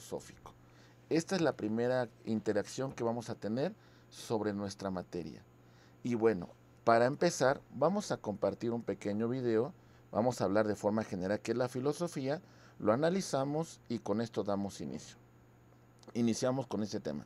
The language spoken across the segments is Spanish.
filosófico. Esta es la primera interacción que vamos a tener sobre nuestra materia. Y bueno, para empezar, vamos a compartir un pequeño video, vamos a hablar de forma general qué es la filosofía, lo analizamos y con esto damos inicio. Iniciamos con este tema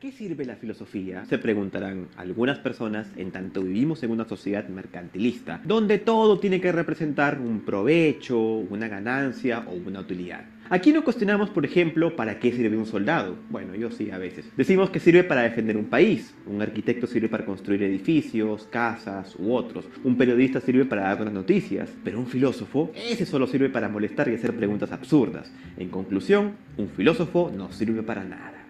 qué sirve la filosofía? Se preguntarán algunas personas en tanto vivimos en una sociedad mercantilista, donde todo tiene que representar un provecho, una ganancia o una utilidad. Aquí no cuestionamos, por ejemplo, para qué sirve un soldado. Bueno, yo sí a veces. Decimos que sirve para defender un país. Un arquitecto sirve para construir edificios, casas u otros. Un periodista sirve para dar buenas noticias. Pero un filósofo, ese solo sirve para molestar y hacer preguntas absurdas. En conclusión, un filósofo no sirve para nada.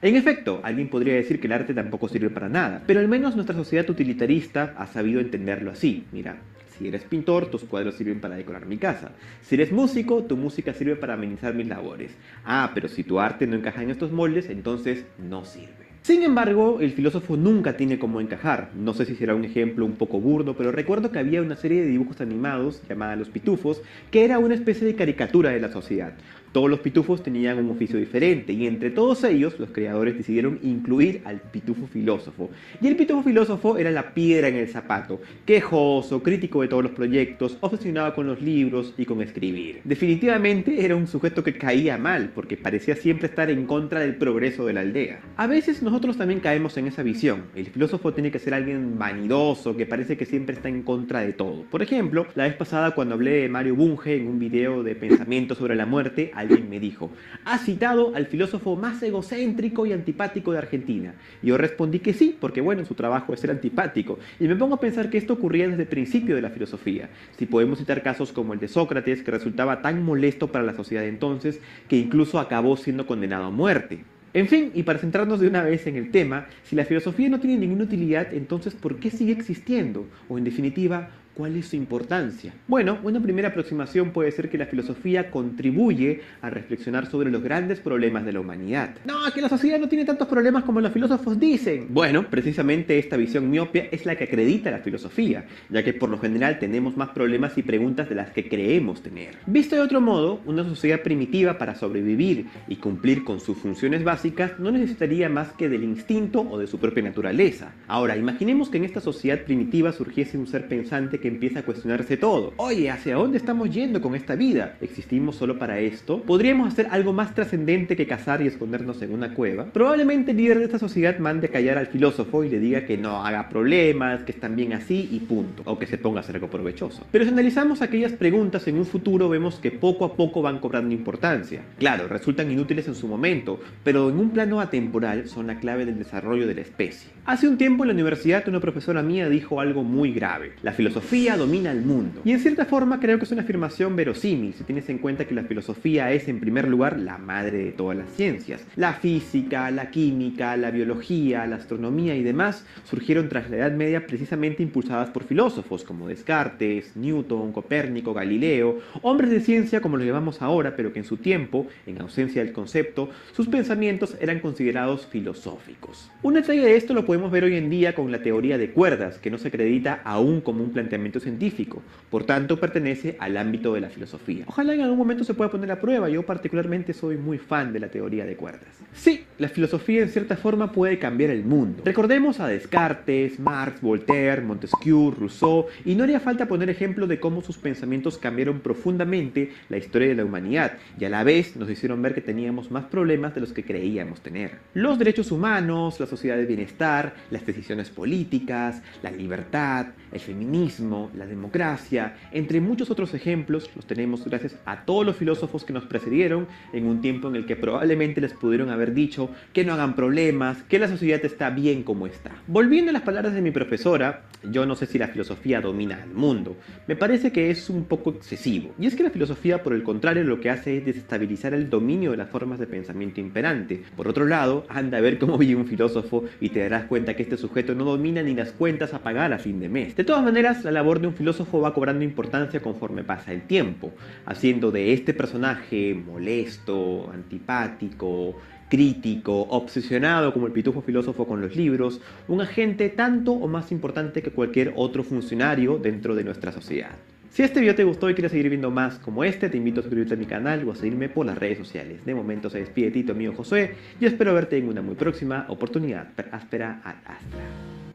En efecto, alguien podría decir que el arte tampoco sirve para nada, pero al menos nuestra sociedad utilitarista ha sabido entenderlo así. Mira, si eres pintor, tus cuadros sirven para decorar mi casa. Si eres músico, tu música sirve para amenizar mis labores. Ah, pero si tu arte no encaja en estos moldes, entonces no sirve. Sin embargo, el filósofo nunca tiene cómo encajar. No sé si será un ejemplo un poco burdo, pero recuerdo que había una serie de dibujos animados llamada Los Pitufos, que era una especie de caricatura de la sociedad. Todos los pitufos tenían un oficio diferente y entre todos ellos los creadores decidieron incluir al pitufo filósofo. Y el pitufo filósofo era la piedra en el zapato, quejoso, crítico de todos los proyectos, obsesionado con los libros y con escribir. Definitivamente era un sujeto que caía mal porque parecía siempre estar en contra del progreso de la aldea. A veces nosotros también caemos en esa visión. El filósofo tiene que ser alguien vanidoso que parece que siempre está en contra de todo. Por ejemplo, la vez pasada cuando hablé de Mario Bunge en un video de pensamiento sobre la muerte, alguien me dijo, ha citado al filósofo más egocéntrico y antipático de Argentina? Y yo respondí que sí, porque bueno, su trabajo es ser antipático. Y me pongo a pensar que esto ocurría desde el principio de la filosofía. Si podemos citar casos como el de Sócrates, que resultaba tan molesto para la sociedad de entonces, que incluso acabó siendo condenado a muerte. En fin, y para centrarnos de una vez en el tema, si la filosofía no tiene ninguna utilidad, entonces ¿por qué sigue existiendo? O en definitiva, ¿Cuál es su importancia? Bueno, una primera aproximación puede ser que la filosofía contribuye a reflexionar sobre los grandes problemas de la humanidad. No, que la sociedad no tiene tantos problemas como los filósofos dicen. Bueno, precisamente esta visión miopia es la que acredita la filosofía, ya que por lo general tenemos más problemas y preguntas de las que creemos tener. Visto de otro modo, una sociedad primitiva para sobrevivir y cumplir con sus funciones básicas no necesitaría más que del instinto o de su propia naturaleza. Ahora, imaginemos que en esta sociedad primitiva surgiese un ser pensante que empieza a cuestionarse todo. Oye, ¿hacia dónde estamos yendo con esta vida? ¿Existimos solo para esto? ¿Podríamos hacer algo más trascendente que cazar y escondernos en una cueva? Probablemente el líder de esta sociedad mande a callar al filósofo y le diga que no haga problemas, que están bien así y punto, o que se ponga a hacer algo provechoso. Pero si analizamos aquellas preguntas en un futuro vemos que poco a poco van cobrando importancia. Claro, resultan inútiles en su momento, pero en un plano atemporal son la clave del desarrollo de la especie. Hace un tiempo en la universidad una profesora mía dijo algo muy grave. La filosofía domina el mundo. Y en cierta forma creo que es una afirmación verosímil si tienes en cuenta que la filosofía es en primer lugar la madre de todas las ciencias. La física, la química, la biología, la astronomía y demás surgieron tras la Edad Media precisamente impulsadas por filósofos como Descartes, Newton, Copérnico, Galileo, hombres de ciencia como los llamamos ahora, pero que en su tiempo, en ausencia del concepto, sus pensamientos eran considerados filosóficos. Un detalle de esto lo podemos ver hoy en día con la teoría de cuerdas, que no se acredita aún como un planteamiento científico, por tanto pertenece al ámbito de la filosofía. Ojalá en algún momento se pueda poner a prueba, yo particularmente soy muy fan de la teoría de cuerdas. Sí, la filosofía en cierta forma puede cambiar el mundo. Recordemos a Descartes, Marx, Voltaire, Montesquieu, Rousseau, y no haría falta poner ejemplo de cómo sus pensamientos cambiaron profundamente la historia de la humanidad, y a la vez nos hicieron ver que teníamos más problemas de los que creíamos tener. Los derechos humanos, la sociedad de bienestar, las decisiones políticas, la libertad, el feminismo, la democracia, entre muchos otros ejemplos, los tenemos gracias a todos los filósofos que nos precedieron en un tiempo en el que probablemente les pudieron haber dicho que no hagan problemas, que la sociedad está bien como está. Volviendo a las palabras de mi profesora, yo no sé si la filosofía domina al mundo, me parece que es un poco excesivo. Y es que la filosofía, por el contrario, lo que hace es desestabilizar el dominio de las formas de pensamiento imperante. Por otro lado, anda a ver cómo vive un filósofo y te darás cuenta que este sujeto no domina ni las cuentas a pagar a fin de mes. De todas maneras, la labor de un filósofo va cobrando importancia conforme pasa el tiempo, haciendo de este personaje molesto, antipático, crítico, obsesionado como el pitufo filósofo con los libros, un agente tanto o más importante que cualquier otro funcionario dentro de nuestra sociedad. Si este video te gustó y quieres seguir viendo más como este, te invito a suscribirte a mi canal o a seguirme por las redes sociales. De momento se despide Tito, amigo José, y espero verte en una muy próxima oportunidad. Per áspera ad astra.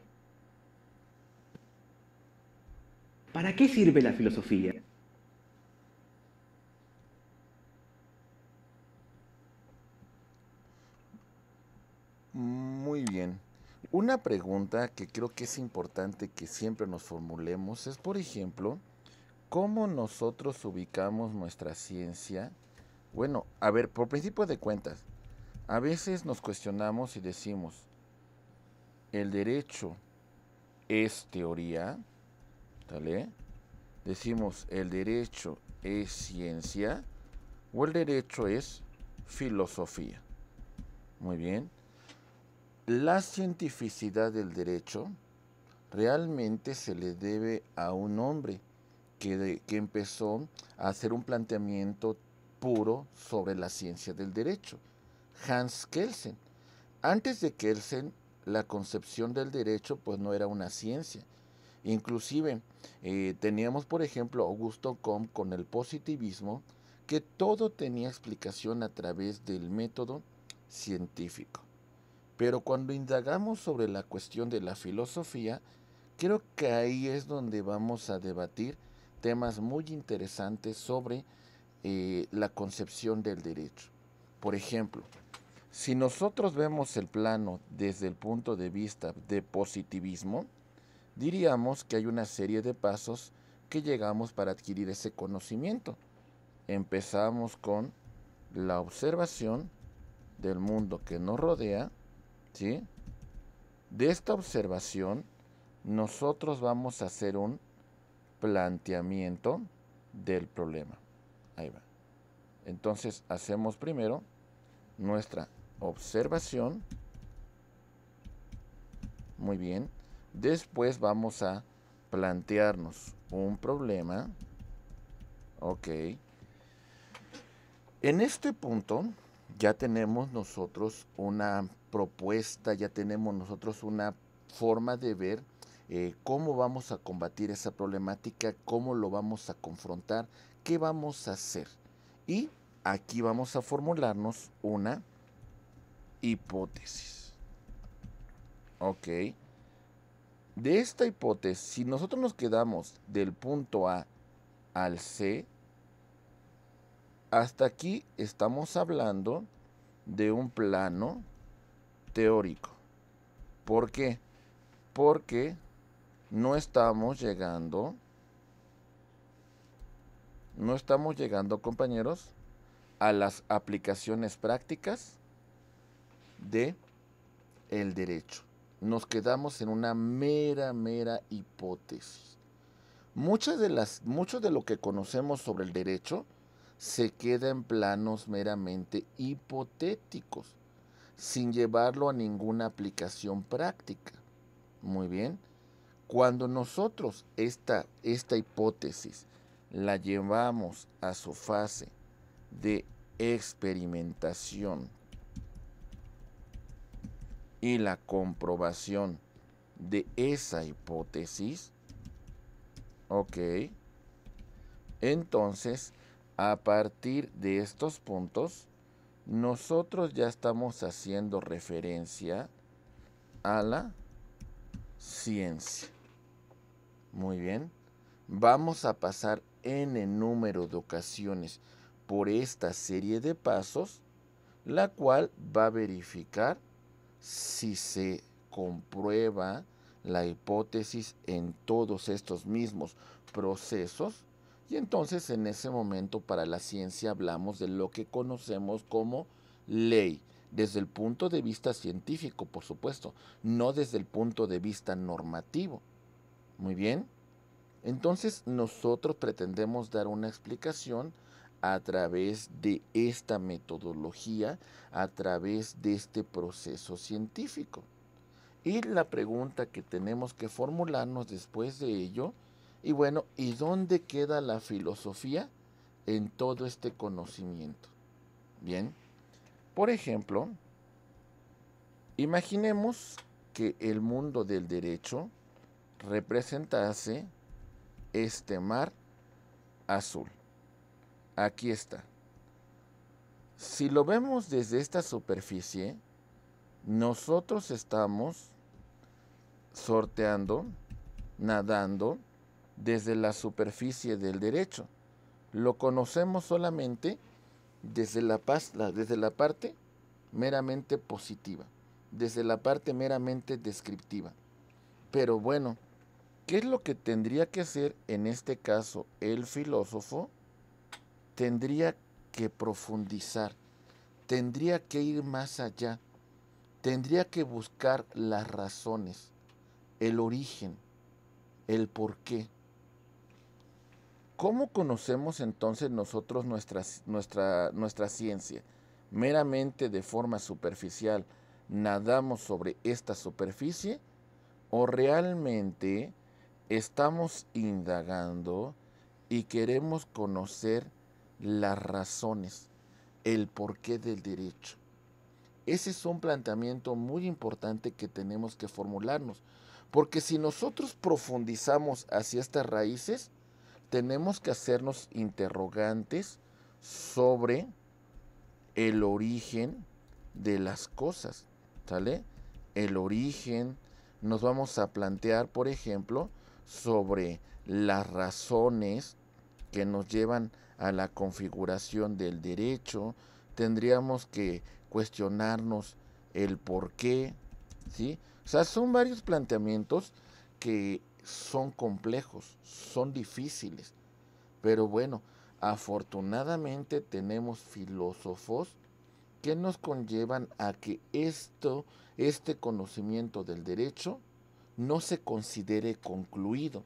¿Para qué sirve la filosofía? Muy bien. Una pregunta que creo que es importante que siempre nos formulemos es, por ejemplo, ¿cómo nosotros ubicamos nuestra ciencia? Bueno, a ver, por principio de cuentas, a veces nos cuestionamos y decimos, ¿el derecho es teoría? Decimos, ¿el derecho es ciencia o el derecho es filosofía? Muy bien. La cientificidad del derecho realmente se le debe a un hombre que, que empezó a hacer un planteamiento puro sobre la ciencia del derecho, Hans Kelsen. Antes de Kelsen, la concepción del derecho pues no era una ciencia, Inclusive eh, teníamos, por ejemplo, Augusto Comte con el positivismo, que todo tenía explicación a través del método científico. Pero cuando indagamos sobre la cuestión de la filosofía, creo que ahí es donde vamos a debatir temas muy interesantes sobre eh, la concepción del derecho. Por ejemplo, si nosotros vemos el plano desde el punto de vista de positivismo, diríamos que hay una serie de pasos que llegamos para adquirir ese conocimiento. Empezamos con la observación del mundo que nos rodea, ¿sí? De esta observación nosotros vamos a hacer un planteamiento del problema. Ahí va. Entonces hacemos primero nuestra observación. Muy bien Después vamos a plantearnos un problema. Ok. En este punto ya tenemos nosotros una propuesta, ya tenemos nosotros una forma de ver eh, cómo vamos a combatir esa problemática, cómo lo vamos a confrontar, qué vamos a hacer. Y aquí vamos a formularnos una hipótesis. Ok de esta hipótesis, si nosotros nos quedamos del punto A al C, hasta aquí estamos hablando de un plano teórico. ¿Por qué? Porque no estamos llegando, no estamos llegando, compañeros, a las aplicaciones prácticas de el derecho nos quedamos en una mera, mera hipótesis. Muchas de las, mucho de lo que conocemos sobre el derecho se queda en planos meramente hipotéticos, sin llevarlo a ninguna aplicación práctica. Muy bien, cuando nosotros esta, esta hipótesis la llevamos a su fase de experimentación y la comprobación de esa hipótesis, ok, entonces a partir de estos puntos, nosotros ya estamos haciendo referencia a la ciencia. Muy bien. Vamos a pasar n número de ocasiones por esta serie de pasos, la cual va a verificar si se comprueba la hipótesis en todos estos mismos procesos, y entonces en ese momento para la ciencia hablamos de lo que conocemos como ley, desde el punto de vista científico, por supuesto, no desde el punto de vista normativo. Muy bien. Entonces nosotros pretendemos dar una explicación a través de esta metodología, a través de este proceso científico. Y la pregunta que tenemos que formularnos después de ello, y bueno, ¿y dónde queda la filosofía en todo este conocimiento? Bien, por ejemplo, imaginemos que el mundo del derecho representase este mar azul aquí está. Si lo vemos desde esta superficie, nosotros estamos sorteando, nadando desde la superficie del derecho. Lo conocemos solamente desde la, desde la parte meramente positiva, desde la parte meramente descriptiva. Pero bueno, ¿qué es lo que tendría que hacer en este caso el filósofo? tendría que profundizar, tendría que ir más allá, tendría que buscar las razones, el origen, el porqué. ¿Cómo conocemos entonces nosotros nuestra, nuestra, nuestra ciencia? ¿Meramente de forma superficial nadamos sobre esta superficie? ¿O realmente estamos indagando y queremos conocer las razones, el porqué del derecho. Ese es un planteamiento muy importante que tenemos que formularnos, porque si nosotros profundizamos hacia estas raíces, tenemos que hacernos interrogantes sobre el origen de las cosas, ¿sale? El origen, nos vamos a plantear, por ejemplo, sobre las razones que nos llevan a la configuración del derecho, tendríamos que cuestionarnos el por qué, ¿sí? O sea, son varios planteamientos que son complejos, son difíciles, pero bueno, afortunadamente tenemos filósofos que nos conllevan a que esto, este conocimiento del derecho no se considere concluido.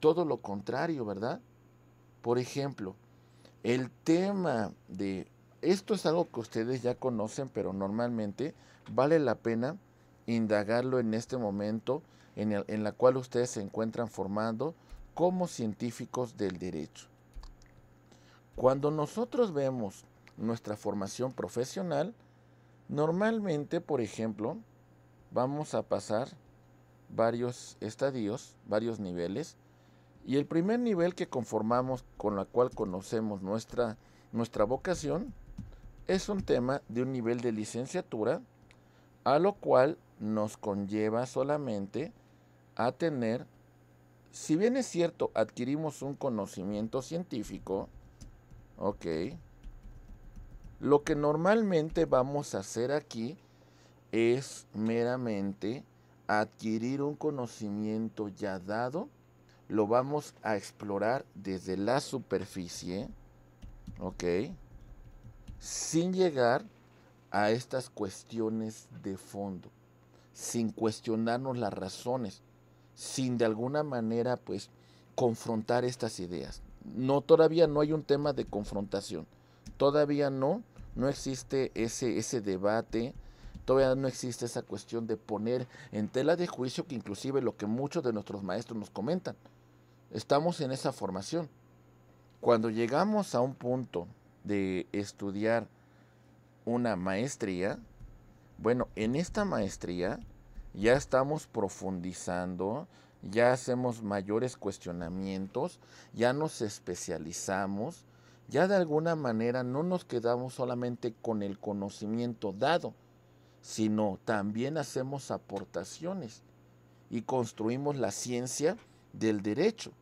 Todo lo contrario, ¿verdad? Por ejemplo, el tema de esto es algo que ustedes ya conocen, pero normalmente vale la pena indagarlo en este momento en, el, en la cual ustedes se encuentran formando como científicos del derecho. Cuando nosotros vemos nuestra formación profesional, normalmente, por ejemplo, vamos a pasar varios estadios, varios niveles, y el primer nivel que conformamos con la cual conocemos nuestra, nuestra vocación es un tema de un nivel de licenciatura, a lo cual nos conlleva solamente a tener, si bien es cierto, adquirimos un conocimiento científico, ok, lo que normalmente vamos a hacer aquí es meramente adquirir un conocimiento ya dado lo vamos a explorar desde la superficie, ¿ok? Sin llegar a estas cuestiones de fondo, sin cuestionarnos las razones, sin de alguna manera pues confrontar estas ideas. No, todavía no hay un tema de confrontación, todavía no, no existe ese, ese debate, todavía no existe esa cuestión de poner en tela de juicio que inclusive lo que muchos de nuestros maestros nos comentan, Estamos en esa formación. Cuando llegamos a un punto de estudiar una maestría, bueno, en esta maestría ya estamos profundizando, ya hacemos mayores cuestionamientos, ya nos especializamos, ya de alguna manera no nos quedamos solamente con el conocimiento dado, sino también hacemos aportaciones y construimos la ciencia del derecho.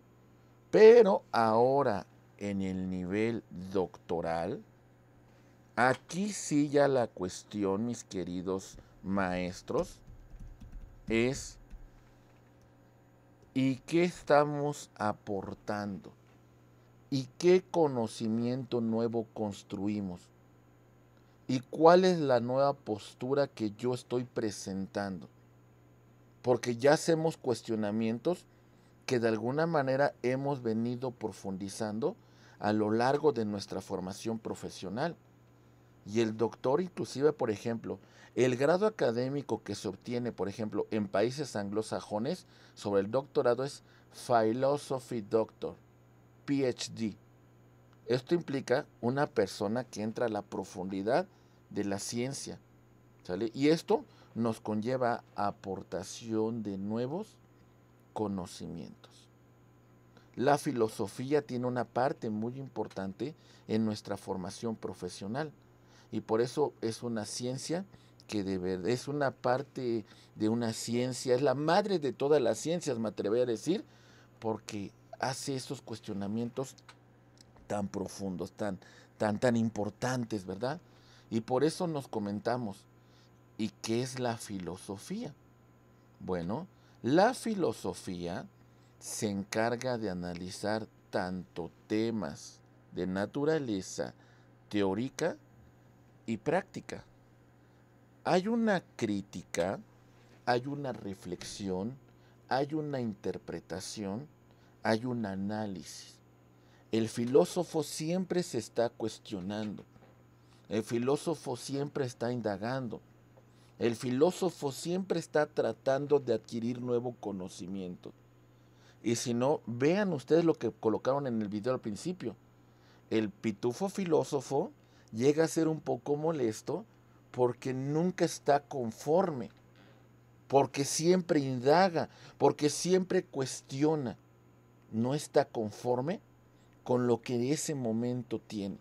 Pero ahora en el nivel doctoral, aquí sí ya la cuestión, mis queridos maestros, es ¿y qué estamos aportando? ¿Y qué conocimiento nuevo construimos? ¿Y cuál es la nueva postura que yo estoy presentando? Porque ya hacemos cuestionamientos que de alguna manera hemos venido profundizando a lo largo de nuestra formación profesional. Y el doctor, inclusive, por ejemplo, el grado académico que se obtiene, por ejemplo, en países anglosajones sobre el doctorado es Philosophy Doctor, PhD. Esto implica una persona que entra a la profundidad de la ciencia. Y esto nos conlleva aportación de nuevos conocimientos. La filosofía tiene una parte muy importante en nuestra formación profesional y por eso es una ciencia que de verdad es una parte de una ciencia, es la madre de todas las ciencias, me atrevo a decir, porque hace esos cuestionamientos tan profundos, tan, tan, tan importantes, ¿verdad? Y por eso nos comentamos, ¿y qué es la filosofía? Bueno, la filosofía se encarga de analizar tanto temas de naturaleza teórica y práctica. Hay una crítica, hay una reflexión, hay una interpretación, hay un análisis. El filósofo siempre se está cuestionando, el filósofo siempre está indagando, el filósofo siempre está tratando de adquirir nuevo conocimiento. Y si no, vean ustedes lo que colocaron en el video al principio. El pitufo filósofo llega a ser un poco molesto porque nunca está conforme, porque siempre indaga, porque siempre cuestiona. No está conforme con lo que en ese momento tiene.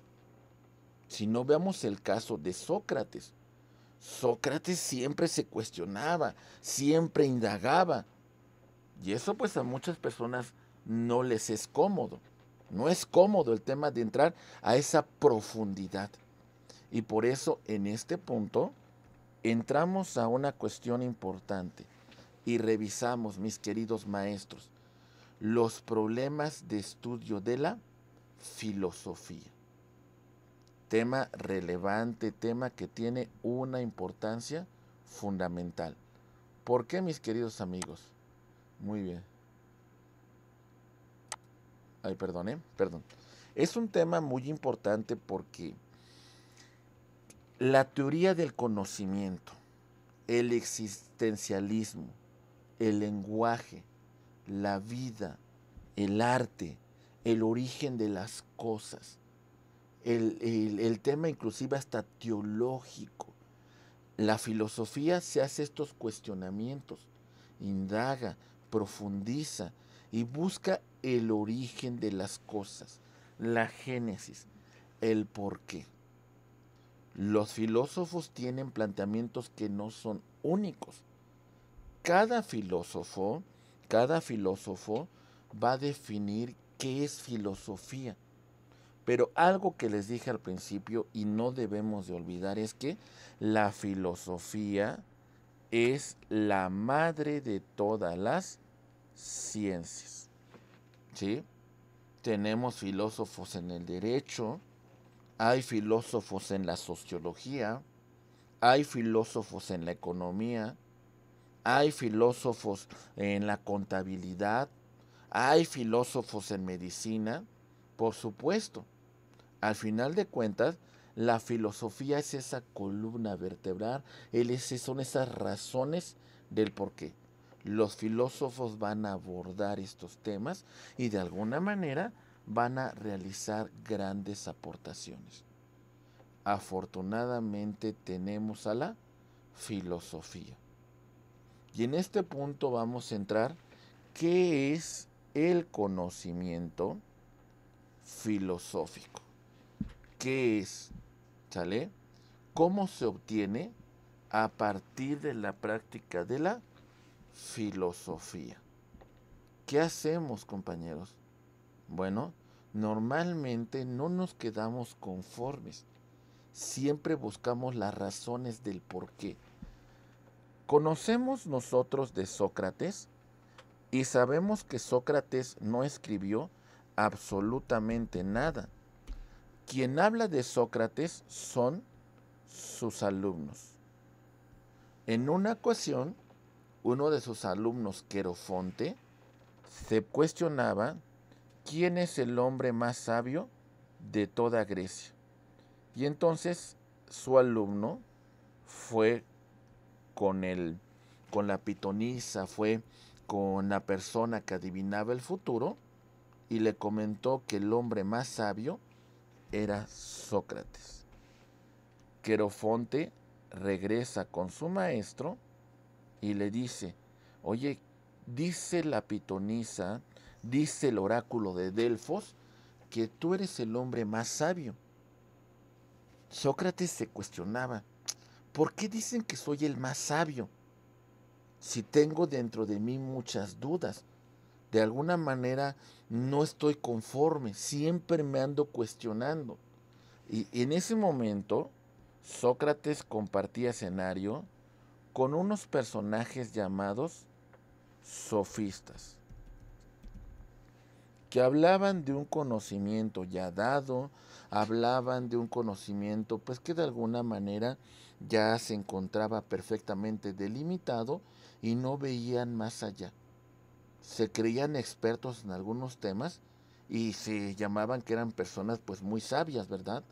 Si no veamos el caso de Sócrates, Sócrates siempre se cuestionaba, siempre indagaba. Y eso pues a muchas personas no les es cómodo. No es cómodo el tema de entrar a esa profundidad. Y por eso en este punto entramos a una cuestión importante y revisamos, mis queridos maestros, los problemas de estudio de la filosofía tema relevante, tema que tiene una importancia fundamental. ¿Por qué, mis queridos amigos? Muy bien. Ay, perdón, ¿eh? perdón. Es un tema muy importante porque la teoría del conocimiento, el existencialismo, el lenguaje, la vida, el arte, el origen de las cosas, el, tema inclusive hasta teológico. La filosofía se hace estos cuestionamientos, indaga, profundiza y busca el origen de las cosas, la génesis, el porqué. Los filósofos tienen planteamientos que no son únicos. Cada filósofo, cada filósofo va a definir qué es filosofía pero algo que les dije al principio y no debemos de olvidar es que la filosofía es la madre de todas las ciencias. ¿Sí? Tenemos filósofos en el derecho, hay filósofos en la sociología, hay filósofos en la economía, hay filósofos en la contabilidad, hay filósofos en medicina, por supuesto. Al final de cuentas, la filosofía es esa columna vertebral, son esas razones del por qué. Los filósofos van a abordar estos temas y de alguna manera van a realizar grandes aportaciones. Afortunadamente tenemos a la filosofía. Y en este punto vamos a entrar qué es el conocimiento filosófico qué es, ¿sale? ¿Cómo se obtiene? A partir de la práctica de la filosofía. ¿Qué hacemos, compañeros? Bueno, normalmente no nos quedamos conformes. Siempre buscamos las razones del por qué. Conocemos nosotros de Sócrates y sabemos que Sócrates no escribió absolutamente nada. Quien habla de Sócrates son sus alumnos. En una ocasión, uno de sus alumnos, Querofonte, se cuestionaba quién es el hombre más sabio de toda Grecia. Y entonces su alumno fue con con la pitonisa, fue con la persona que adivinaba el futuro y le comentó que el hombre más sabio era Sócrates. Querofonte regresa con su maestro y le dice, oye, dice la pitonisa, dice el oráculo de Delfos, que tú eres el hombre más sabio. Sócrates se cuestionaba, ¿por qué dicen que soy el más sabio? Si tengo dentro de mí muchas dudas, de alguna manera no estoy conforme, siempre me ando cuestionando. Y en ese momento, Sócrates compartía escenario con unos personajes llamados sofistas, que hablaban de un conocimiento ya dado, hablaban de un conocimiento pues que de alguna manera ya se encontraba perfectamente delimitado y no veían más allá se creían expertos en algunos temas y se llamaban que eran personas pues muy sabias, ¿verdad?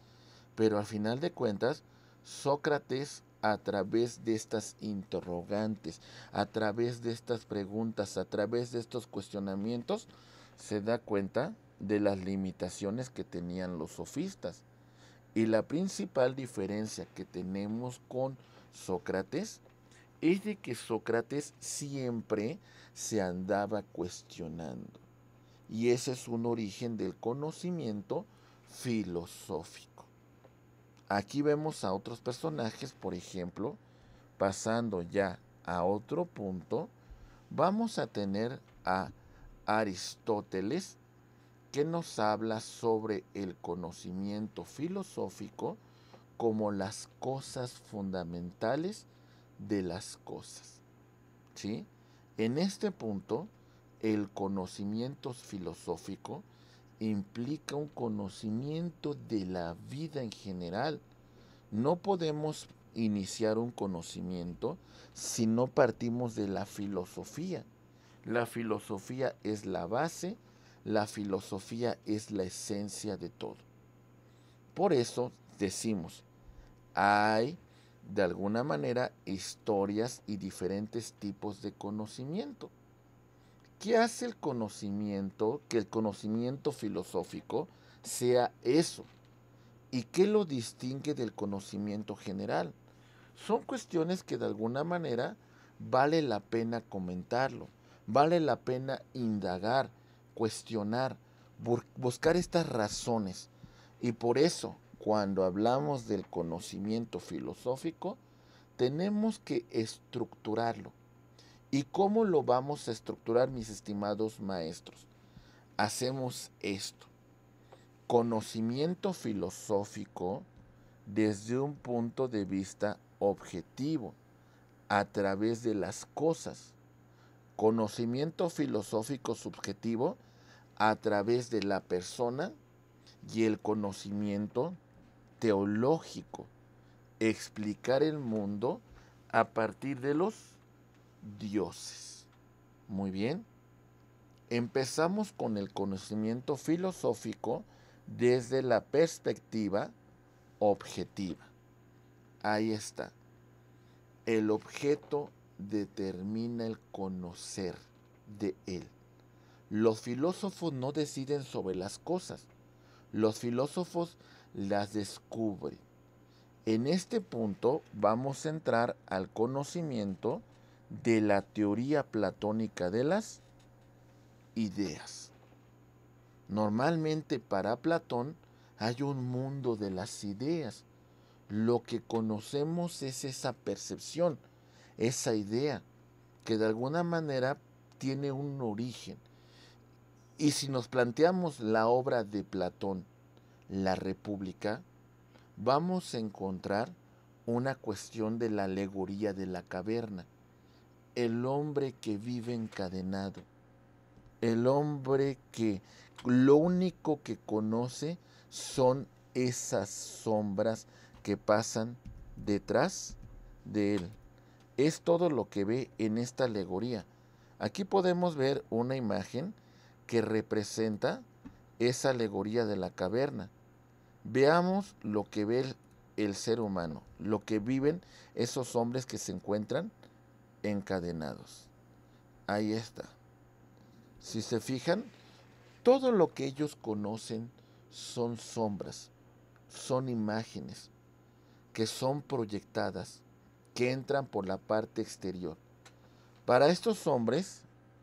Pero al final de cuentas, Sócrates a través de estas interrogantes, a través de estas preguntas, a través de estos cuestionamientos, se da cuenta de las limitaciones que tenían los sofistas. Y la principal diferencia que tenemos con Sócrates es de que Sócrates siempre se andaba cuestionando. Y ese es un origen del conocimiento filosófico. Aquí vemos a otros personajes, por ejemplo, pasando ya a otro punto, vamos a tener a Aristóteles que nos habla sobre el conocimiento filosófico como las cosas fundamentales de las cosas. ¿Sí? En este punto, el conocimiento filosófico implica un conocimiento de la vida en general. No podemos iniciar un conocimiento si no partimos de la filosofía. La filosofía es la base, la filosofía es la esencia de todo. Por eso decimos, hay de alguna manera historias y diferentes tipos de conocimiento. ¿Qué hace el conocimiento, que el conocimiento filosófico sea eso? ¿Y qué lo distingue del conocimiento general? Son cuestiones que de alguna manera vale la pena comentarlo, vale la pena indagar, cuestionar, buscar estas razones. Y por eso cuando hablamos del conocimiento filosófico, tenemos que estructurarlo. ¿Y cómo lo vamos a estructurar, mis estimados maestros? Hacemos esto. Conocimiento filosófico desde un punto de vista objetivo, a través de las cosas. Conocimiento filosófico subjetivo a través de la persona y el conocimiento teológico, explicar el mundo a partir de los dioses. Muy bien. Empezamos con el conocimiento filosófico desde la perspectiva objetiva. Ahí está. El objeto determina el conocer de él. Los filósofos no deciden sobre las cosas. Los filósofos las descubre. En este punto vamos a entrar al conocimiento de la teoría platónica de las ideas. Normalmente para Platón hay un mundo de las ideas. Lo que conocemos es esa percepción, esa idea, que de alguna manera tiene un origen. Y si nos planteamos la obra de Platón la República, vamos a encontrar una cuestión de la alegoría de la caverna, el hombre que vive encadenado, el hombre que lo único que conoce son esas sombras que pasan detrás de él. Es todo lo que ve en esta alegoría. Aquí podemos ver una imagen que representa esa alegoría de la caverna. Veamos lo que ve el, ser humano, lo que viven esos hombres que se encuentran encadenados. Ahí está. Si se fijan, todo lo que ellos conocen son sombras, son imágenes que son proyectadas, que entran por la parte exterior. Para estos hombres,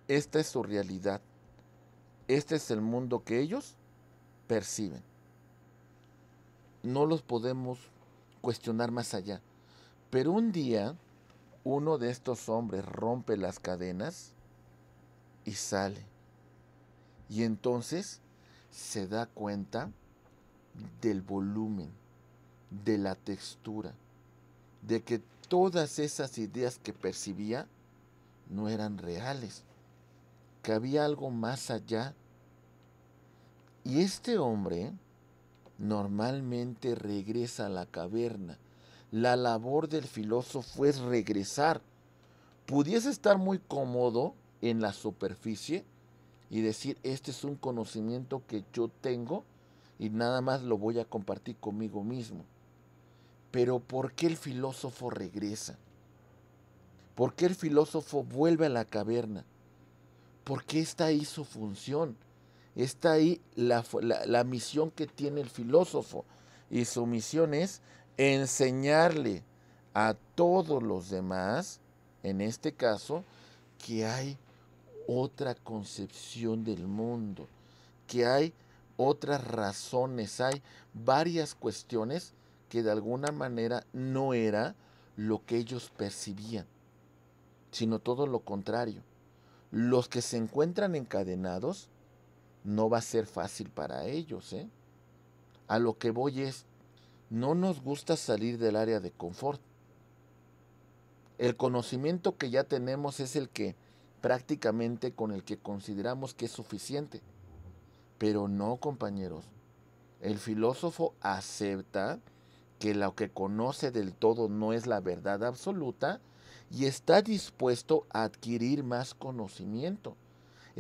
esta es su realidad. Este es el mundo que ellos perciben no los podemos cuestionar más allá. Pero un día uno de estos hombres rompe las cadenas y sale. Y entonces se da cuenta del volumen, de la textura, de que todas esas ideas que percibía no eran reales, que había algo más allá. Y este hombre normalmente regresa a la caverna. La labor del filósofo es regresar. Pudiese estar muy cómodo en la superficie y decir, este es un conocimiento que yo tengo y nada más lo voy a compartir conmigo mismo. Pero ¿por qué el filósofo regresa? ¿Por qué el filósofo vuelve a la caverna? ¿Por qué está ahí su función? está ahí la, misión que tiene el filósofo. Y su misión es enseñarle a todos los demás, en este caso, que hay otra concepción del mundo, que hay otras razones, hay varias cuestiones que de alguna manera no era lo que ellos percibían, sino todo lo contrario. Los que se encuentran encadenados no va a ser fácil para ellos. ¿eh? A lo que voy es, no nos gusta salir del área de confort. El conocimiento que ya tenemos es el que prácticamente con el que consideramos que es suficiente. Pero no, compañeros. El filósofo acepta que lo que conoce del todo no es la verdad absoluta y está dispuesto a adquirir más conocimiento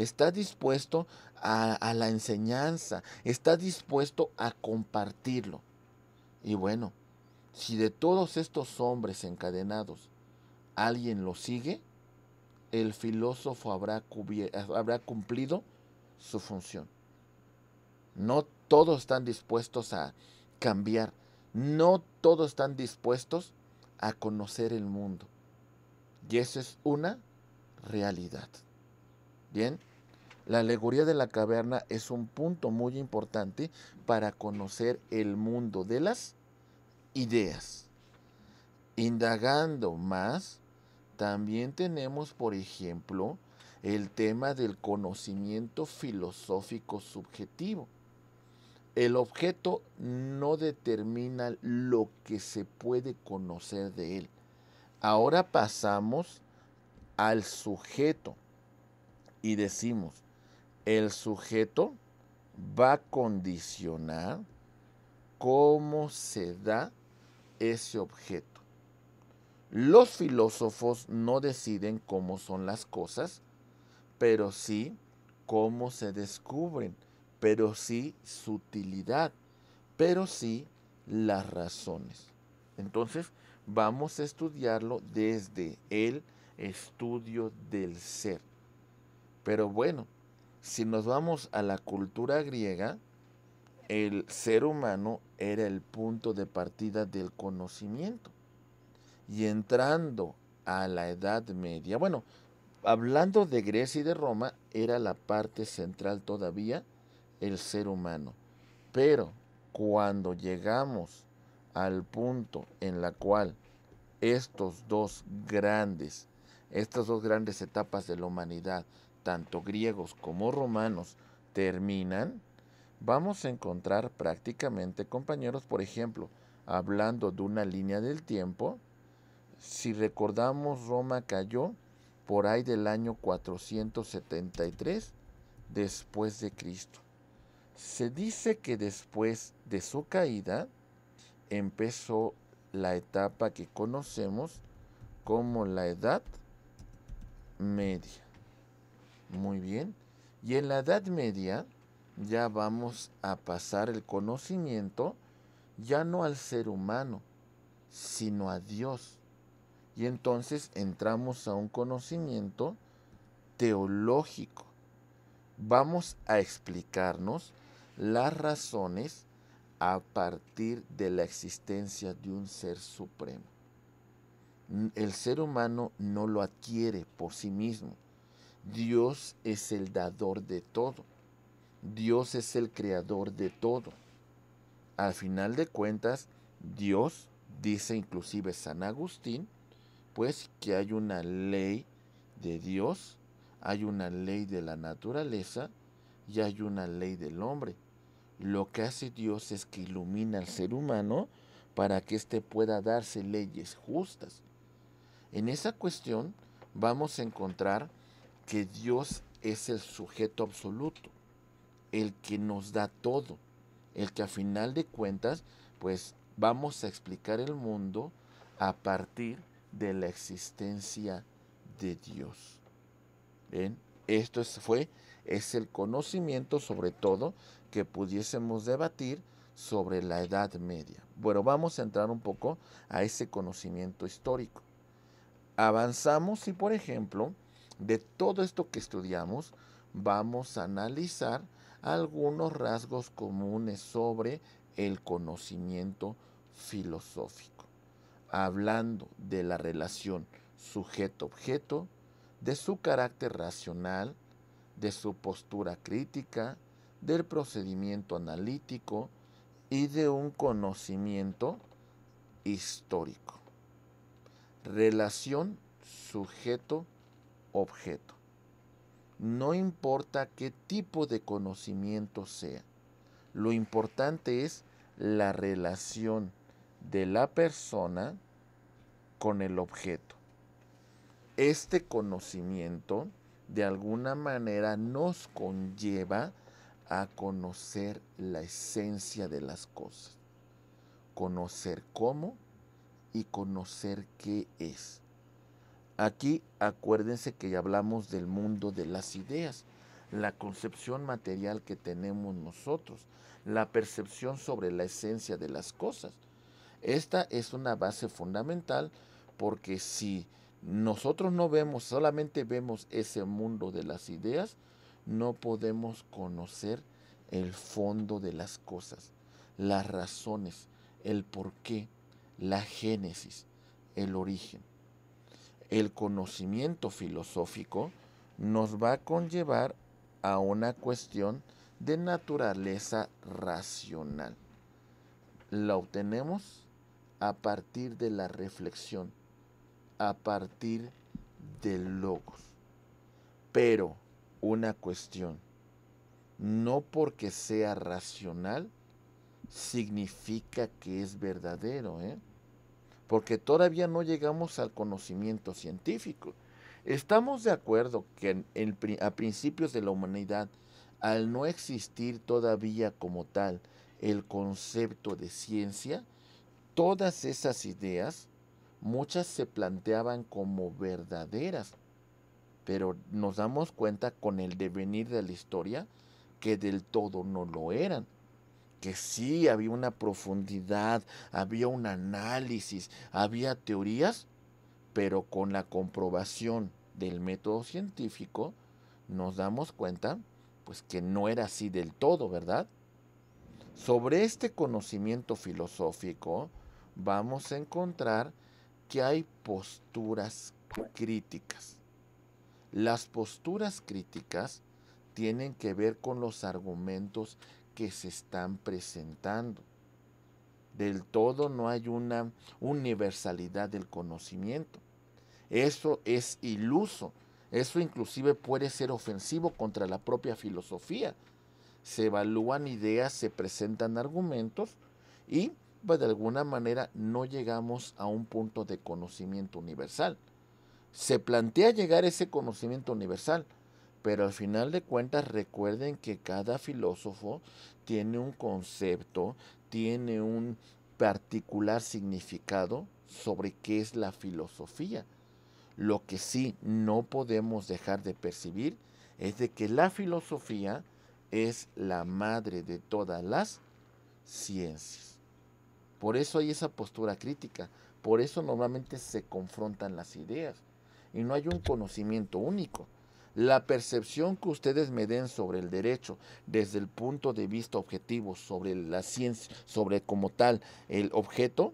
está dispuesto a, la enseñanza, está dispuesto a compartirlo. Y bueno, si de todos estos hombres encadenados alguien lo sigue, el filósofo habrá, habrá, cumplido su función. No todos están dispuestos a cambiar, no todos están dispuestos a conocer el mundo. Y eso es una realidad. Bien, la alegoría de la caverna es un punto muy importante para conocer el mundo de las ideas. Indagando más, también tenemos, por ejemplo, el tema del conocimiento filosófico subjetivo. El objeto no determina lo que se puede conocer de él. Ahora pasamos al sujeto y decimos, el sujeto va a condicionar cómo se da ese objeto. Los filósofos no deciden cómo son las cosas, pero sí cómo se descubren, pero sí su utilidad, pero sí las razones. Entonces, vamos a estudiarlo desde el estudio del ser. Pero bueno, si nos vamos a la cultura griega, el ser humano era el punto de partida del conocimiento. Y entrando a la Edad Media, bueno, hablando de Grecia y de Roma, era la parte central todavía el ser humano. Pero cuando llegamos al punto en la cual estos dos grandes, estas dos grandes etapas de la humanidad tanto griegos como romanos, terminan, vamos a encontrar prácticamente compañeros, por ejemplo, hablando de una línea del tiempo, si recordamos Roma cayó por ahí del año 473 después de Cristo. Se dice que después de su caída empezó la etapa que conocemos como la Edad Media. Muy bien. Y en la Edad Media ya vamos a pasar el conocimiento ya no al ser humano, sino a Dios. Y entonces entramos a un conocimiento teológico. Vamos a explicarnos las razones a partir de la existencia de un ser supremo. El ser humano no lo adquiere por sí mismo Dios es el dador de todo. Dios es el creador de todo. Al final de cuentas, Dios, dice inclusive San Agustín, pues que hay una ley de Dios, hay una ley de la naturaleza y hay una ley del hombre. Lo que hace Dios es que ilumina al ser humano para que éste pueda darse leyes justas. En esa cuestión vamos a encontrar que Dios es el sujeto absoluto, el que nos da todo, el que a final de cuentas, pues vamos a explicar el mundo a partir de la existencia de Dios. ¿Ven? Esto fue, es el conocimiento sobre todo que pudiésemos debatir sobre la Edad Media. Bueno, vamos a entrar un poco a ese conocimiento histórico. Avanzamos y, por ejemplo, de todo esto que estudiamos, vamos a analizar algunos rasgos comunes sobre el conocimiento filosófico, hablando de la relación sujeto-objeto, de su carácter racional, de su postura crítica, del procedimiento analítico y de un conocimiento histórico. Relación sujeto-objeto objeto. No importa qué tipo de conocimiento sea, lo importante es la relación de la persona con el objeto. Este conocimiento de alguna manera nos conlleva a conocer la esencia de las cosas, conocer cómo y conocer qué es. Aquí acuérdense que ya hablamos del mundo de las ideas, la concepción material que tenemos nosotros, la percepción sobre la esencia de las cosas. Esta es una base fundamental porque si nosotros no vemos, solamente vemos ese mundo de las ideas, no podemos conocer el fondo de las cosas, las razones, el porqué, la génesis, el origen el conocimiento filosófico nos va a conllevar a una cuestión de naturaleza racional. La obtenemos a partir de la reflexión, a partir del logos. Pero una cuestión, no porque sea racional significa que es verdadero, ¿eh? porque todavía no llegamos al conocimiento científico. Estamos de acuerdo que a principios de la humanidad, al no existir todavía como tal el concepto de ciencia, todas esas ideas, muchas se planteaban como verdaderas, pero nos damos cuenta con el devenir de la historia que del todo no lo eran que sí había una profundidad, había un análisis, había teorías, pero con la comprobación del método científico nos damos cuenta pues que no era así del todo, ¿verdad? Sobre este conocimiento filosófico vamos a encontrar que hay posturas críticas. Las posturas críticas tienen que ver con los argumentos que se están presentando. Del todo no hay una universalidad del conocimiento. Eso es iluso. Eso inclusive puede ser ofensivo contra la propia filosofía. Se evalúan ideas, se presentan argumentos y pues, de alguna manera no llegamos a un punto de conocimiento universal. Se plantea llegar a ese conocimiento universal, pero al final de cuentas recuerden que cada filósofo tiene un concepto, tiene un particular significado sobre qué es la filosofía. Lo que sí no podemos dejar de percibir es de que la filosofía es la madre de todas las ciencias. Por eso hay esa postura crítica, por eso normalmente se confrontan las ideas y no hay un conocimiento único. La percepción que ustedes me den sobre el derecho desde el punto de vista objetivo, sobre la ciencia, sobre como tal el objeto,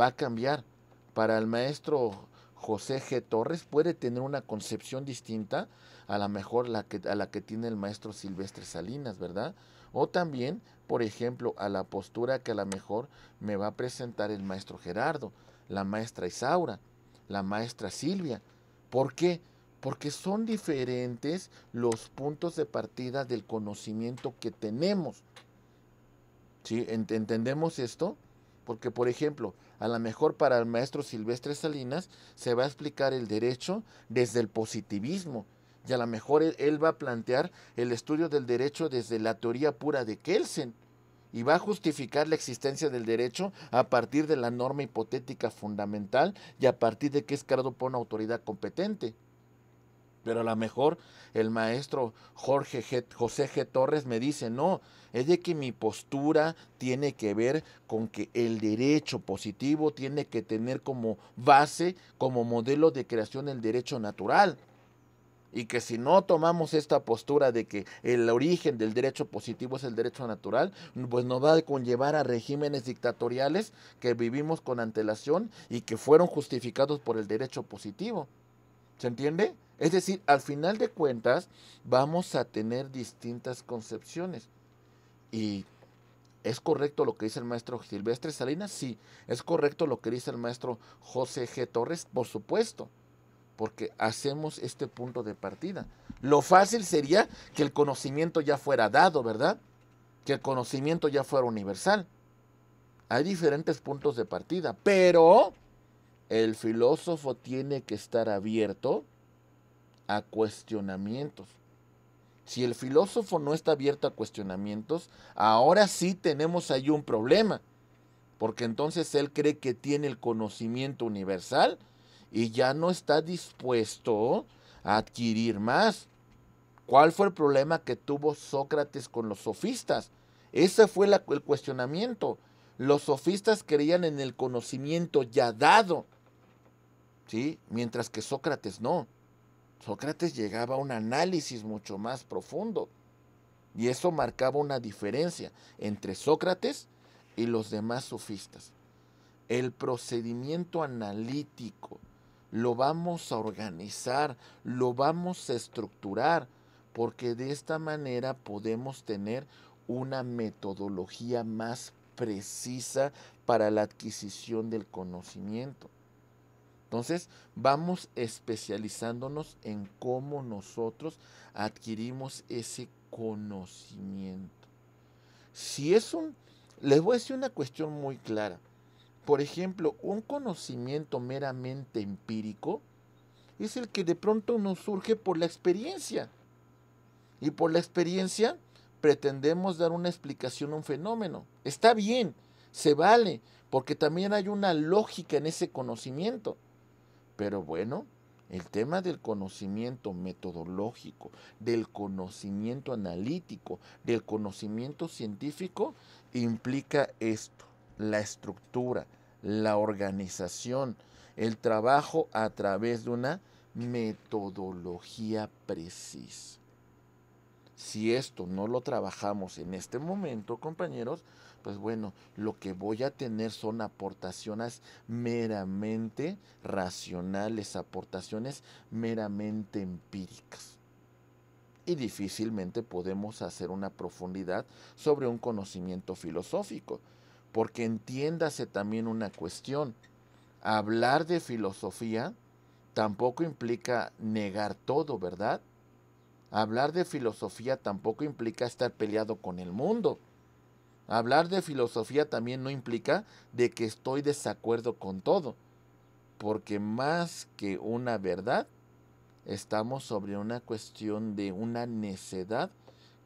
va a cambiar. Para el maestro José G. Torres puede tener una concepción distinta a la mejor la que, a la que tiene el maestro Silvestre Salinas, ¿verdad? O también, por ejemplo, a la postura que a lo mejor me va a presentar el maestro Gerardo, la maestra Isaura, la maestra Silvia. ¿Por qué? porque son diferentes los puntos de partida del conocimiento que tenemos. ¿Sí? ¿Entendemos esto? Porque, por ejemplo, a lo mejor para el maestro Silvestre Salinas se va a explicar el derecho desde el positivismo. Y a lo mejor e-, él, va a plantear el estudio del derecho desde la teoría pura de Kelsen y va a justificar la existencia del derecho a partir de la norma hipotética fundamental y a partir de que es creado por una autoridad competente pero a lo mejor el maestro Jorge José G. Torres me dice, no, es de que mi postura tiene que ver con que el derecho positivo tiene que tener como base, como modelo de creación el derecho natural. Y que si no tomamos esta postura de que el origen del derecho positivo es el derecho natural, pues nos va a conllevar a regímenes dictatoriales que vivimos con antelación y que fueron justificados por el derecho positivo. ¿Se entiende? Es decir, al final de cuentas vamos a tener distintas concepciones. Y ¿Es correcto lo que dice el maestro Silvestre Salinas? Sí. ¿Es correcto lo que dice el maestro José G. Torres? Por supuesto, porque hacemos este punto de partida. Lo fácil sería que el conocimiento ya fuera dado, ¿verdad? Que el conocimiento ya fuera universal. Hay diferentes puntos de partida, pero el filósofo tiene que estar abierto a cuestionamientos. Si el filósofo no está abierto a cuestionamientos, ahora sí tenemos ahí un problema, porque entonces él cree que tiene el conocimiento universal y ya no está dispuesto a adquirir más. ¿Cuál fue el problema que tuvo Sócrates con los sofistas? Ese fue el cuestionamiento. Los sofistas creían en el conocimiento ya dado, ¿sí? mientras que Sócrates no. Sócrates llegaba a un análisis mucho más profundo y eso marcaba una diferencia entre Sócrates y los demás sofistas. El procedimiento analítico lo vamos a organizar, lo vamos a estructurar, porque de esta manera podemos tener una metodología más precisa para la adquisición del conocimiento. Entonces, vamos especializándonos en cómo nosotros adquirimos ese conocimiento. Si es un, les voy a decir una cuestión muy clara. Por ejemplo, un conocimiento meramente empírico es el que de pronto nos surge por la experiencia. Y por la experiencia pretendemos dar una explicación a un fenómeno. Está bien, se vale, porque también hay una lógica en ese conocimiento. Pero bueno, el tema del conocimiento metodológico, del conocimiento analítico, del conocimiento científico, implica esto, la estructura, la organización, el trabajo a través de una metodología precisa. Si esto no lo trabajamos en este momento, compañeros, pues bueno, lo que voy a tener son aportaciones meramente racionales, aportaciones meramente empíricas. Y difícilmente podemos hacer una profundidad sobre un conocimiento filosófico, porque entiéndase también una cuestión. Hablar de filosofía tampoco implica negar todo, ¿verdad? Hablar de filosofía tampoco implica estar peleado con el mundo. Hablar de filosofía también no implica de que estoy desacuerdo con todo, porque más que una verdad, estamos sobre una cuestión de una necedad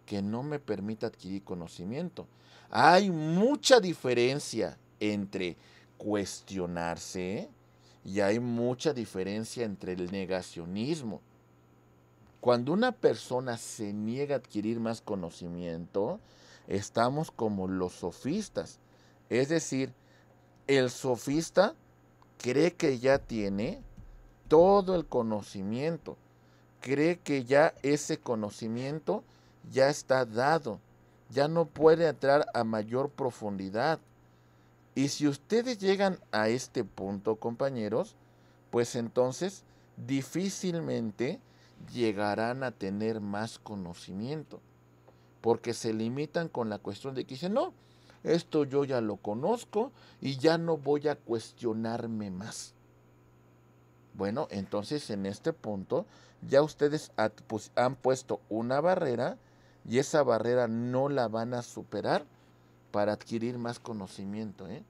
que no me permite adquirir conocimiento. Hay mucha diferencia entre cuestionarse y hay mucha diferencia entre el negacionismo. Cuando una persona se niega a adquirir más conocimiento, estamos como los sofistas. Es decir, el sofista cree que ya tiene todo el conocimiento, cree que ya ese conocimiento ya está dado, ya no puede entrar a mayor profundidad. Y si ustedes llegan a este punto, compañeros, pues entonces difícilmente llegarán a tener más conocimiento porque se limitan con la cuestión de que dicen, no, esto yo ya lo conozco y ya no voy a cuestionarme más. Bueno, entonces en este punto ya ustedes pues, han puesto una barrera y esa barrera no la van a superar para adquirir más conocimiento. ¿eh?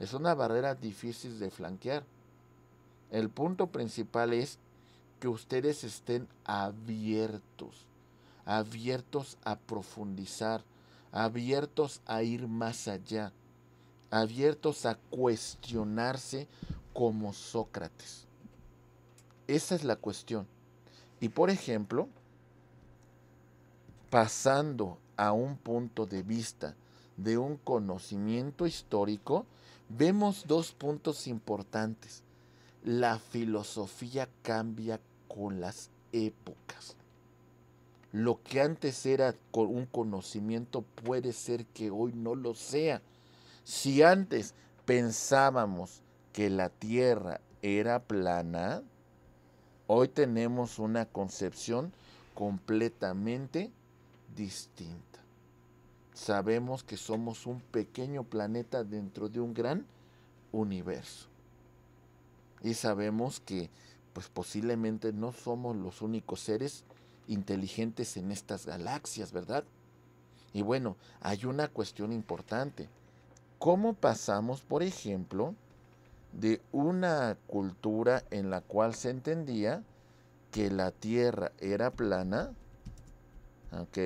Es una barrera difícil de flanquear. El punto principal es que ustedes estén abiertos abiertos a profundizar, abiertos a ir más allá, abiertos a cuestionarse como Sócrates. Esa es la cuestión. Y por ejemplo, pasando a un punto de vista de un conocimiento histórico, vemos dos puntos importantes. La filosofía cambia con las épocas. Lo que antes era un conocimiento puede ser que hoy no lo sea. Si antes pensábamos que la Tierra era plana, hoy tenemos una concepción completamente distinta. Sabemos que somos un pequeño planeta dentro de un gran universo. Y sabemos que pues posiblemente no somos los únicos seres inteligentes en estas galaxias, ¿verdad? Y bueno, hay una cuestión importante. ¿Cómo pasamos, por ejemplo, de una cultura en la cual se entendía que la Tierra era plana? ¿Ok?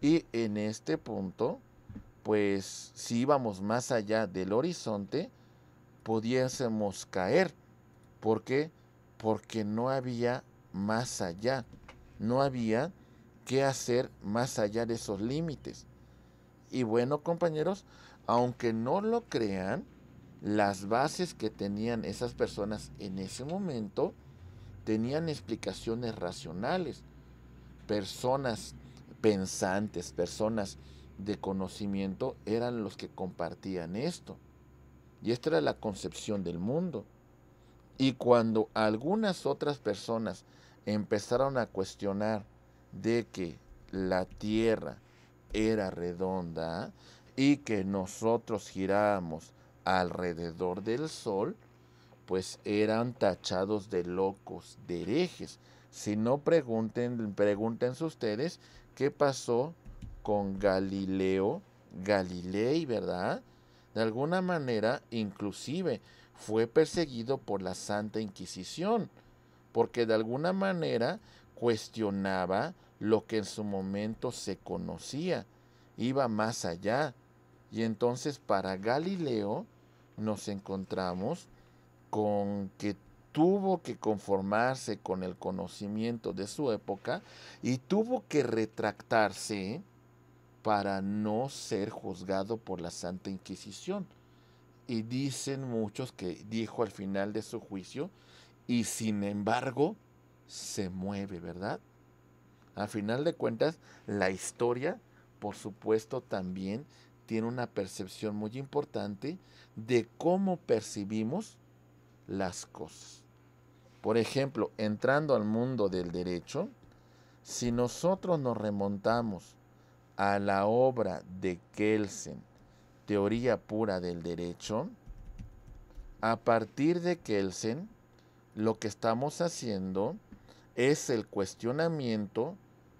Y en este punto, pues si íbamos más allá del horizonte, pudiésemos caer. ¿Por qué? Porque no había más allá no había qué hacer más allá de esos límites. Y bueno, compañeros, aunque no lo crean, las bases que tenían esas personas en ese momento tenían explicaciones racionales. Personas pensantes, personas de conocimiento eran los que compartían esto. Y esta era la concepción del mundo. Y cuando algunas otras personas empezaron a cuestionar de que la Tierra era redonda y que nosotros girábamos alrededor del Sol, pues eran tachados de locos, de herejes. Si no pregunten, pregúntense ustedes qué pasó con Galileo, Galilei, ¿verdad? De alguna manera, inclusive, fue perseguido por la Santa Inquisición porque de alguna manera cuestionaba lo que en su momento se conocía, iba más allá. Y entonces para Galileo nos encontramos con que tuvo que conformarse con el conocimiento de su época y tuvo que retractarse para no ser juzgado por la Santa Inquisición. Y dicen muchos que dijo al final de su juicio y sin embargo se mueve, ¿verdad? A final de cuentas, la historia, por supuesto, también tiene una percepción muy importante de cómo percibimos las cosas. Por ejemplo, entrando al mundo del derecho, si nosotros nos remontamos a la obra de Kelsen, Teoría pura del derecho, a partir de Kelsen, lo que estamos haciendo es el cuestionamiento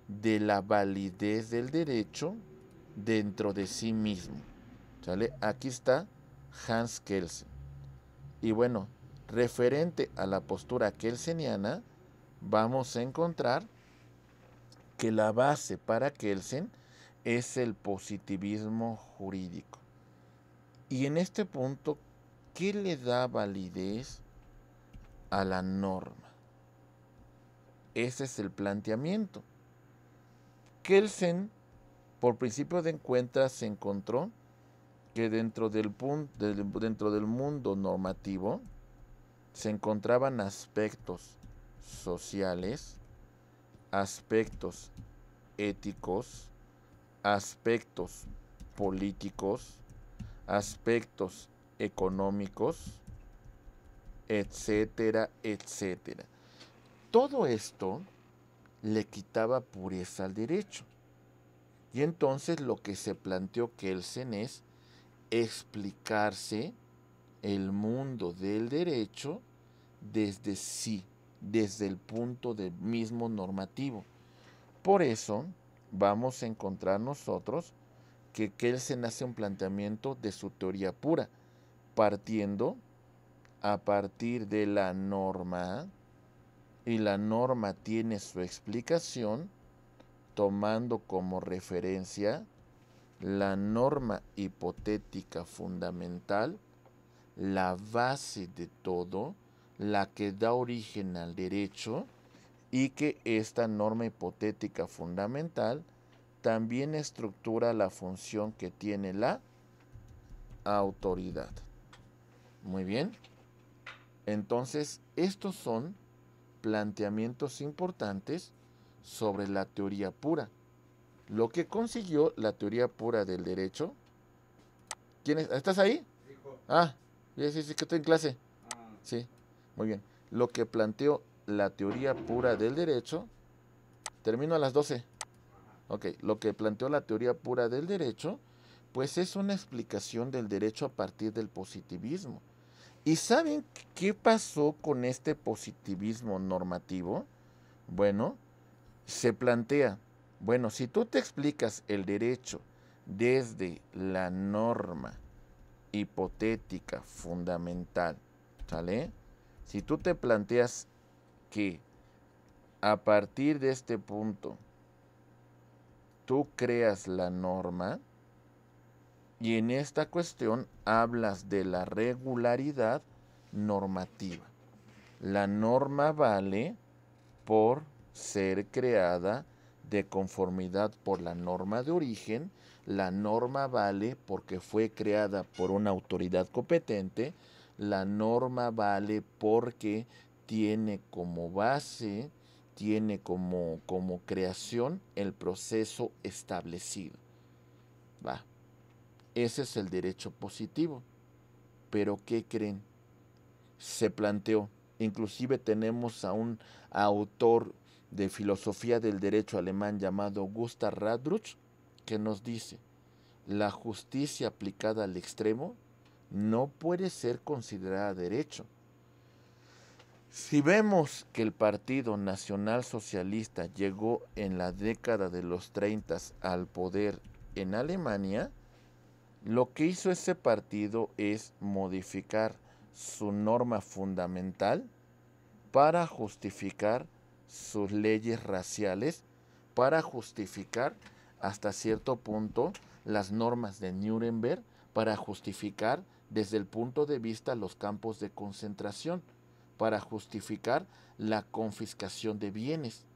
de la validez del derecho dentro de sí mismo. ¿Sale? Aquí está Hans Kelsen. Y bueno, referente a la postura kelseniana, vamos a encontrar que la base para Kelsen es el positivismo jurídico. Y en este punto, ¿qué le da validez a la norma. Ese es el planteamiento. Kelsen, por principio de encuentra, se encontró que dentro del, dentro del mundo normativo se encontraban aspectos sociales, aspectos éticos, aspectos políticos, aspectos económicos, etcétera, etcétera. Todo esto le quitaba pureza al derecho. Y entonces lo que se planteó Kelsen es explicarse el mundo del derecho desde sí, desde el punto del mismo normativo. Por eso vamos a encontrar nosotros que Kelsen hace un planteamiento de su teoría pura, partiendo a partir de la norma y la norma tiene su explicación tomando como referencia la norma hipotética fundamental, la base de todo, la que da origen al derecho y que esta norma hipotética fundamental también estructura la función que tiene la autoridad. Muy bien. Entonces, estos son planteamientos importantes sobre la teoría pura. Lo que consiguió la teoría pura del derecho. ¿Quién ¿Estás ahí? Ah, sí, sí, que estoy en clase. Ah. Sí, muy bien. Lo que planteó la teoría pura del derecho. Termino a las 12. Ok, lo que planteó la teoría pura del derecho, pues es una explicación del derecho a partir del positivismo ¿Y saben qué pasó con este positivismo normativo? Bueno, se plantea, bueno, si tú te explicas el derecho desde la norma hipotética fundamental, ¿sale? Si tú te planteas que a partir de este punto tú creas la norma, y en esta cuestión hablas de la regularidad normativa. La norma vale por ser creada de conformidad por la norma de origen, la norma vale porque fue creada por una autoridad competente, la norma vale porque tiene como base, tiene como, como creación el proceso establecido. Va. Ese es el derecho positivo. Pero ¿qué creen? Se planteó, inclusive tenemos a un autor de filosofía del derecho alemán llamado Gustav Radruch, que nos dice, la justicia aplicada al extremo no puede ser considerada derecho. Si vemos que el Partido Nacional Socialista llegó en la década de los 30 al poder en Alemania, lo que hizo ese partido es modificar su norma fundamental para justificar sus leyes raciales, para justificar hasta cierto punto las normas de Nuremberg, para justificar desde el punto de vista los campos de concentración, para justificar la confiscación de bienes.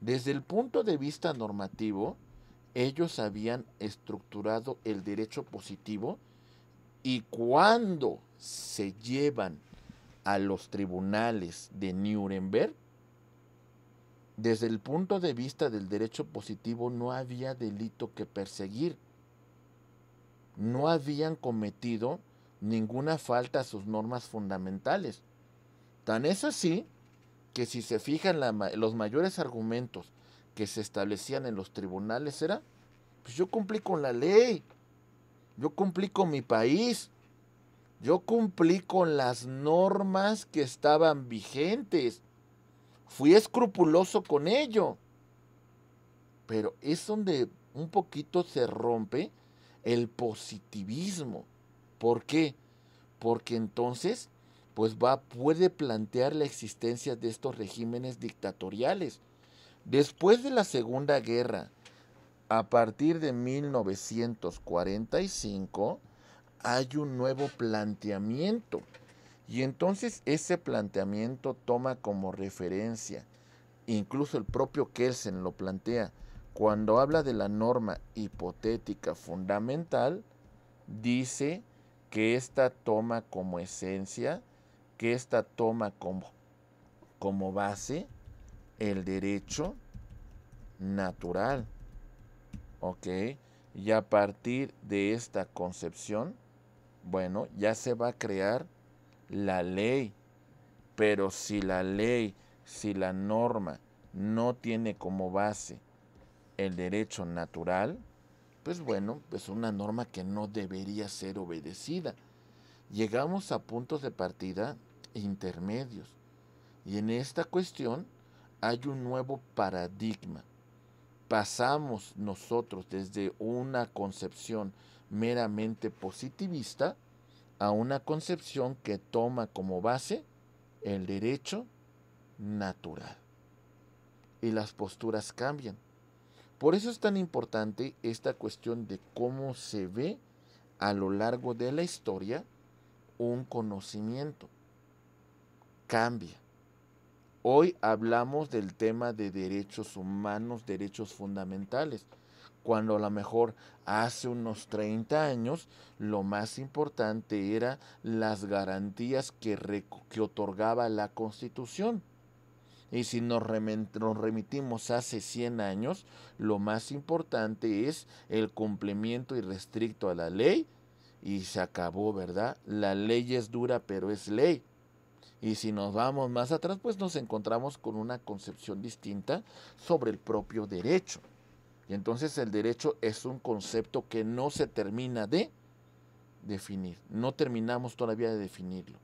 Desde el punto de vista normativo, ellos habían estructurado el derecho positivo y cuando se llevan a los tribunales de Nuremberg, desde el punto de vista del derecho positivo no había delito que perseguir. No habían cometido ninguna falta a sus normas fundamentales. Tan es así que si se fijan los mayores argumentos que se establecían en los tribunales era, pues yo cumplí con la ley, yo cumplí con mi país, yo cumplí con las normas que estaban vigentes, fui escrupuloso con ello. Pero es donde un poquito se rompe el positivismo. ¿Por qué? Porque entonces, pues va, puede plantear la existencia de estos regímenes dictatoriales Después de la Segunda Guerra, a partir de 1945, hay un nuevo planteamiento. Y entonces ese planteamiento toma como referencia, incluso el propio Kelsen lo plantea, cuando habla de la norma hipotética fundamental, dice que esta toma como esencia, que esta toma como, como base el derecho natural. ¿Ok? Y a partir de esta concepción, bueno, ya se va a crear la ley. Pero si la ley, si la norma no tiene como base el derecho natural, pues bueno, es una norma que no debería ser obedecida. Llegamos a puntos de partida intermedios. Y en esta cuestión, hay un nuevo paradigma. Pasamos nosotros desde una concepción meramente positivista a una concepción que toma como base el derecho natural. Y las posturas cambian. Por eso es tan importante esta cuestión de cómo se ve a lo largo de la historia un conocimiento. Cambia. Hoy hablamos del tema de derechos humanos, derechos fundamentales, cuando a lo mejor hace unos 30 años lo más importante era las garantías que, otorgaba la Constitución. Y si nos, nos, remitimos hace 100 años, lo más importante es el cumplimiento irrestricto a la ley y se acabó, ¿verdad? La ley es dura, pero es ley. Y si nos vamos más atrás, pues nos encontramos con una concepción distinta sobre el propio derecho. Y entonces el derecho es un concepto que no se termina de definir. No terminamos todavía de definirlo.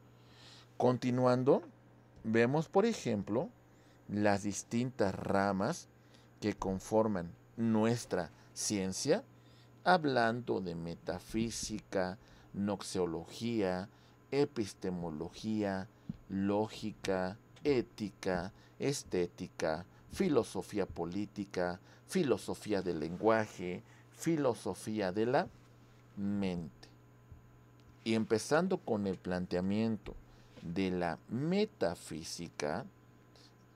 Continuando, vemos, por ejemplo, las distintas ramas que conforman nuestra ciencia, hablando de metafísica, noxeología, epistemología, lógica, ética, estética, filosofía política, filosofía del lenguaje, filosofía de la mente. Y empezando con el planteamiento de la metafísica,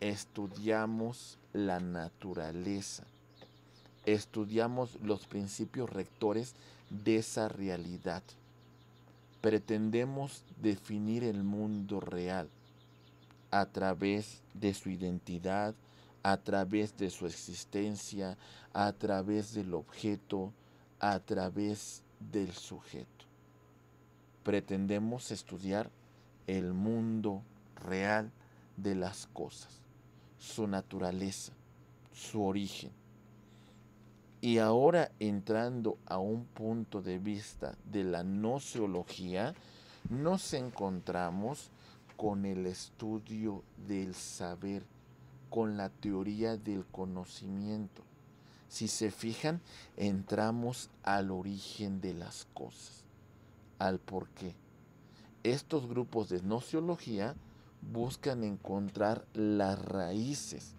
estudiamos la naturaleza, estudiamos los principios rectores de esa realidad pretendemos definir el mundo real a través de su identidad, a través de su existencia, a través del objeto, a través del sujeto. Pretendemos estudiar el mundo real de las cosas, su naturaleza, su origen, y ahora entrando a un punto de vista de la nociología, nos encontramos con el estudio del saber, con la teoría del conocimiento. Si se fijan, entramos al origen de las cosas, al porqué. Estos grupos de nociología buscan encontrar las raíces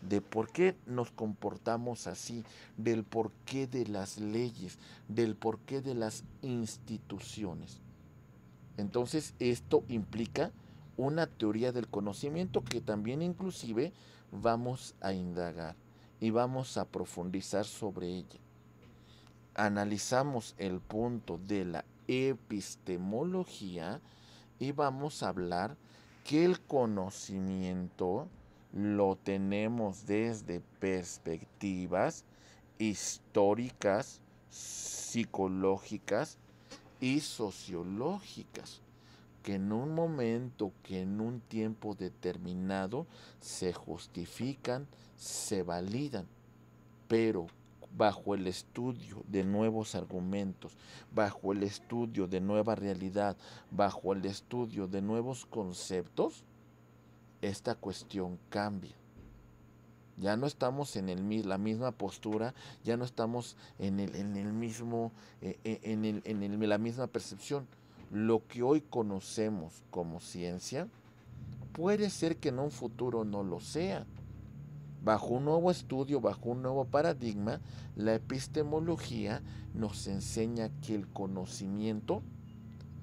de por qué nos comportamos así, del por qué de las leyes, del por qué de las instituciones. Entonces esto implica una teoría del conocimiento que también inclusive vamos a indagar y vamos a profundizar sobre ella. Analizamos el punto de la epistemología y vamos a hablar que el conocimiento lo tenemos desde perspectivas históricas, psicológicas y sociológicas, que en un momento, que en un tiempo determinado se justifican, se validan, pero bajo el estudio de nuevos argumentos, bajo el estudio de nueva realidad, bajo el estudio de nuevos conceptos, esta cuestión cambia. Ya no estamos en el, la misma postura, ya no estamos en, el, mismo, eh, eh, en, en la misma percepción. Lo que hoy conocemos como ciencia puede ser que en un futuro no lo sea. Bajo un nuevo estudio, bajo un nuevo paradigma, la epistemología nos enseña que el conocimiento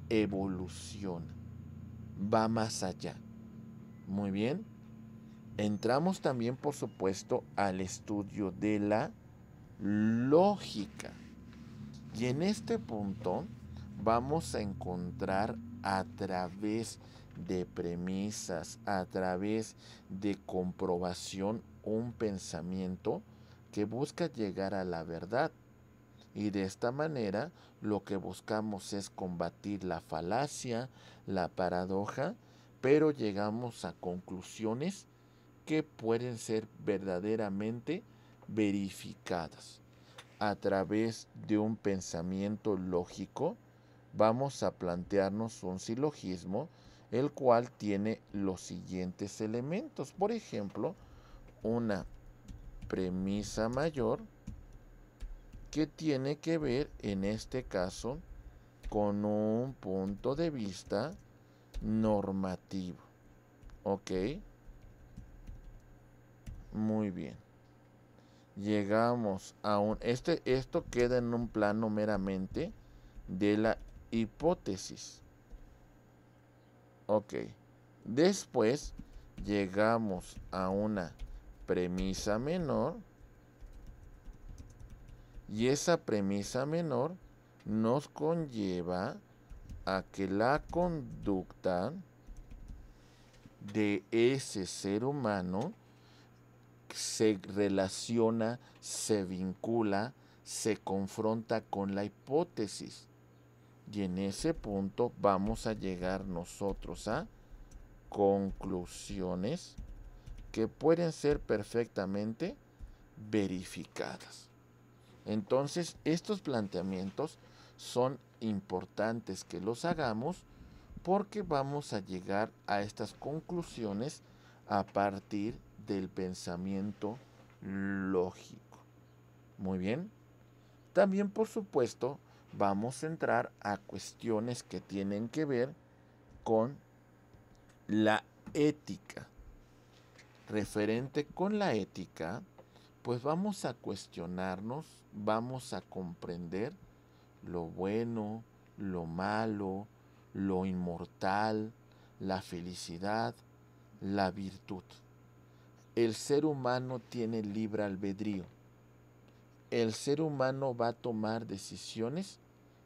evoluciona, va más allá. Muy bien. Entramos también, por supuesto, al estudio de la lógica. Y en este punto vamos a encontrar a través de premisas, a través de comprobación, un pensamiento que busca llegar a la verdad. Y de esta manera lo que buscamos es combatir la falacia, la paradoja pero llegamos a conclusiones que pueden ser verdaderamente verificadas. A través de un pensamiento lógico, vamos a plantearnos un silogismo, el cual tiene los siguientes elementos. Por ejemplo, una premisa mayor que tiene que ver, en este caso, con un punto de vista normativo. Ok. Muy bien. Llegamos a un... Este, esto queda en un plano meramente de la hipótesis. Ok. Después llegamos a una premisa menor. Y esa premisa menor nos conlleva a que la conducta de ese ser humano se relaciona, se vincula, se confronta con la hipótesis. Y en ese punto vamos a llegar nosotros a conclusiones que pueden ser perfectamente verificadas. Entonces, estos planteamientos son importantes que los hagamos porque vamos a llegar a estas conclusiones a partir del pensamiento lógico. Muy bien. También, por supuesto, vamos a entrar a cuestiones que tienen que ver con la ética. Referente con la ética, pues vamos a cuestionarnos, vamos a comprender lo bueno, lo malo, lo inmortal, la felicidad, la virtud. El ser humano tiene libre albedrío. El ser humano va a tomar decisiones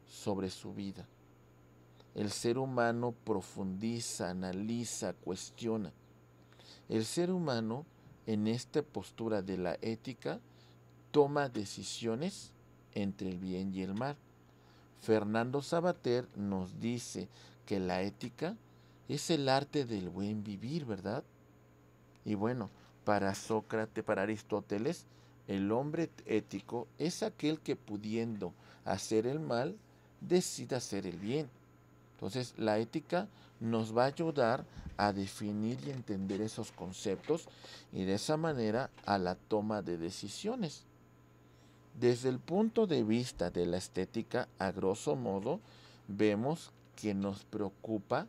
sobre su vida. El ser humano profundiza, analiza, cuestiona. El ser humano, en esta postura de la ética, toma decisiones entre el bien y el mal. Fernando Sabater nos dice que la ética es el arte del buen vivir, ¿verdad? Y bueno, para Sócrates, para Aristóteles, el hombre ético es aquel que pudiendo hacer el mal, decide hacer el bien. Entonces, la ética nos va a ayudar a definir y entender esos conceptos y de esa manera a la toma de decisiones. Desde el punto de vista de la estética, a grosso modo, vemos que nos preocupa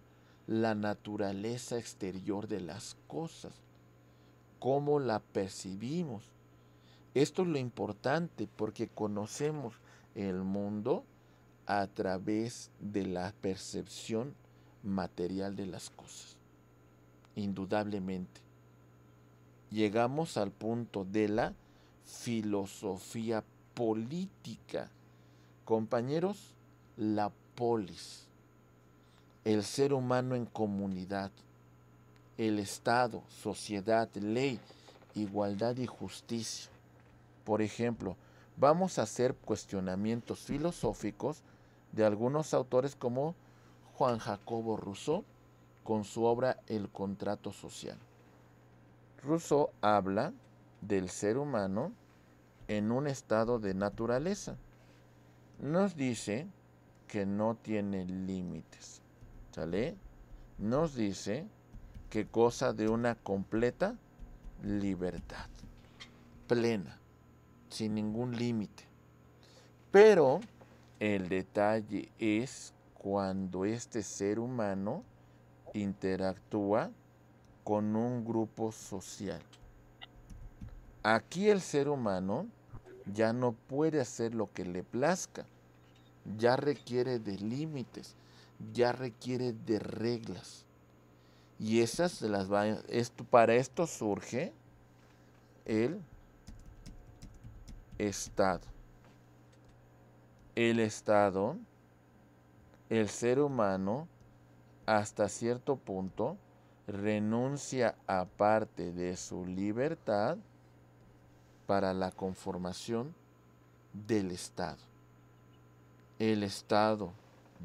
la naturaleza exterior de las cosas, cómo la percibimos. Esto es lo importante porque conocemos el mundo a través de la percepción material de las cosas, indudablemente. Llegamos al punto de la filosofía política. Compañeros, la polis, el ser humano en comunidad, el Estado, sociedad, ley, igualdad y justicia. Por ejemplo, vamos a hacer cuestionamientos filosóficos de algunos autores como Juan Jacobo Rousseau con su obra El contrato social. Rousseau habla del ser humano en un estado de naturaleza. Nos dice que no tiene límites. ¿Sale? Nos dice que goza de una completa libertad, plena, sin ningún límite. Pero el detalle es cuando este ser humano interactúa con un grupo social. Aquí el ser humano ya no puede hacer lo que le plazca, ya requiere de límites, ya requiere de reglas. Y esas las esto, para esto surge el Estado. El Estado, el ser humano, hasta cierto punto, renuncia a parte de su libertad para la conformación del Estado. El Estado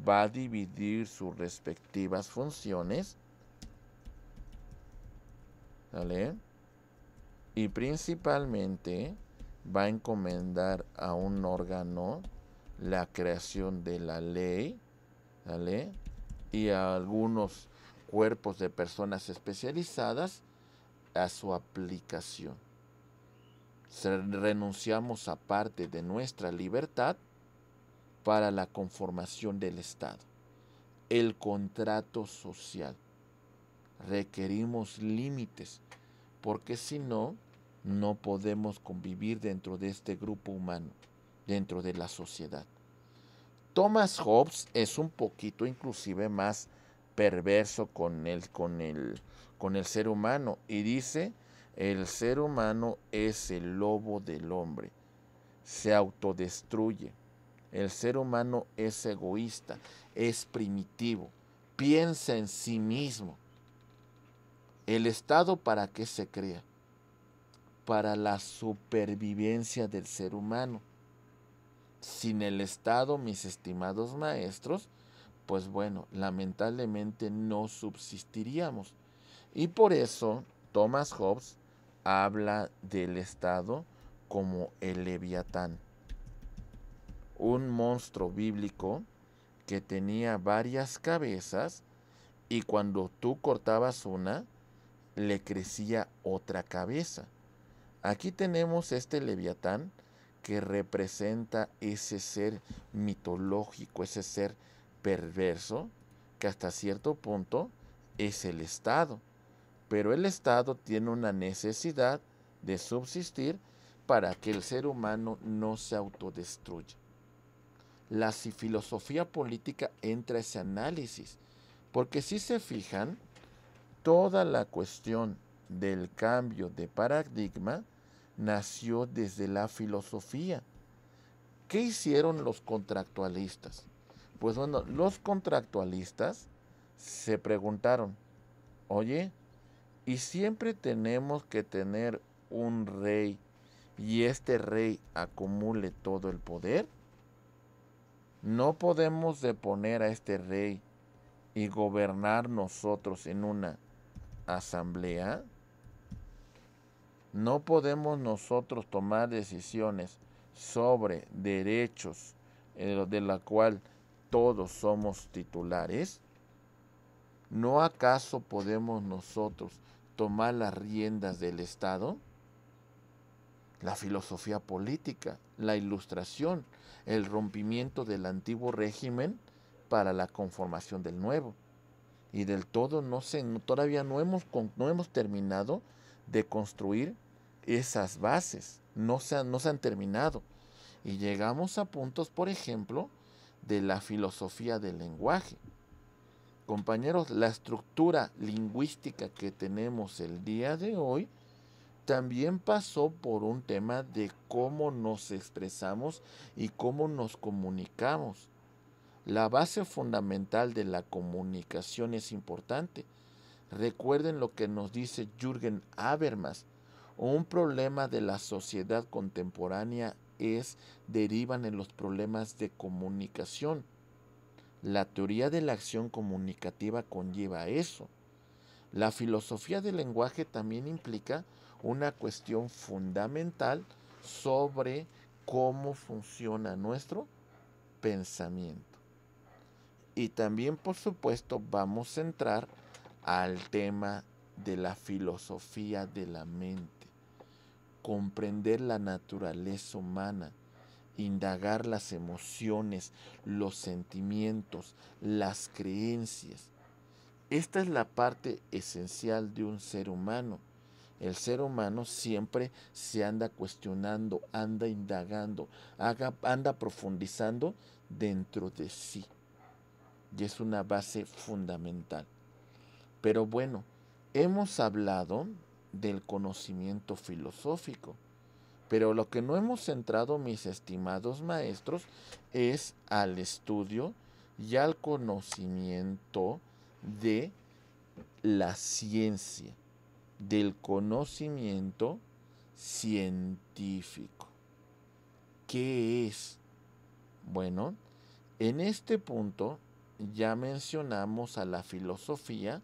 va a dividir sus respectivas funciones ¿vale? y principalmente va a encomendar a un órgano la creación de la ley ¿vale? y a algunos cuerpos de personas especializadas a su aplicación renunciamos a parte de nuestra libertad para la conformación del Estado, el contrato social. Requerimos límites, porque si no, no podemos convivir dentro de este grupo humano, dentro de la sociedad. Thomas Hobbes es un poquito inclusive más perverso con el, con el ser humano y dice el ser humano es el lobo del hombre. Se autodestruye. El ser humano es egoísta, es primitivo, piensa en sí mismo. El Estado para qué se crea? Para la supervivencia del ser humano. Sin el Estado, mis estimados maestros, pues bueno, lamentablemente no subsistiríamos. Y por eso Thomas Hobbes habla del Estado como el Leviatán, un monstruo bíblico que tenía varias cabezas y cuando tú cortabas una, le crecía otra cabeza. Aquí tenemos este leviatán que representa ese ser mitológico, ese ser perverso, que hasta cierto punto es el Estado. Pero el Estado tiene una necesidad de subsistir para que el ser humano no se autodestruya. La filosofía política entra a ese análisis, porque si se fijan, toda la cuestión del cambio de paradigma nació desde la filosofía. ¿Qué hicieron los contractualistas? Pues bueno, los contractualistas se preguntaron, oye, y siempre tenemos que tener un rey y este rey acumule todo el poder. No podemos deponer a este rey y gobernar nosotros en una asamblea. No podemos nosotros tomar decisiones sobre derechos eh, de la cual todos somos titulares. ¿No acaso podemos nosotros tomar las riendas del Estado? La filosofía política, la ilustración, el rompimiento del antiguo régimen para la conformación del nuevo. Y del todo no se, todavía no hemos, terminado de construir esas bases, no no se han terminado. Y llegamos a puntos, por ejemplo, de la filosofía del lenguaje compañeros, la estructura lingüística que tenemos el día de hoy también pasó por un tema de cómo nos expresamos y cómo nos comunicamos. La base fundamental de la comunicación es importante. Recuerden lo que nos dice Jürgen Habermas. Un problema de la sociedad contemporánea es derivan en los problemas de comunicación. La teoría de la acción comunicativa conlleva eso. La filosofía del lenguaje también implica una cuestión fundamental sobre cómo funciona nuestro pensamiento. Y también, por supuesto, vamos a entrar al tema de la filosofía de la mente, comprender la naturaleza humana, indagar las emociones, los sentimientos, las creencias. Esta es la parte esencial de un ser humano. El ser humano siempre se anda cuestionando, anda indagando, anda profundizando dentro de sí. Y es una base fundamental. Pero bueno, hemos hablado del conocimiento filosófico. Pero lo que no hemos centrado, mis estimados maestros, es al estudio y al conocimiento de la ciencia, del conocimiento científico. ¿Qué es? Bueno, en este punto ya mencionamos a la filosofía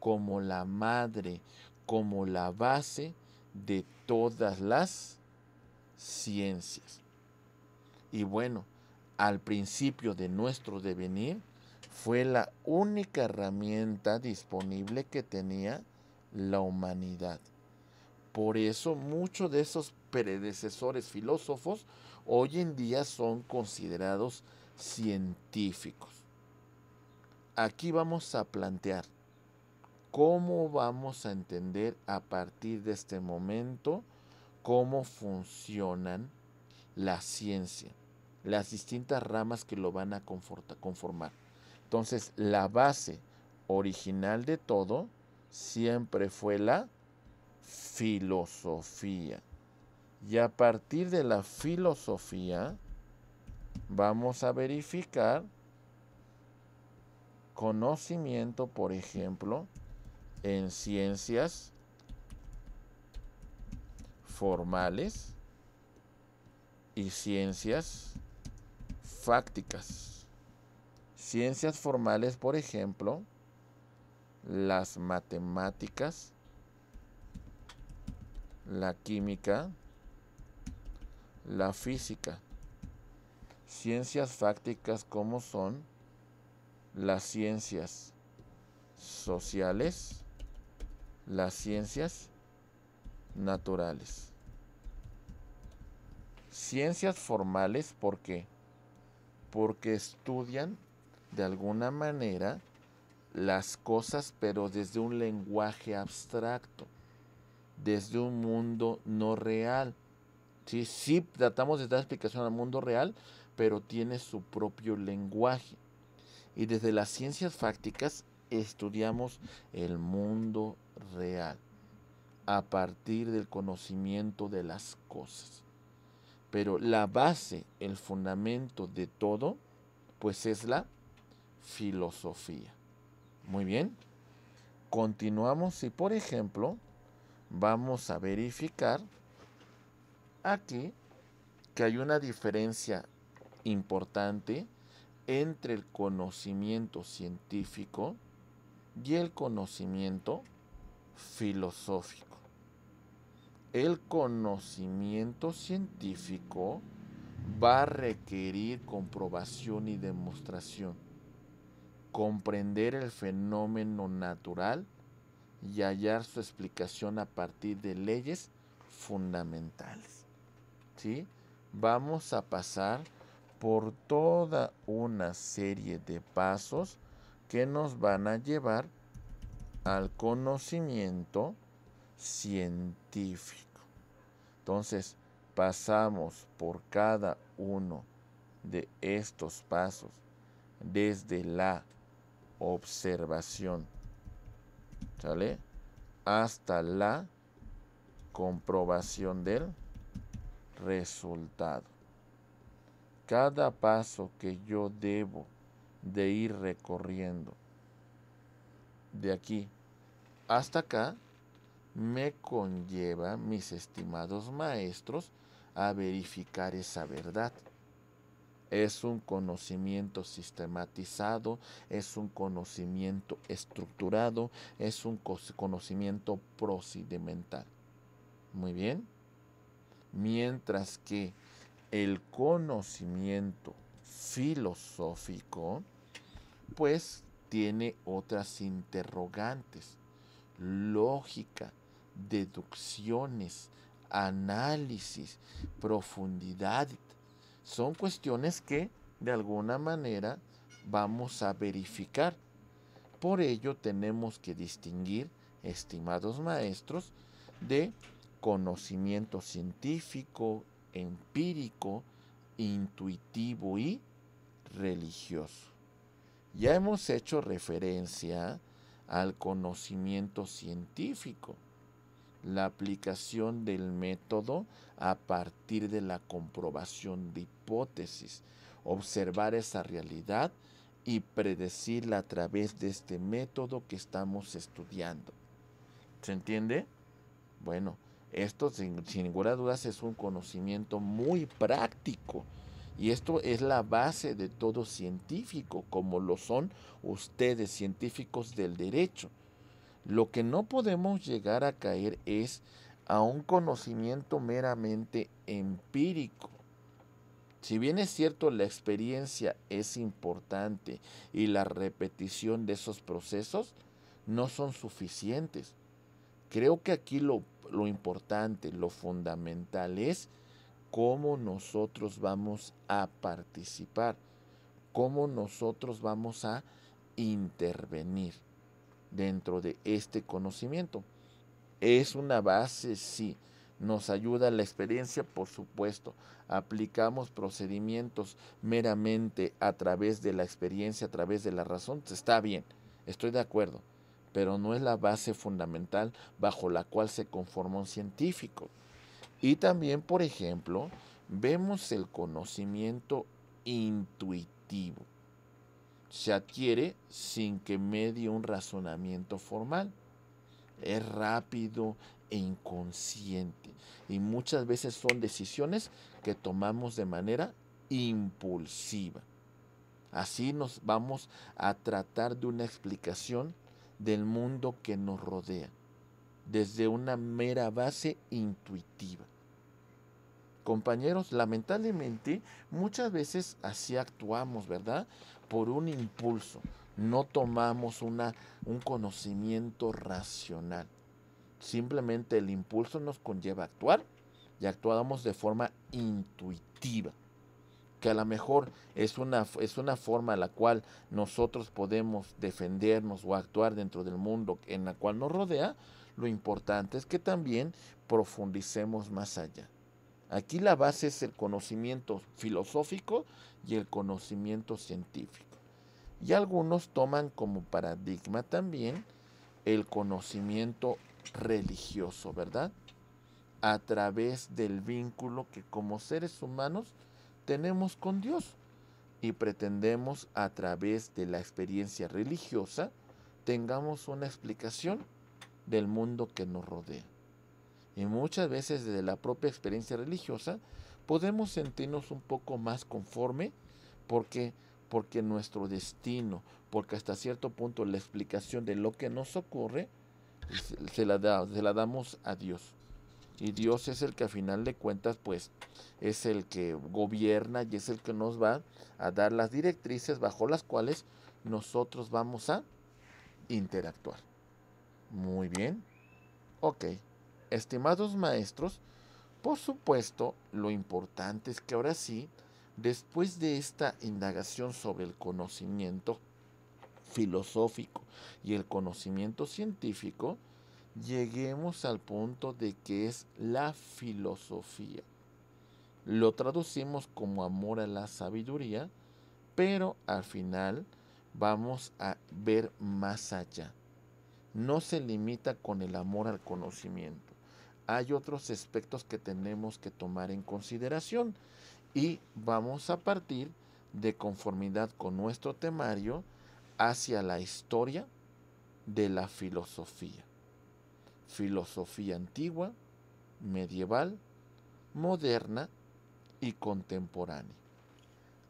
como la madre, como la base de todas las ciencias. Y bueno, al principio de nuestro devenir fue la única herramienta disponible que tenía la humanidad. Por eso muchos de esos predecesores filósofos hoy en día son considerados científicos. Aquí vamos a plantear cómo vamos a entender a partir de este momento cómo funcionan la ciencia, las distintas ramas que lo van a conformar. Entonces, la base original de todo siempre fue la filosofía. Y a partir de la filosofía vamos a verificar conocimiento, por ejemplo, en ciencias formales y ciencias fácticas. Ciencias formales, por ejemplo, las matemáticas, la química, la física. Ciencias fácticas como son las ciencias sociales, las ciencias naturales. Ciencias formales, ¿por qué? Porque estudian de alguna manera las cosas, pero desde un lenguaje abstracto, desde un mundo no real. Sí, sí, tratamos de dar explicación al mundo real, pero tiene su propio lenguaje. Y desde las ciencias fácticas estudiamos el mundo real a partir del conocimiento de las cosas. Pero la base, el fundamento de todo, pues es la filosofía. Muy bien. Continuamos y por ejemplo vamos a verificar aquí que hay una diferencia importante entre el conocimiento científico y el conocimiento filosófico el conocimiento científico va a requerir comprobación y demostración. Comprender el fenómeno natural y hallar su explicación a partir de leyes fundamentales. ¿Sí? Vamos a pasar por toda una serie de pasos que nos van a llevar al conocimiento científico. Entonces pasamos por cada uno de estos pasos desde la observación, ¿sale? Hasta la comprobación del resultado. Cada paso que yo debo de ir recorriendo de aquí hasta acá me conlleva, mis estimados maestros, a verificar esa verdad. Es un conocimiento sistematizado, es un conocimiento estructurado, es un conocimiento procedimental. Muy bien. Mientras que el conocimiento filosófico, pues tiene otras interrogantes, lógica, deducciones, análisis, profundidad. Son cuestiones que de alguna manera vamos a verificar. Por ello tenemos que distinguir, estimados maestros, de conocimiento científico, empírico, intuitivo y religioso. Ya hemos hecho referencia al conocimiento científico la aplicación del método a partir de la comprobación de hipótesis, observar esa realidad y predecirla a través de este método que estamos estudiando. ¿Se entiende? Bueno, esto sin, ninguna duda es un conocimiento muy práctico. Y esto es la base de todo científico, como lo son ustedes, científicos del derecho. Lo que no podemos llegar a caer es a un conocimiento meramente empírico. Si bien es cierto, la experiencia es importante y la repetición de esos procesos no son suficientes. Creo que aquí lo, importante, lo fundamental es cómo nosotros vamos a participar, cómo nosotros vamos a intervenir dentro de este conocimiento. Es una base, sí. Nos ayuda la experiencia, por supuesto. Aplicamos procedimientos meramente a través de la experiencia, a través de la razón. Está bien, estoy de acuerdo, pero no es la base fundamental bajo la cual se conforma un científico. Y también, por ejemplo, vemos el conocimiento intuitivo se adquiere sin que medie un razonamiento formal. Es rápido e inconsciente y muchas veces son decisiones que tomamos de manera impulsiva. Así nos vamos a tratar de una explicación del mundo que nos rodea, desde una mera base intuitiva. Compañeros, lamentablemente muchas veces así actuamos, ¿verdad? por un impulso, no tomamos una, un conocimiento racional. Simplemente el impulso nos conlleva a actuar y actuamos de forma intuitiva, que a lo mejor es una, es una forma a la cual nosotros podemos defendernos o actuar dentro del mundo en la cual nos rodea. Lo importante es que también profundicemos más allá. Aquí la base es el conocimiento filosófico y el conocimiento científico. Y algunos toman como paradigma también el conocimiento religioso, ¿verdad? A través del vínculo que como seres humanos tenemos con Dios y pretendemos a través de la experiencia religiosa tengamos una explicación del mundo que nos rodea y muchas veces desde la propia experiencia religiosa, podemos sentirnos un poco más conforme porque porque nuestro destino, porque hasta cierto punto la explicación de lo que nos ocurre se la, da, se la damos a Dios. Y Dios es el que a final de cuentas, pues, es el que gobierna y es el que nos va a dar las directrices bajo las cuales nosotros vamos a interactuar. Muy bien. Ok. Estimados maestros, por supuesto, lo importante es que ahora sí, después de esta indagación sobre el conocimiento filosófico y el conocimiento científico, lleguemos al punto de que es la filosofía. Lo traducimos como amor a la sabiduría, pero al final vamos a ver más allá. No se limita con el amor al conocimiento hay otros aspectos que tenemos que tomar en consideración y vamos a partir de conformidad con nuestro temario hacia la historia de la filosofía. Filosofía antigua, medieval, moderna y contemporánea.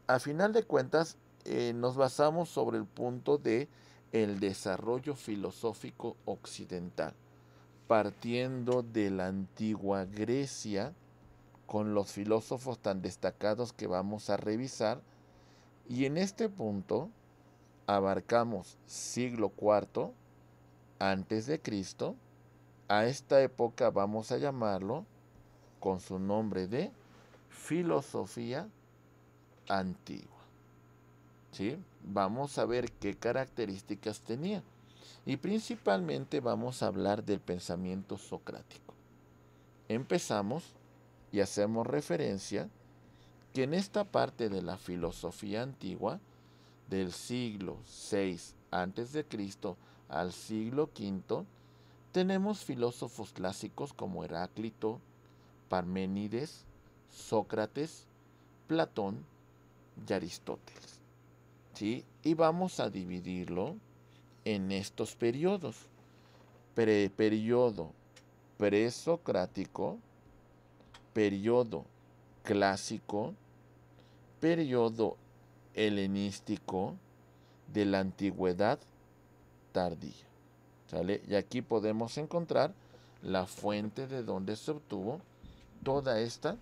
A final de cuentas, eh, nos basamos sobre el punto de el desarrollo filosófico occidental partiendo de la antigua Grecia con los filósofos tan destacados que vamos a revisar. Y en este punto abarcamos siglo IV antes de Cristo. A esta época vamos a llamarlo con su nombre de filosofía antigua. ¿Sí? Vamos a ver qué características tenía y principalmente vamos a hablar del pensamiento socrático. Empezamos y hacemos referencia que en esta parte de la filosofía antigua, del siglo VI cristo al siglo V, tenemos filósofos clásicos como Heráclito, Parménides, Sócrates, Platón y Aristóteles. Y vamos a dividirlo en estos periodos. periodo presocrático, periodo clásico, periodo helenístico de la antigüedad tardía. ¿sale? Y aquí podemos encontrar la fuente de donde se obtuvo toda esta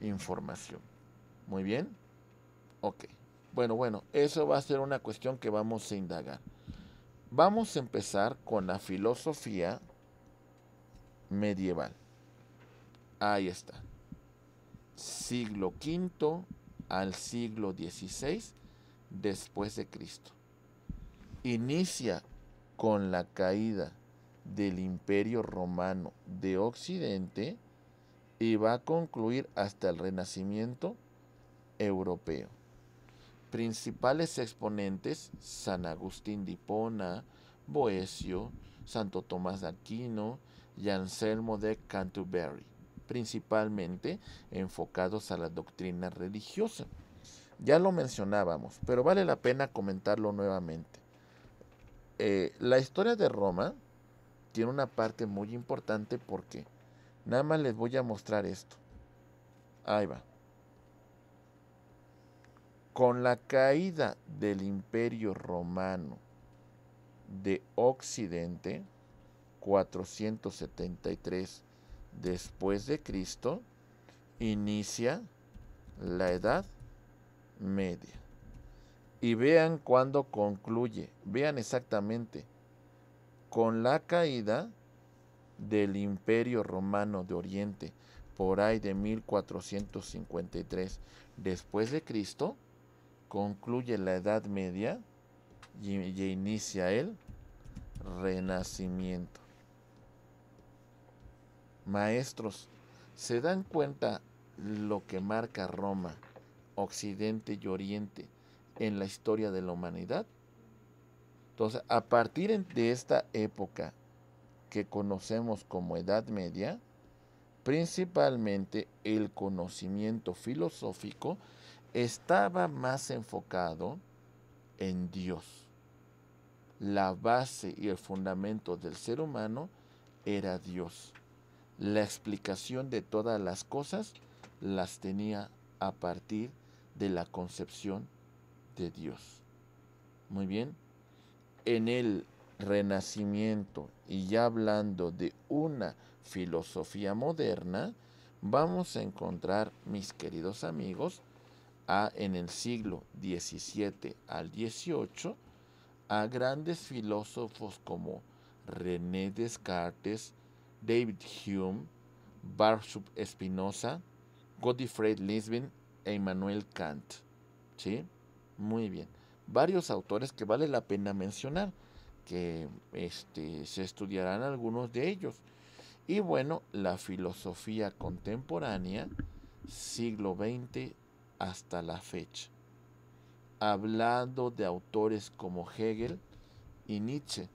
información. Muy bien. Ok. Bueno, bueno, eso va a ser una cuestión que vamos a indagar. Vamos a empezar con la filosofía medieval. Ahí está. Siglo V al siglo XVI después de Cristo. Inicia con la caída del imperio romano de Occidente y va a concluir hasta el renacimiento europeo. Principales exponentes, San Agustín de Hipona, Boesio, Santo Tomás de Aquino y Anselmo de Canterbury, principalmente enfocados a la doctrina religiosa. Ya lo mencionábamos, pero vale la pena comentarlo nuevamente. Eh, la historia de Roma tiene una parte muy importante porque nada más les voy a mostrar esto. Ahí va. Con la caída del imperio romano de Occidente, 473 después de Cristo, inicia la Edad Media. Y vean cuándo concluye, vean exactamente, con la caída del Imperio Romano de Oriente, por ahí de 1453 después de Cristo, concluye la Edad Media y, inicia el Renacimiento. Maestros, ¿se dan cuenta lo que marca Roma, Occidente y Oriente en la historia de la humanidad? Entonces, a partir de esta época que conocemos como Edad Media, principalmente el conocimiento filosófico estaba más enfocado en Dios. La base y el fundamento del ser humano era Dios. La explicación de todas las cosas las tenía a partir de la concepción de Dios. Muy bien. En el renacimiento y ya hablando de una filosofía moderna, vamos a encontrar, mis queridos amigos, en el siglo XVII al XVIII a grandes filósofos como René Descartes, David Hume, Baruch Spinoza, Gottfried Lisbon e Immanuel Kant. ¿Sí? Muy bien. Varios autores que vale la pena mencionar, que este, se estudiarán algunos de ellos. Y bueno, la filosofía contemporánea, siglo XX, hasta la fecha, hablando de autores como Hegel y Nietzsche,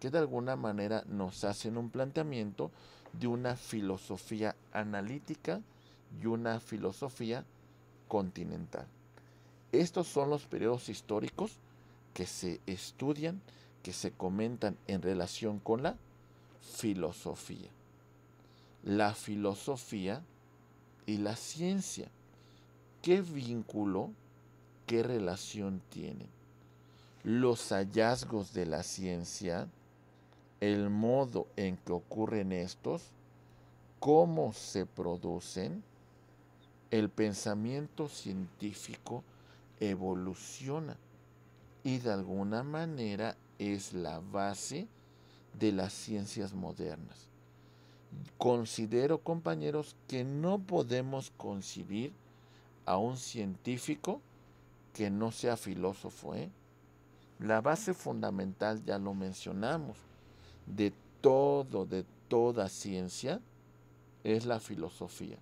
que de alguna manera nos hacen un planteamiento de una filosofía analítica y una filosofía continental. Estos son los periodos históricos que se estudian, que se comentan en relación con la filosofía. La filosofía y la ciencia. ¿Qué vínculo, qué relación tienen? Los hallazgos de la ciencia, el modo en que ocurren estos, cómo se producen, el pensamiento científico evoluciona y de alguna manera es la base de las ciencias modernas. Considero, compañeros, que no podemos concibir a un científico que no sea filósofo. ¿eh? La base fundamental, ya lo mencionamos, de todo, de toda ciencia, es la filosofía.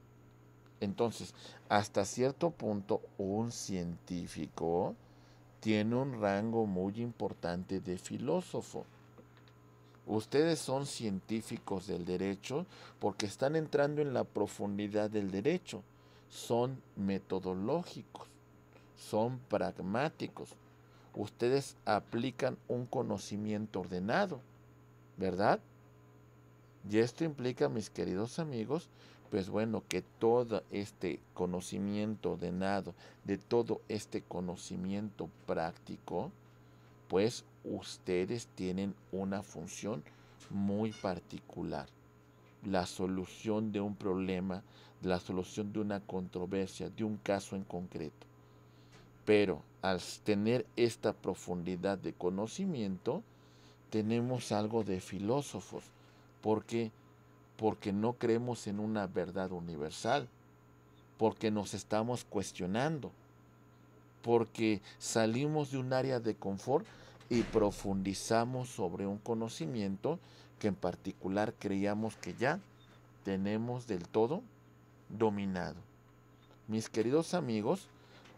Entonces, hasta cierto punto, un científico tiene un rango muy importante de filósofo. Ustedes son científicos del derecho porque están entrando en la profundidad del derecho son metodológicos, son pragmáticos. Ustedes aplican un conocimiento ordenado, ¿verdad? Y esto implica, mis queridos amigos, pues bueno, que todo este conocimiento ordenado, de todo este conocimiento práctico, pues ustedes tienen una función muy particular. La solución de un problema, la solución de una controversia, de un caso en concreto. Pero al tener esta profundidad de conocimiento, tenemos algo de filósofos. porque Porque no creemos en una verdad universal, porque nos estamos cuestionando, porque salimos de un área de confort y profundizamos sobre un conocimiento que en particular creíamos que ya tenemos del todo dominado. Mis queridos amigos,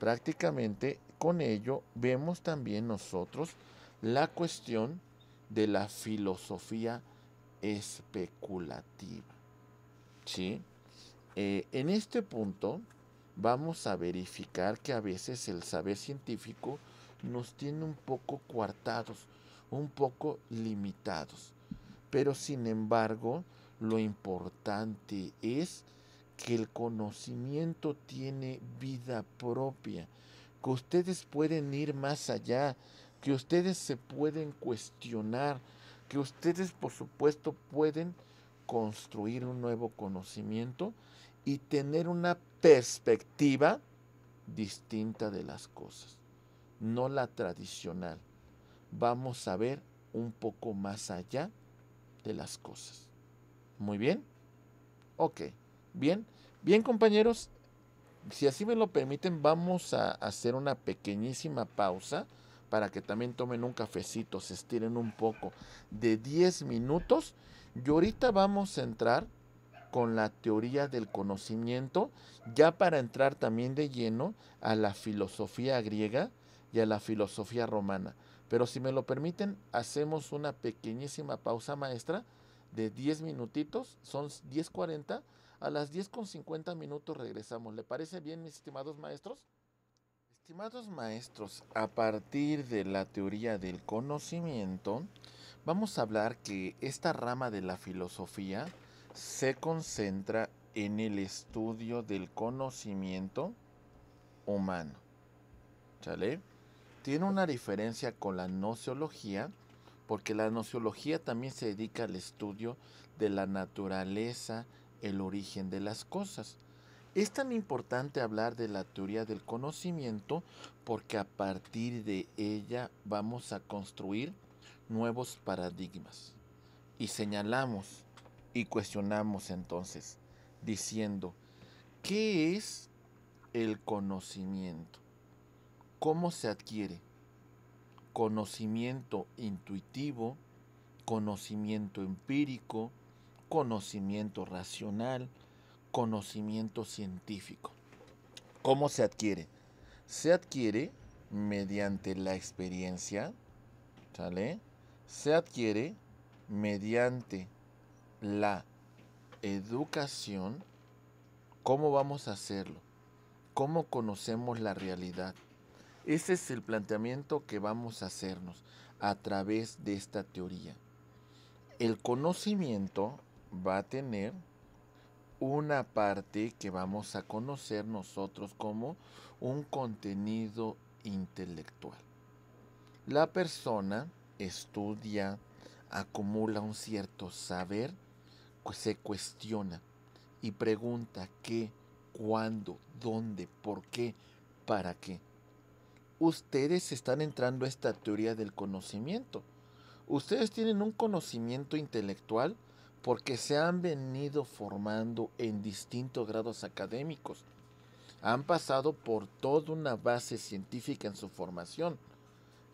prácticamente con ello vemos también nosotros la cuestión de la filosofía especulativa. Eh, en este punto vamos a verificar que a veces el saber científico nos tiene un poco coartados, un poco limitados. Pero sin embargo, lo importante es que el conocimiento tiene vida propia, que ustedes pueden ir más allá, que ustedes se pueden cuestionar, que ustedes por supuesto pueden construir un nuevo conocimiento y tener una perspectiva distinta de las cosas, no la tradicional. Vamos a ver un poco más allá de las cosas. ¿Muy bien? Ok. Bien, bien compañeros, si así me lo permiten, vamos a hacer una pequeñísima pausa para que también tomen un cafecito, se estiren un poco, de 10 minutos. Y ahorita vamos a entrar con la teoría del conocimiento, ya para entrar también de lleno a la filosofía griega y a la filosofía romana. Pero si me lo permiten, hacemos una pequeñísima pausa maestra de 10 minutitos, son 10.40 a las 10 con 50 minutos regresamos. ¿Le parece bien, mis estimados maestros? Estimados maestros, a partir de la teoría del conocimiento, vamos a hablar que esta rama de la filosofía se concentra en el estudio del conocimiento humano. ¿Sale? Tiene una diferencia con la nociología, porque la nociología también se dedica al estudio de la naturaleza el origen de las cosas. Es tan importante hablar de la teoría del conocimiento porque a partir de ella vamos a construir nuevos paradigmas. Y señalamos y cuestionamos entonces, diciendo, ¿qué es el conocimiento? ¿Cómo se adquiere? Conocimiento intuitivo, conocimiento empírico, conocimiento racional, conocimiento científico. ¿Cómo se adquiere? Se adquiere mediante la experiencia, ¿sale? Se adquiere mediante la educación. ¿Cómo vamos a hacerlo? ¿Cómo conocemos la realidad? Ese es el planteamiento que vamos a hacernos a través de esta teoría. El conocimiento va a tener una parte que vamos a conocer nosotros como un contenido intelectual. La persona estudia, acumula un cierto saber, se cuestiona y pregunta qué, cuándo, dónde, por qué, para qué. Ustedes están entrando a esta teoría del conocimiento. Ustedes tienen un conocimiento intelectual porque se han venido formando en distintos grados académicos. Han pasado por toda una base científica en su formación.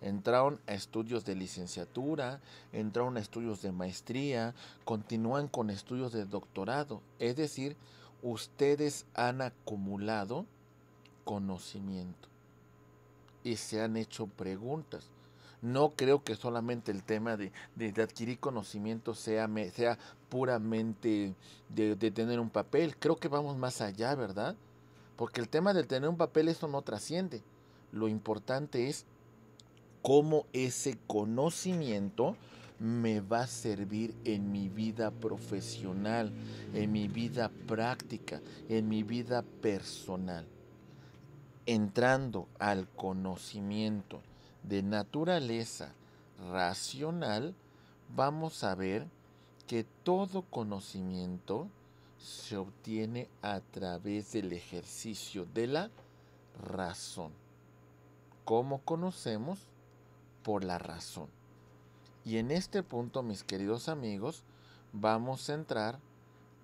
Entraron a estudios de licenciatura, entraron a estudios de maestría, continúan con estudios de doctorado. Es decir, ustedes han acumulado conocimiento y se han hecho preguntas. No creo que solamente el tema de, adquirir conocimiento sea, sea puramente de, de tener un papel. Creo que vamos más allá, ¿verdad? Porque el tema de tener un papel, eso no trasciende. Lo importante es cómo ese conocimiento me va a servir en mi vida profesional, en mi vida práctica, en mi vida personal. Entrando al conocimiento de naturaleza racional, vamos a ver que todo conocimiento se obtiene a través del ejercicio de la razón. ¿Cómo conocemos? Por la razón. Y en este punto, mis queridos amigos, vamos a entrar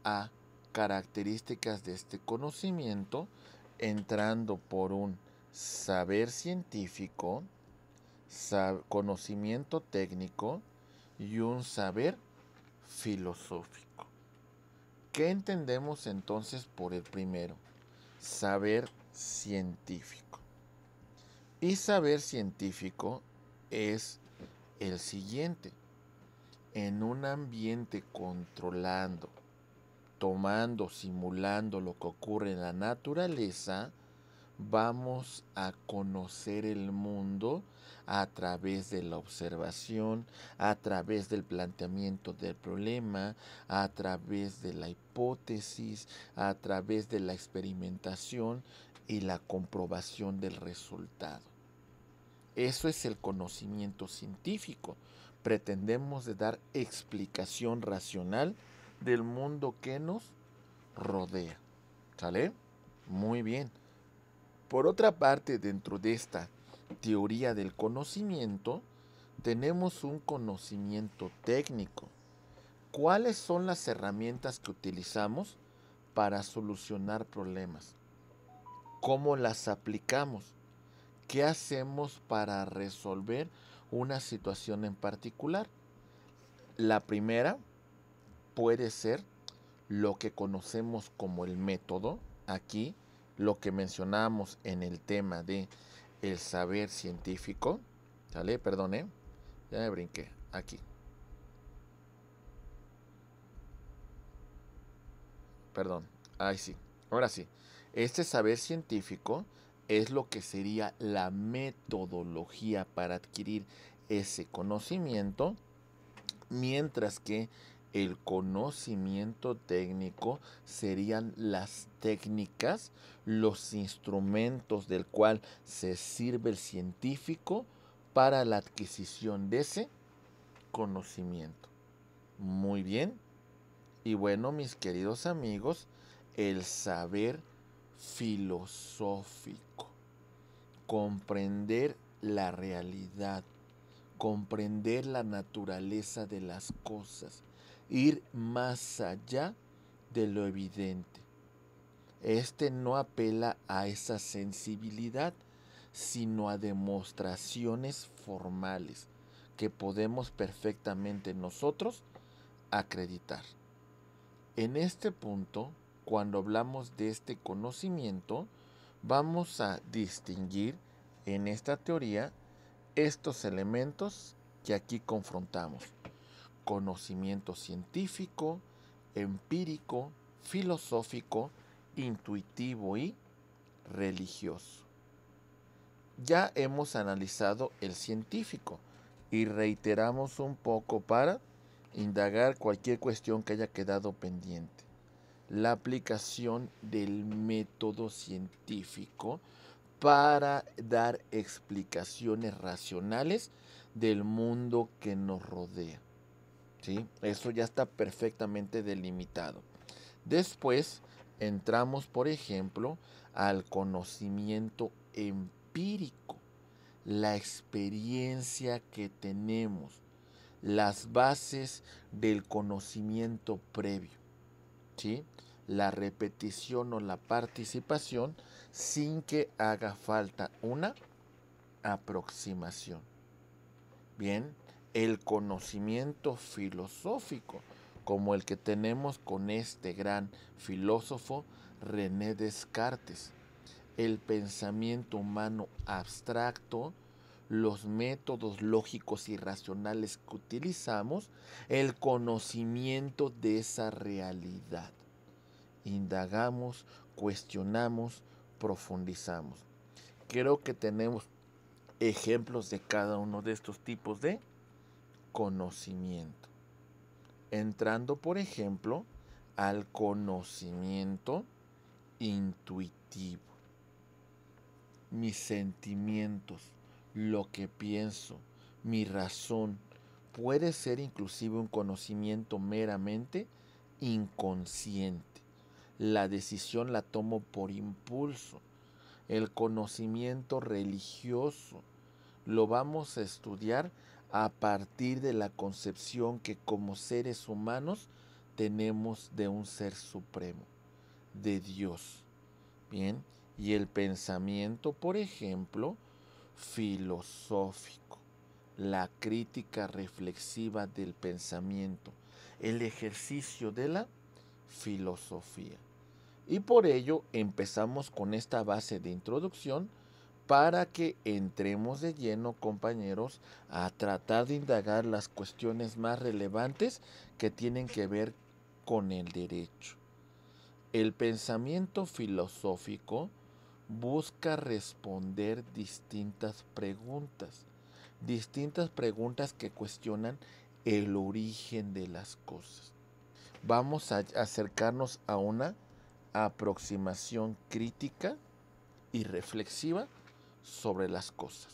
a características de este conocimiento, entrando por un saber científico, conocimiento técnico y un saber filosófico. ¿Qué entendemos entonces por el primero? Saber científico. Y saber científico es el siguiente. En un ambiente controlando, tomando, simulando lo que ocurre en la naturaleza, vamos a conocer el mundo a través de la observación, a través del planteamiento del problema, a través de la hipótesis, a través de la experimentación y la comprobación del resultado. Eso es el conocimiento científico. Pretendemos dar explicación racional del mundo que nos rodea. ¿Sale? Muy bien. Por otra parte, dentro de esta teoría del conocimiento, tenemos un conocimiento técnico. ¿Cuáles son las herramientas que utilizamos para solucionar problemas? ¿Cómo las aplicamos? ¿Qué hacemos para resolver una situación en particular? La primera puede ser lo que conocemos como el método. Aquí lo que mencionamos en el tema de el saber científico, ¿sale? Perdón, ¿eh? Ya me brinqué, aquí. Perdón, ahí sí, ahora sí. Este saber científico es lo que sería la metodología para adquirir ese conocimiento, mientras que el conocimiento técnico serían las técnicas, los instrumentos del cual se sirve el científico para la adquisición de ese conocimiento. Muy bien. Y bueno, mis queridos amigos, el saber filosófico, comprender la realidad, comprender la naturaleza de las cosas ir más allá de lo evidente. Este no apela a esa sensibilidad, sino a demostraciones formales que podemos perfectamente nosotros acreditar. En este punto, cuando hablamos de este conocimiento, vamos a distinguir en esta teoría estos elementos que aquí confrontamos conocimiento científico, empírico, filosófico, intuitivo y religioso. Ya hemos analizado el científico y reiteramos un poco para indagar cualquier cuestión que haya quedado pendiente. La aplicación del método científico para dar explicaciones racionales del mundo que nos rodea. Eso ya está perfectamente delimitado. Después entramos, por ejemplo, al conocimiento empírico, la experiencia que tenemos, las bases del conocimiento previo, ¿sí? la repetición o la participación sin que haga falta una aproximación. Bien, el conocimiento filosófico como el que tenemos con este gran filósofo René Descartes, el pensamiento humano abstracto, los métodos lógicos y racionales que utilizamos, el conocimiento de esa realidad. Indagamos, cuestionamos, profundizamos. Creo que tenemos ejemplos de cada uno de estos tipos de conocimiento. Entrando, por ejemplo, al conocimiento intuitivo. Mis sentimientos, lo que pienso, mi razón, puede ser inclusive un conocimiento meramente inconsciente. La decisión la tomo por impulso. El conocimiento religioso lo vamos a estudiar a partir de la concepción que como seres humanos tenemos de un ser supremo, de Dios. Bien, y el pensamiento, por ejemplo, filosófico, la crítica reflexiva del pensamiento, el ejercicio de la filosofía. Y por ello empezamos con esta base de introducción para que entremos de lleno, compañeros, a tratar de indagar las cuestiones más relevantes que tienen que ver con el derecho. El pensamiento filosófico busca responder distintas preguntas, distintas preguntas que cuestionan el origen de las cosas. Vamos a acercarnos a una aproximación crítica y reflexiva sobre las cosas.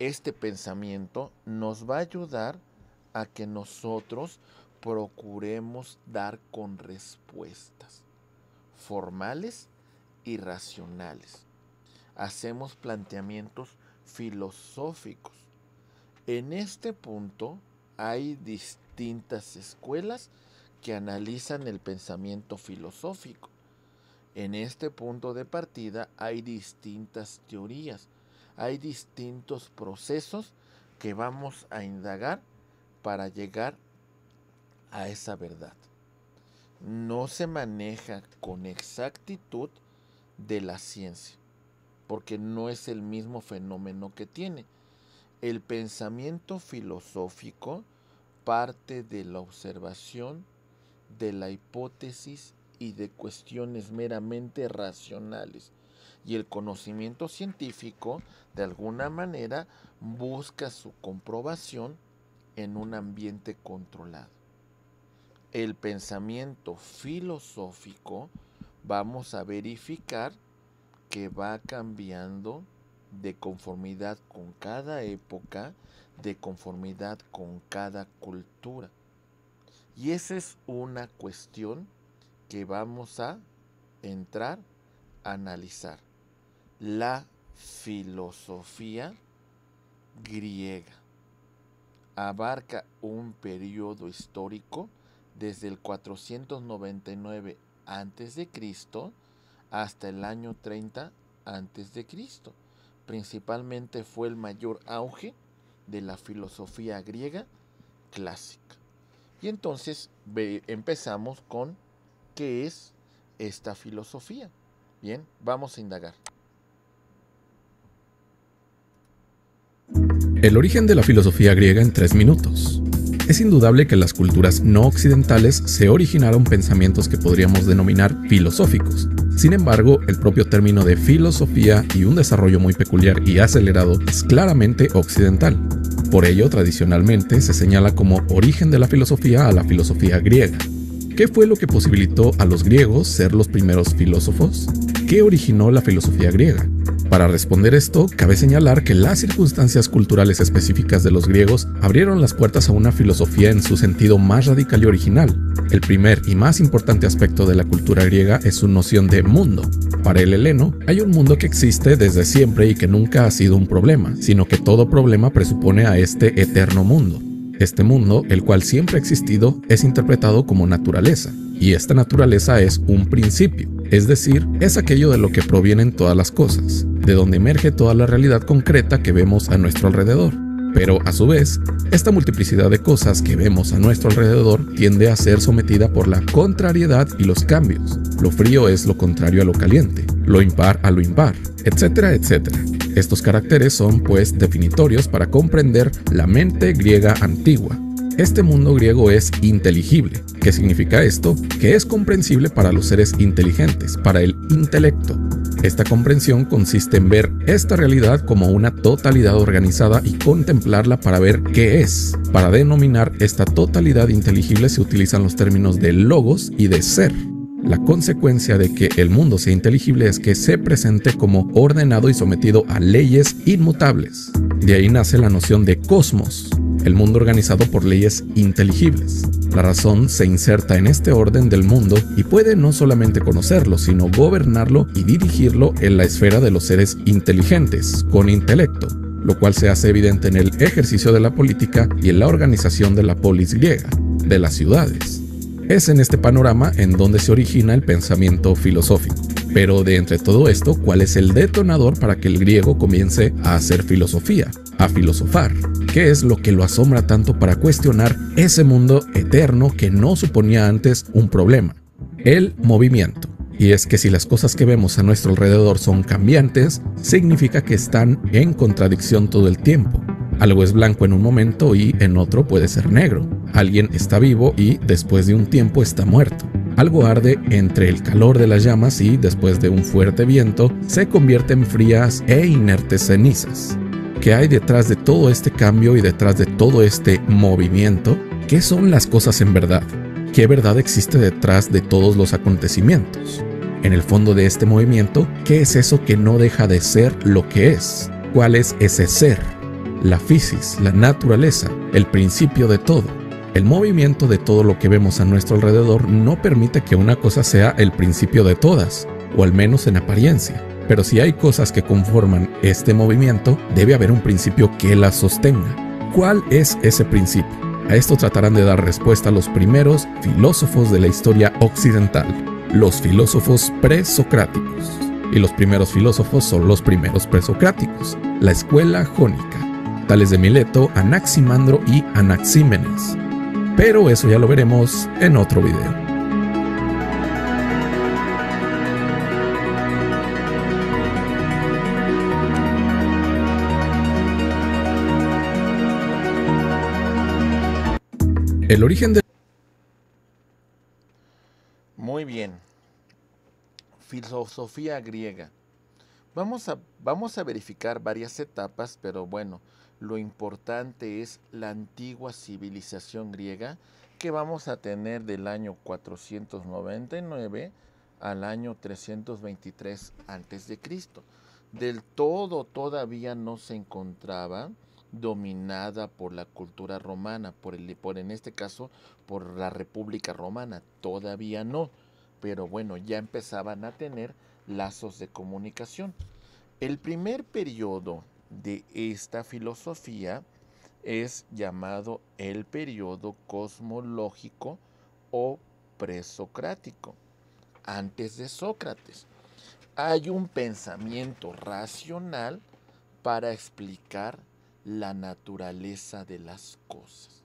Este pensamiento nos va a ayudar a que nosotros procuremos dar con respuestas formales y racionales. Hacemos planteamientos filosóficos. En este punto hay distintas escuelas que analizan el pensamiento filosófico. En este punto de partida hay distintas teorías, hay distintos procesos que vamos a indagar para llegar a esa verdad. No se maneja con exactitud de la ciencia, porque no es el mismo fenómeno que tiene. El pensamiento filosófico parte de la observación de la hipótesis y de cuestiones meramente racionales. Y el conocimiento científico, de alguna manera, busca su comprobación en un ambiente controlado. El pensamiento filosófico vamos a verificar que va cambiando de conformidad con cada época, de conformidad con cada cultura. Y esa es una cuestión que vamos a entrar a analizar. La filosofía griega abarca un periodo histórico desde el 499 a.C. hasta el año 30 a.C. Principalmente fue el mayor auge de la filosofía griega clásica. Y entonces empezamos con qué es esta filosofía. Bien, vamos a indagar. El origen de la filosofía griega en tres minutos. Es indudable que en las culturas no occidentales se originaron pensamientos que podríamos denominar filosóficos. Sin embargo, el propio término de filosofía y un desarrollo muy peculiar y acelerado es claramente occidental. Por ello, tradicionalmente se señala como origen de la filosofía a la filosofía griega, ¿Qué fue lo que posibilitó a los griegos ser los primeros filósofos? ¿Qué originó la filosofía griega? Para responder esto, cabe señalar que las circunstancias culturales específicas de los griegos abrieron las puertas a una filosofía en su sentido más radical y original. El primer y más importante aspecto de la cultura griega es su noción de mundo. Para el heleno, hay un mundo que existe desde siempre y que nunca ha sido un problema, sino que todo problema presupone a este eterno mundo. Este mundo, el cual siempre ha existido, es interpretado como naturaleza, y esta naturaleza es un principio, es decir, es aquello de lo que provienen todas las cosas, de donde emerge toda la realidad concreta que vemos a nuestro alrededor. Pero a su vez, esta multiplicidad de cosas que vemos a nuestro alrededor tiende a ser sometida por la contrariedad y los cambios. Lo frío es lo contrario a lo caliente, lo impar a lo impar, etcétera, etcétera. Estos caracteres son pues definitorios para comprender la mente griega antigua. Este mundo griego es inteligible. ¿Qué significa esto? Que es comprensible para los seres inteligentes, para el intelecto. Esta comprensión consiste en ver esta realidad como una totalidad organizada y contemplarla para ver qué es. Para denominar esta totalidad inteligible se utilizan los términos de logos y de ser. La consecuencia de que el mundo sea inteligible es que se presente como ordenado y sometido a leyes inmutables. De ahí nace la noción de cosmos, el mundo organizado por leyes inteligibles. La razón se inserta en este orden del mundo y puede no solamente conocerlo, sino gobernarlo y dirigirlo en la esfera de los seres inteligentes, con intelecto, lo cual se hace evidente en el ejercicio de la política y en la organización de la polis griega, de las ciudades. Es en este panorama en donde se origina el pensamiento filosófico. Pero de entre todo esto, ¿cuál es el detonador para que el griego comience a hacer filosofía, a filosofar? ¿Qué es lo que lo asombra tanto para cuestionar ese mundo eterno que no suponía antes un problema? El movimiento. Y es que si las cosas que vemos a nuestro alrededor son cambiantes, significa que están en contradicción todo el tiempo algo es blanco en un momento y en otro puede ser negro. Alguien está vivo y después de un tiempo está muerto. Algo arde entre el calor de las llamas y, después de un fuerte viento, se convierte en frías e inertes cenizas. ¿Qué hay detrás de todo este cambio y detrás de todo este movimiento? ¿Qué son las cosas en verdad? ¿Qué verdad existe detrás de todos los acontecimientos? En el fondo de este movimiento, ¿qué es eso que no deja de ser lo que es? ¿Cuál es ese ser? la física, la naturaleza, el principio de todo. El movimiento de todo lo que vemos a nuestro alrededor no permite que una cosa sea el principio de todas, o al menos en apariencia. Pero si hay cosas que conforman este movimiento, debe haber un principio que las sostenga. ¿Cuál es ese principio? A esto tratarán de dar respuesta los primeros filósofos de la historia occidental, los filósofos presocráticos. Y los primeros filósofos son los primeros presocráticos, la escuela jónica tales de Mileto, Anaximandro y Anaxímenes. Pero eso ya lo veremos en otro video. El origen de... Muy bien. Filosofía griega. Vamos a, vamos a verificar varias etapas, pero bueno, lo importante es la antigua civilización griega que vamos a tener del año 499 al año 323 antes de Cristo. Del todo todavía no se encontraba dominada por la cultura romana, por, el, por en este caso por la República Romana, todavía no, pero bueno, ya empezaban a tener lazos de comunicación. El primer periodo de esta filosofía es llamado el periodo cosmológico o presocrático, antes de Sócrates. Hay un pensamiento racional para explicar la naturaleza de las cosas.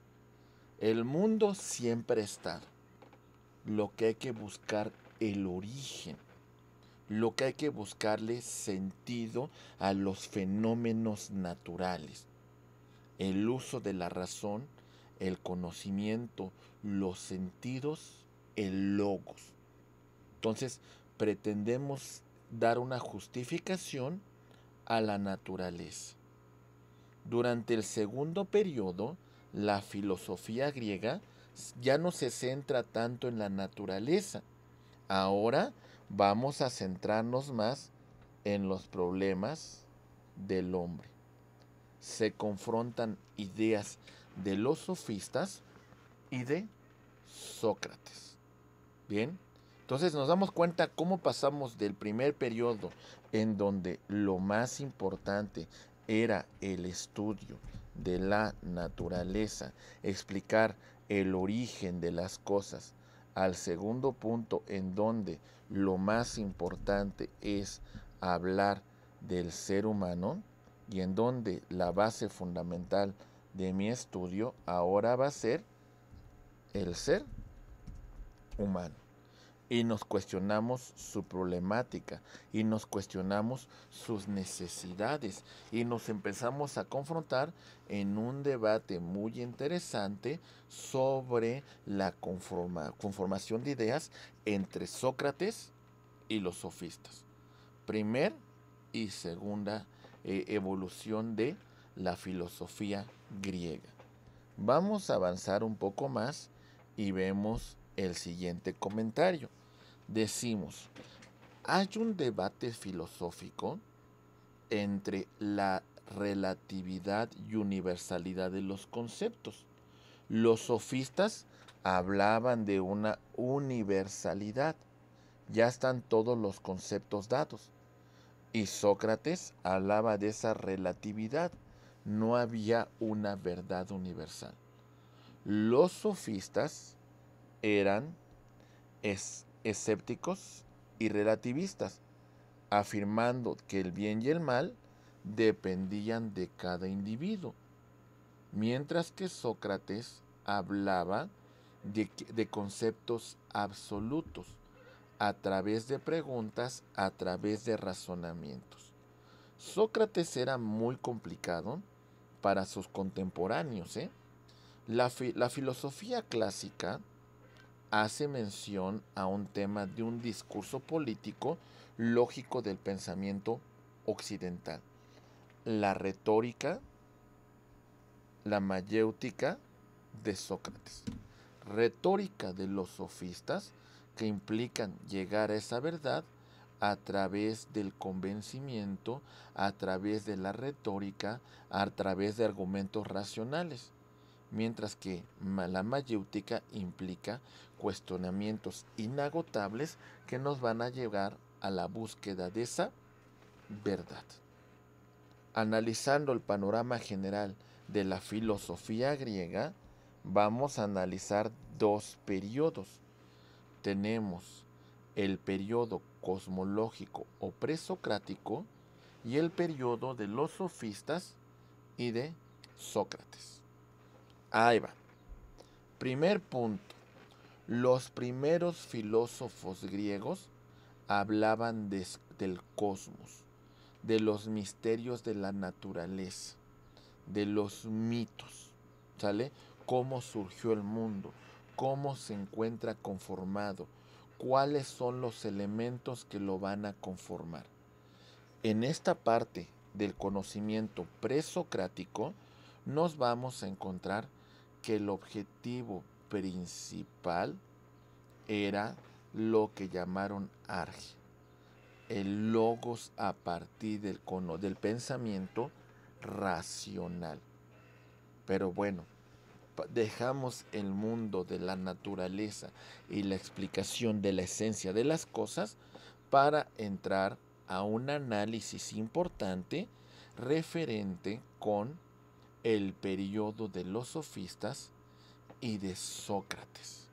El mundo siempre está. Lo que hay que buscar el origen lo que hay que buscarle sentido a los fenómenos naturales. El uso de la razón, el conocimiento, los sentidos, el logos. Entonces, pretendemos dar una justificación a la naturaleza. Durante el segundo periodo, la filosofía griega ya no se centra tanto en la naturaleza. Ahora vamos a centrarnos más en los problemas del hombre. Se confrontan ideas de los sofistas y de Sócrates. Bien, entonces nos damos cuenta cómo pasamos del primer periodo en donde lo más importante era el estudio de la naturaleza, explicar el origen de las cosas, al segundo punto en donde lo más importante es hablar del ser humano y en donde la base fundamental de mi estudio ahora va a ser el ser humano y nos cuestionamos su problemática y nos cuestionamos sus necesidades y nos empezamos a confrontar en un debate muy interesante sobre la conforma, conformación de ideas entre Sócrates y los sofistas. Primer y segunda eh, evolución de la filosofía griega. Vamos a avanzar un poco más y vemos el siguiente comentario decimos, hay un debate filosófico entre la relatividad y universalidad de los conceptos. Los sofistas hablaban de una universalidad. Ya están todos los conceptos dados. Y Sócrates hablaba de esa relatividad. No había una verdad universal. Los sofistas eran escépticos y relativistas, afirmando que el bien y el mal dependían de cada individuo, mientras que Sócrates hablaba de, conceptos absolutos a través de preguntas, a través de razonamientos. Sócrates era muy complicado para sus contemporáneos. ¿eh? la filosofía clásica hace mención a un tema de un discurso político lógico del pensamiento occidental. La retórica, la mayéutica de Sócrates. Retórica de los sofistas que implican llegar a esa verdad a través del convencimiento, a través de la retórica, a través de argumentos racionales mientras que la mayéutica implica cuestionamientos inagotables que nos van a llevar a la búsqueda de esa verdad. Analizando el panorama general de la filosofía griega, vamos a analizar dos periodos. Tenemos el periodo cosmológico o presocrático y el periodo de los sofistas y de Sócrates. Ahí va. Primer punto. Los primeros filósofos griegos hablaban del cosmos, de los misterios de la naturaleza, de los mitos, ¿sale? Cómo surgió el mundo, cómo se encuentra conformado, cuáles son los elementos que lo van a conformar. En esta parte del conocimiento presocrático nos vamos a encontrar que el objetivo principal era lo que llamaron Arge, el logos a partir del, del pensamiento racional. Pero bueno, dejamos el mundo de la naturaleza y la explicación de la esencia de las cosas para entrar a un análisis importante referente con el periodo de los sofistas y de Sócrates.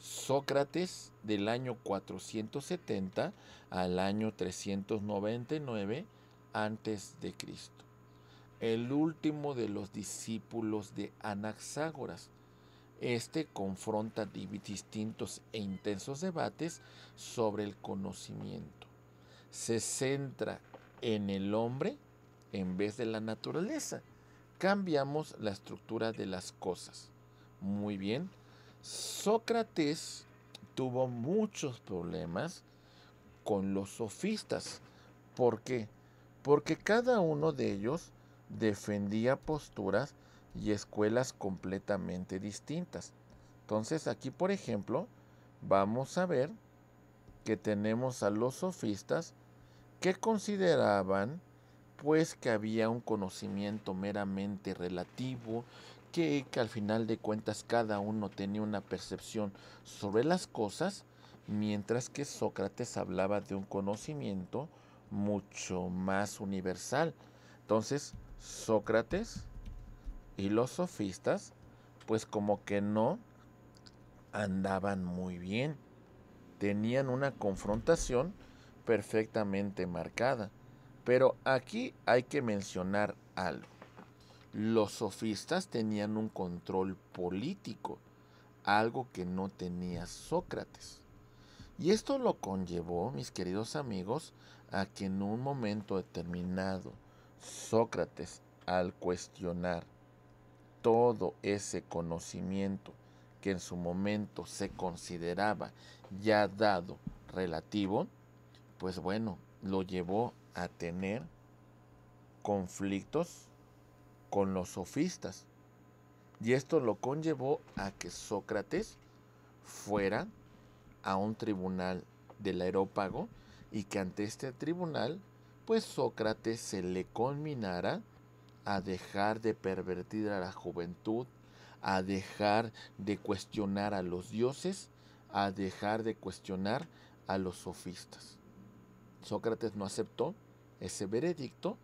Sócrates del año 470 al año 399 antes de Cristo. El último de los discípulos de Anaxágoras. Este confronta distintos e intensos debates sobre el conocimiento. Se centra en el hombre en vez de la naturaleza cambiamos la estructura de las cosas. Muy bien. Sócrates tuvo muchos problemas con los sofistas. ¿Por qué? Porque cada uno de ellos defendía posturas y escuelas completamente distintas. Entonces aquí, por ejemplo, vamos a ver que tenemos a los sofistas que consideraban pues que había un conocimiento meramente relativo, que, al final de cuentas cada uno tenía una percepción sobre las cosas, mientras que Sócrates hablaba de un conocimiento mucho más universal. Entonces, Sócrates y los sofistas, pues como que no andaban muy bien. Tenían una confrontación perfectamente marcada. Pero aquí hay que mencionar algo. Los sofistas tenían un control político, algo que no tenía Sócrates. Y esto lo conllevó, mis queridos amigos, a que en un momento determinado Sócrates, al cuestionar todo ese conocimiento que en su momento se consideraba ya dado relativo, pues bueno, lo llevó a tener conflictos con los sofistas. Y esto lo conllevó a que Sócrates fuera a un tribunal del aerópago y que ante este tribunal, pues Sócrates se le conminara a dejar de pervertir a la juventud, a dejar de cuestionar a los dioses, a dejar de cuestionar a los sofistas. Sócrates no aceptó ese veredicto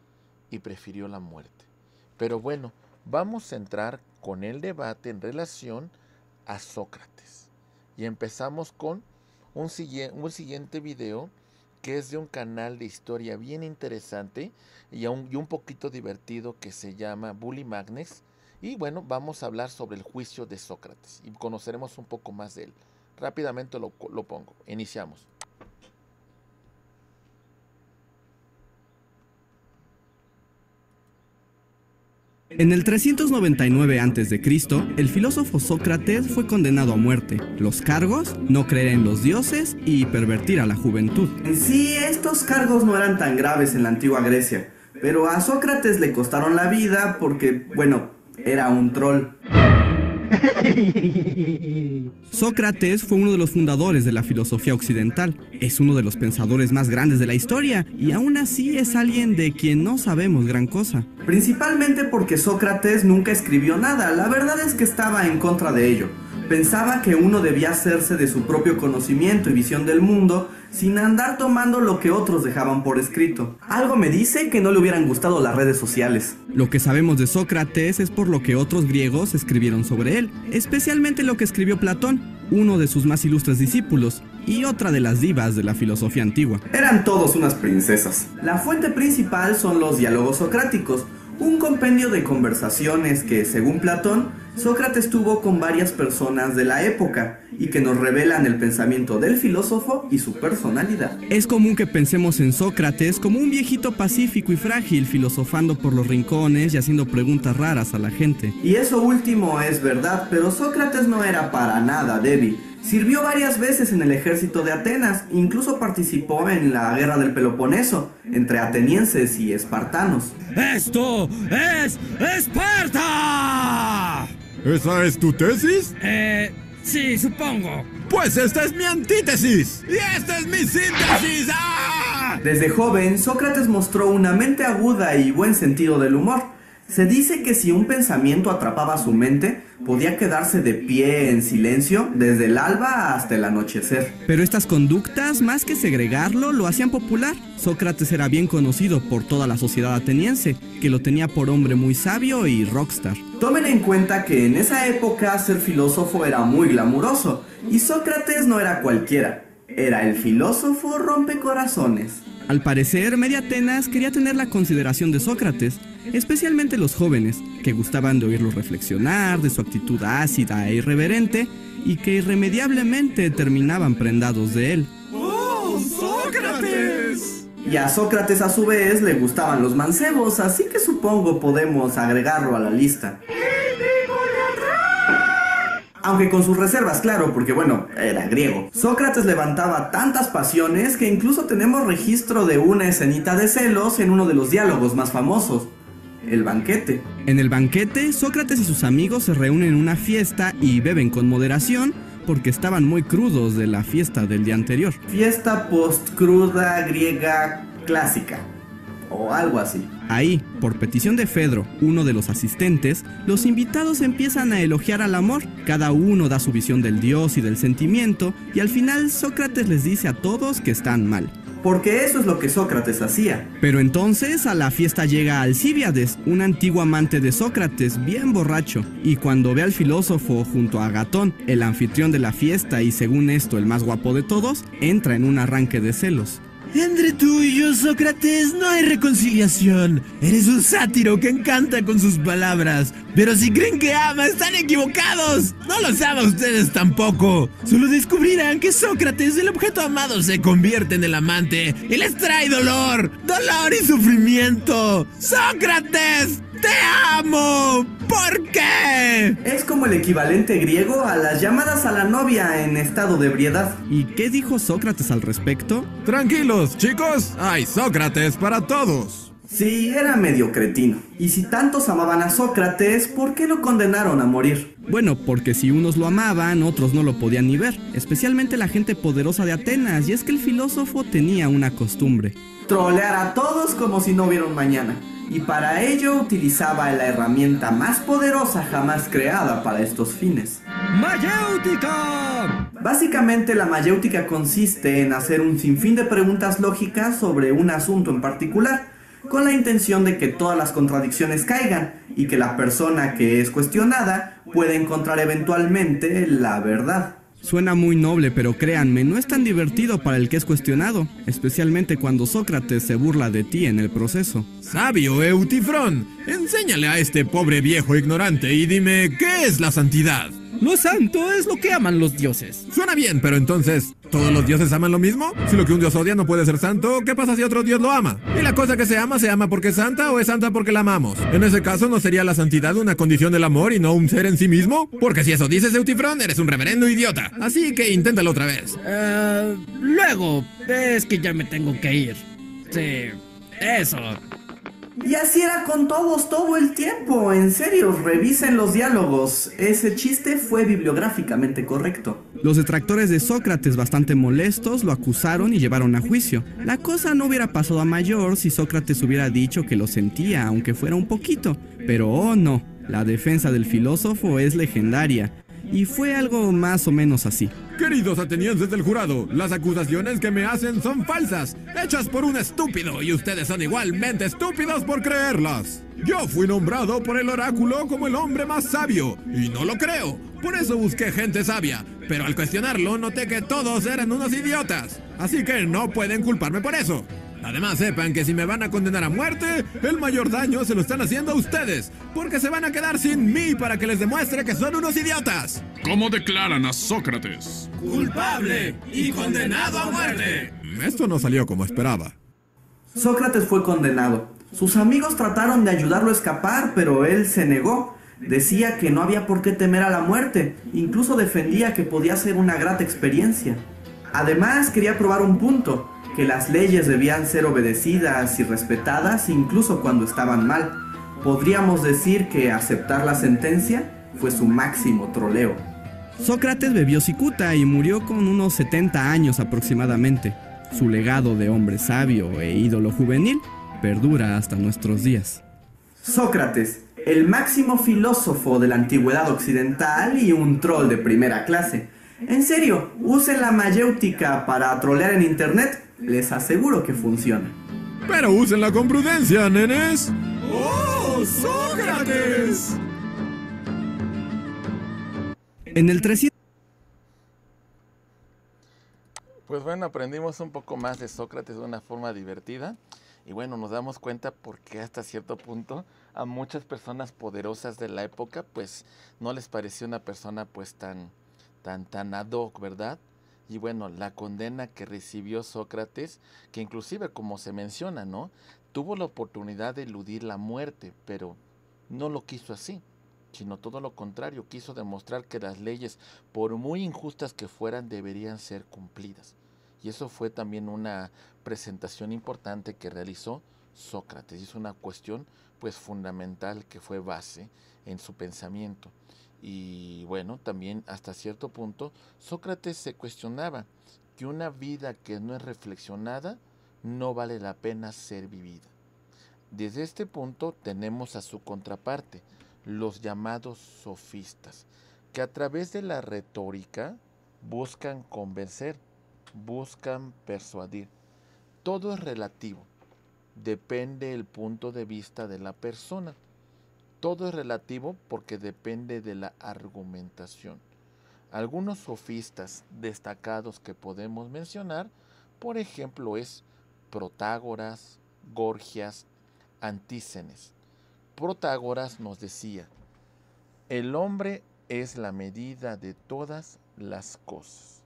y prefirió la muerte. Pero bueno, vamos a entrar con el debate en relación a Sócrates. Y empezamos con un, siguiente video que es de un canal de historia bien interesante y un, poquito divertido que se llama Bully Magnes. Y bueno, vamos a hablar sobre el juicio de Sócrates y conoceremos un poco más de él. Rápidamente lo pongo. Iniciamos. En el 399 a.C., el filósofo Sócrates fue condenado a muerte. Los cargos, no creer en los dioses y pervertir a la juventud. En sí, estos cargos no eran tan graves en la antigua Grecia, pero a Sócrates le costaron la vida porque, bueno, era un troll. Sócrates fue uno de los fundadores de la filosofía occidental, es uno de los pensadores más grandes de la historia y aún así es alguien de quien no sabemos gran cosa. Principalmente porque Sócrates nunca escribió nada, la verdad es que estaba en contra de ello. Pensaba que uno debía hacerse de su propio conocimiento y visión del mundo sin andar tomando lo que otros dejaban por escrito. Algo me dice que no le hubieran gustado las redes sociales. Lo que sabemos de Sócrates es por lo que otros griegos escribieron sobre él, especialmente lo que escribió Platón, uno de sus más ilustres discípulos y otra de las divas de la filosofía antigua. Eran todos unas princesas. La fuente principal son los diálogos socráticos, un compendio de conversaciones que, según Platón, Sócrates tuvo con varias personas de la época y que nos revelan el pensamiento del filósofo y su personalidad. Es común que pensemos en Sócrates como un viejito pacífico y frágil, filosofando por los rincones y haciendo preguntas raras a la gente. Y eso último es verdad, pero Sócrates no era para nada débil Sirvió varias veces en el ejército de Atenas, incluso participó en la guerra del Peloponeso entre atenienses y espartanos. ¡Esto es Esparta! ¿Esa es tu tesis? Eh, sí, supongo. Pues esta es mi antítesis y esta es mi síntesis. ¡Ah! Desde joven, Sócrates mostró una mente aguda y buen sentido del humor se dice que si un pensamiento atrapaba su mente, podía quedarse de pie en silencio desde el alba hasta el anochecer. Pero estas conductas, más que segregarlo, lo hacían popular. Sócrates era bien conocido por toda la sociedad ateniense, que lo tenía por hombre muy sabio y rockstar. Tomen en cuenta que en esa época ser filósofo era muy glamuroso, y Sócrates no era cualquiera. Era el filósofo rompecorazones. Al parecer, media Atenas quería tener la consideración de Sócrates, especialmente los jóvenes, que gustaban de oírlo reflexionar, de su actitud ácida e irreverente, y que irremediablemente terminaban prendados de él. ¡Oh, Sócrates! Y a Sócrates a su vez le gustaban los mancebos, así que supongo podemos agregarlo a la lista aunque con sus reservas, claro, porque bueno, era griego. Sócrates levantaba tantas pasiones que incluso tenemos registro de una escenita de celos en uno de los diálogos más famosos. El banquete. En el banquete, Sócrates y sus amigos se reúnen en una fiesta y beben con moderación, porque estaban muy crudos de la fiesta del día anterior. Fiesta post-cruda griega clásica, o algo así. Ahí, por petición de Fedro, uno de los asistentes, los invitados empiezan a elogiar al amor, cada uno da su visión del dios y del sentimiento, y al final Sócrates les dice a todos que están mal. Porque eso es lo que Sócrates hacía. Pero entonces a la fiesta llega Alcibiades, un antiguo amante de Sócrates, bien borracho, y cuando ve al filósofo junto a Agatón, el anfitrión de la fiesta y según esto el más guapo de todos, entra en un arranque de celos. Entre tú y yo, Sócrates, no hay reconciliación. Eres un sátiro que encanta con sus palabras. Pero si creen que ama, están equivocados. No los ama ustedes tampoco. Solo descubrirán que Sócrates, el objeto amado, se convierte en el amante y les trae dolor, dolor y sufrimiento. ¡Sócrates! ¡Te amo! ¿Por qué? Es como el equivalente griego a las llamadas a la novia en estado de ebriedad. ¿Y qué dijo Sócrates al respecto? Tranquilos, chicos, hay Sócrates para todos. Sí, era medio cretino. Y si tantos amaban a Sócrates, ¿por qué lo condenaron a morir? Bueno, porque si unos lo amaban, otros no lo podían ni ver, especialmente la gente poderosa de Atenas, y es que el filósofo tenía una costumbre. Trolear a todos como si no hubiera mañana y para ello utilizaba la herramienta más poderosa jamás creada para estos fines. ¡Mayéutica! Básicamente la mayéutica consiste en hacer un sinfín de preguntas lógicas sobre un asunto en particular, con la intención de que todas las contradicciones caigan y que la persona que es cuestionada pueda encontrar eventualmente la verdad. Suena muy noble, pero créanme, no es tan divertido para el que es cuestionado, especialmente cuando Sócrates se burla de ti en el proceso. Sabio Eutifrón, enséñale a este pobre viejo ignorante y dime, ¿qué es la santidad? es santo es lo que aman los dioses. Suena bien, pero entonces, ¿todos los dioses aman lo mismo? Si lo que un dios odia no puede ser santo, ¿qué pasa si otro dios lo ama? ¿Y la cosa que se ama se ama porque es santa o es santa porque la amamos? En ese caso, ¿no sería la santidad una condición del amor y no un ser en sí mismo? Porque si eso dices, Eutifrón, eres un reverendo idiota. Así que inténtalo otra vez. Eh, luego, es que ya me tengo que ir. Sí, eso. Y así era con todos todo el tiempo. En serio, revisen los diálogos. Ese chiste fue bibliográficamente correcto. Los detractores de Sócrates, bastante molestos, lo acusaron y llevaron a juicio. La cosa no hubiera pasado a mayor si Sócrates hubiera dicho que lo sentía, aunque fuera un poquito. Pero oh no, la defensa del filósofo es legendaria. Y fue algo más o menos así. Queridos atenienses del jurado, las acusaciones que me hacen son falsas, hechas por un estúpido y ustedes son igualmente estúpidos por creerlas. Yo fui nombrado por el oráculo como el hombre más sabio y no lo creo, por eso busqué gente sabia, pero al cuestionarlo noté que todos eran unos idiotas, así que no pueden culparme por eso. Además, sepan que si me van a condenar a muerte, el mayor daño se lo están haciendo a ustedes, porque se van a quedar sin mí para que les demuestre que son unos idiotas. ¿Cómo declaran a Sócrates? Culpable y condenado a muerte. Esto no salió como esperaba. Sócrates fue condenado. Sus amigos trataron de ayudarlo a escapar, pero él se negó. Decía que no había por qué temer a la muerte, incluso defendía que podía ser una grata experiencia. Además, quería probar un punto que las leyes debían ser obedecidas y respetadas incluso cuando estaban mal. Podríamos decir que aceptar la sentencia fue su máximo troleo. Sócrates bebió cicuta y murió con unos 70 años aproximadamente. Su legado de hombre sabio e ídolo juvenil perdura hasta nuestros días. Sócrates, el máximo filósofo de la antigüedad occidental y un troll de primera clase. En serio, use la mayéutica para trolear en internet les aseguro que funciona. Pero úsenla con prudencia, nenes. ¡Oh, Sócrates! En el 300... Pues bueno, aprendimos un poco más de Sócrates de una forma divertida. Y bueno, nos damos cuenta porque hasta cierto punto a muchas personas poderosas de la época pues no les pareció una persona pues tan, tan, tan ad hoc, ¿verdad? y bueno, la condena que recibió Sócrates, que inclusive como se menciona, ¿no? Tuvo la oportunidad de eludir la muerte, pero no lo quiso así, sino todo lo contrario, quiso demostrar que las leyes, por muy injustas que fueran, deberían ser cumplidas. Y eso fue también una presentación importante que realizó Sócrates. Es una cuestión pues fundamental que fue base en su pensamiento. Y bueno, también hasta cierto punto, Sócrates se cuestionaba que una vida que no es reflexionada no vale la pena ser vivida. Desde este punto tenemos a su contraparte, los llamados sofistas, que a través de la retórica buscan convencer, buscan persuadir. Todo es relativo, depende el punto de vista de la persona. Todo es relativo porque depende de la argumentación. Algunos sofistas destacados que podemos mencionar, por ejemplo, es Protágoras, Gorgias, Antícenes. Protágoras nos decía, el hombre es la medida de todas las cosas.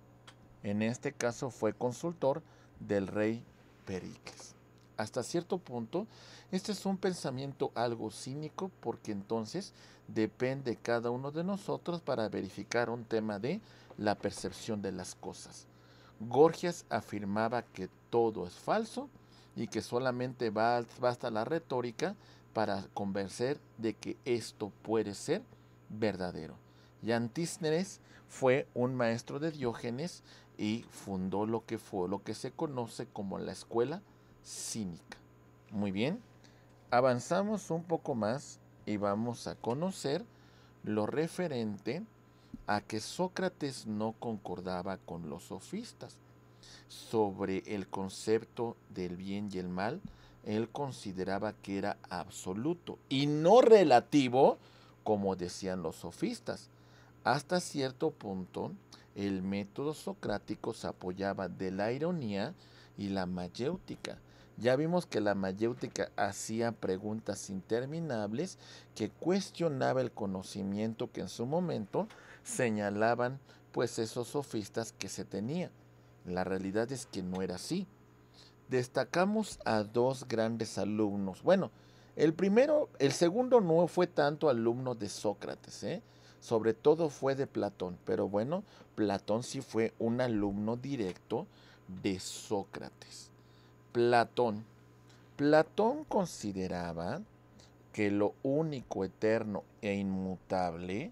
En este caso fue consultor del rey Pericles. Hasta cierto punto este es un pensamiento algo cínico porque entonces depende cada uno de nosotros para verificar un tema de la percepción de las cosas. Gorgias afirmaba que todo es falso y que solamente basta la retórica para convencer de que esto puede ser verdadero. Y Antístenes fue un maestro de Diógenes y fundó lo que fue lo que se conoce como la escuela cínica. Muy bien avanzamos un poco más y vamos a conocer lo referente a que Sócrates no concordaba con los sofistas sobre el concepto del bien y el mal. Él consideraba que era absoluto y no relativo, como decían los sofistas. Hasta cierto punto, el método socrático se apoyaba de la ironía y la mayéutica ya vimos que la mayéutica hacía preguntas interminables que cuestionaba el conocimiento que en su momento señalaban pues esos sofistas que se tenían. La realidad es que no era así. Destacamos a dos grandes alumnos. Bueno, el primero, el segundo no fue tanto alumno de Sócrates, ¿eh? sobre todo fue de Platón, pero bueno, Platón sí fue un alumno directo de Sócrates. Platón. Platón consideraba que lo único eterno e inmutable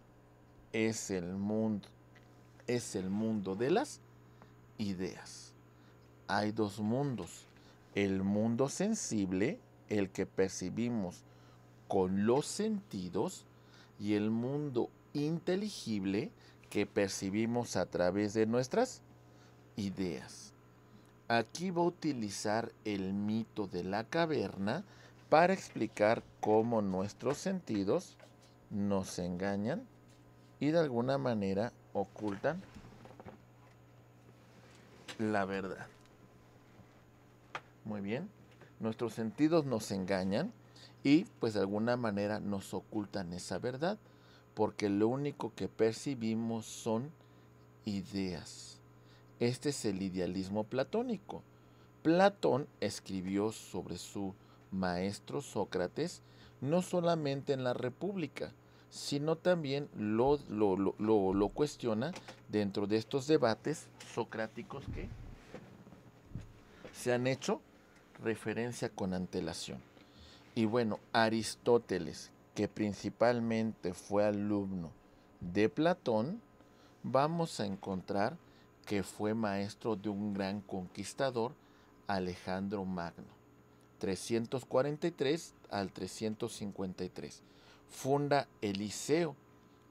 es el mundo, es el mundo de las ideas. Hay dos mundos, el mundo sensible, el que percibimos con los sentidos, y el mundo inteligible que percibimos a través de nuestras ideas. Aquí va a utilizar el mito de la caverna para explicar cómo nuestros sentidos nos engañan y de alguna manera ocultan la verdad. Muy bien, nuestros sentidos nos engañan y pues de alguna manera nos ocultan esa verdad porque lo único que percibimos son ideas. Este es el idealismo platónico. Platón escribió sobre su maestro Sócrates no solamente en la República, sino también lo, cuestiona dentro de estos debates socráticos que se han hecho referencia con antelación. Y bueno, Aristóteles, que principalmente fue alumno de Platón, vamos a encontrar que fue maestro de un gran conquistador, Alejandro Magno, 343 al 353. Funda el Liceo.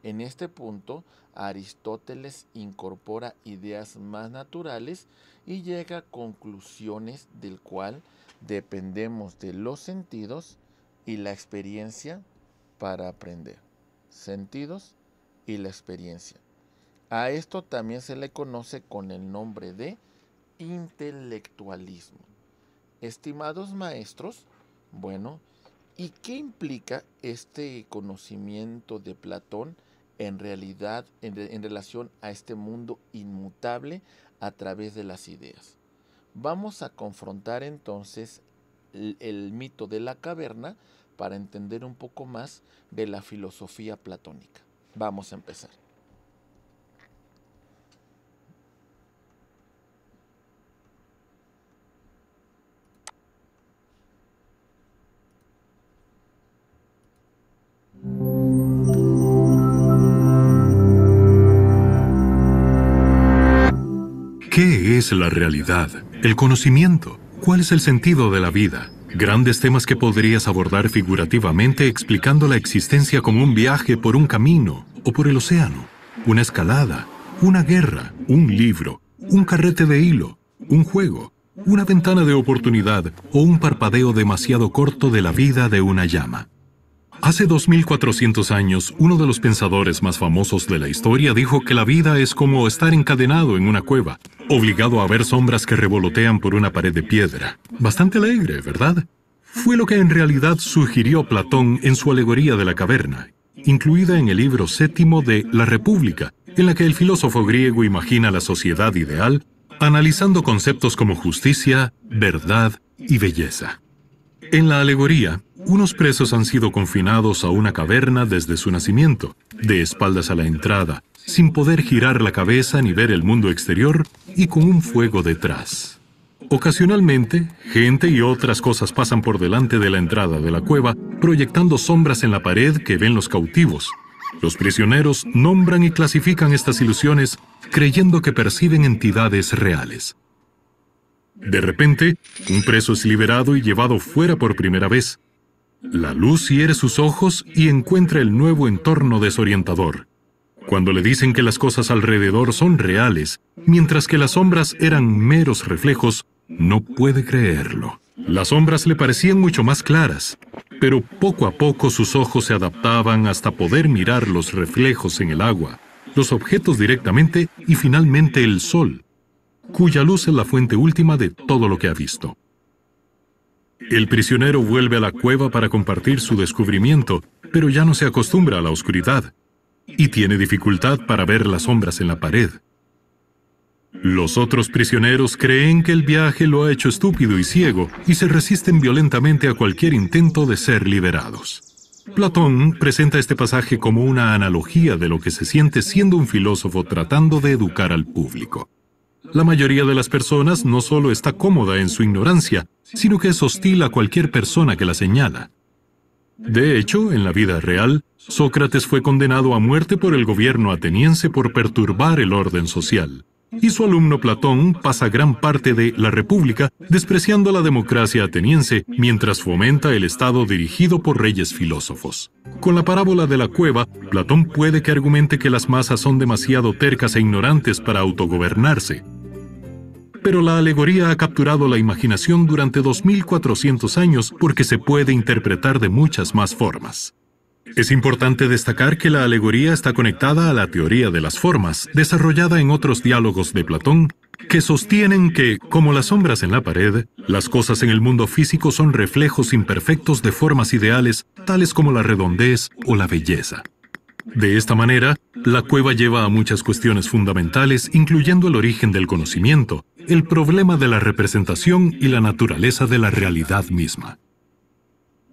En este punto, Aristóteles incorpora ideas más naturales y llega a conclusiones del cual dependemos de los sentidos y la experiencia para aprender. Sentidos y la experiencia. A esto también se le conoce con el nombre de intelectualismo. Estimados maestros, bueno, ¿y qué implica este conocimiento de Platón en realidad en, relación a este mundo inmutable a través de las ideas? Vamos a confrontar entonces el mito de la caverna para entender un poco más de la filosofía platónica. Vamos a empezar. ¿Qué es la realidad? ¿El conocimiento? ¿Cuál es el sentido de la vida? Grandes temas que podrías abordar figurativamente explicando la existencia como un viaje por un camino o por el océano, una escalada, una guerra, un libro, un carrete de hilo, un juego, una ventana de oportunidad o un parpadeo demasiado corto de la vida de una llama. Hace 2400 años, uno de los pensadores más famosos de la historia dijo que la vida es como estar encadenado en una cueva, obligado a ver sombras que revolotean por una pared de piedra. Bastante alegre, ¿verdad? Fue lo que en realidad sugirió Platón en su alegoría de la caverna, incluida en el libro séptimo de La República, en la que el filósofo griego imagina la sociedad ideal, analizando conceptos como justicia, verdad y belleza. En la alegoría, unos presos han sido confinados a una caverna desde su nacimiento, de espaldas a la entrada, sin poder girar la cabeza ni ver el mundo exterior y con un fuego detrás. Ocasionalmente, gente y otras cosas pasan por delante de la entrada de la cueva, proyectando sombras en la pared que ven los cautivos. Los prisioneros nombran y clasifican estas ilusiones creyendo que perciben entidades reales. De repente, un preso es liberado y llevado fuera por primera vez. La luz hiere sus ojos y encuentra el nuevo entorno desorientador. Cuando le dicen que las cosas alrededor son reales, mientras que las sombras eran meros reflejos, no puede creerlo. Las sombras le parecían mucho más claras, pero poco a poco sus ojos se adaptaban hasta poder mirar los reflejos en el agua, los objetos directamente y finalmente el sol, cuya luz es la fuente última de todo lo que ha visto. El prisionero vuelve a la cueva para compartir su descubrimiento, pero ya no se acostumbra a la oscuridad y tiene dificultad para ver las sombras en la pared. Los otros prisioneros creen que el viaje lo ha hecho estúpido y ciego y se resisten violentamente a cualquier intento de ser liberados. Platón presenta este pasaje como una analogía de lo que se siente siendo un filósofo tratando de educar al público. La mayoría de las personas no solo está cómoda en su ignorancia, sino que es hostil a cualquier persona que la señala. De hecho, en la vida real, Sócrates fue condenado a muerte por el gobierno ateniense por perturbar el orden social y su alumno Platón pasa gran parte de la República despreciando la democracia ateniense mientras fomenta el Estado dirigido por reyes filósofos. Con la parábola de la cueva, Platón puede que argumente que las masas son demasiado tercas e ignorantes para autogobernarse. Pero la alegoría ha capturado la imaginación durante 2400 años porque se puede interpretar de muchas más formas. Es importante destacar que la alegoría está conectada a la teoría de las formas, desarrollada en otros diálogos de Platón, que sostienen que, como las sombras en la pared, las cosas en el mundo físico son reflejos imperfectos de formas ideales, tales como la redondez o la belleza. De esta manera, la cueva lleva a muchas cuestiones fundamentales, incluyendo el origen del conocimiento, el problema de la representación y la naturaleza de la realidad misma.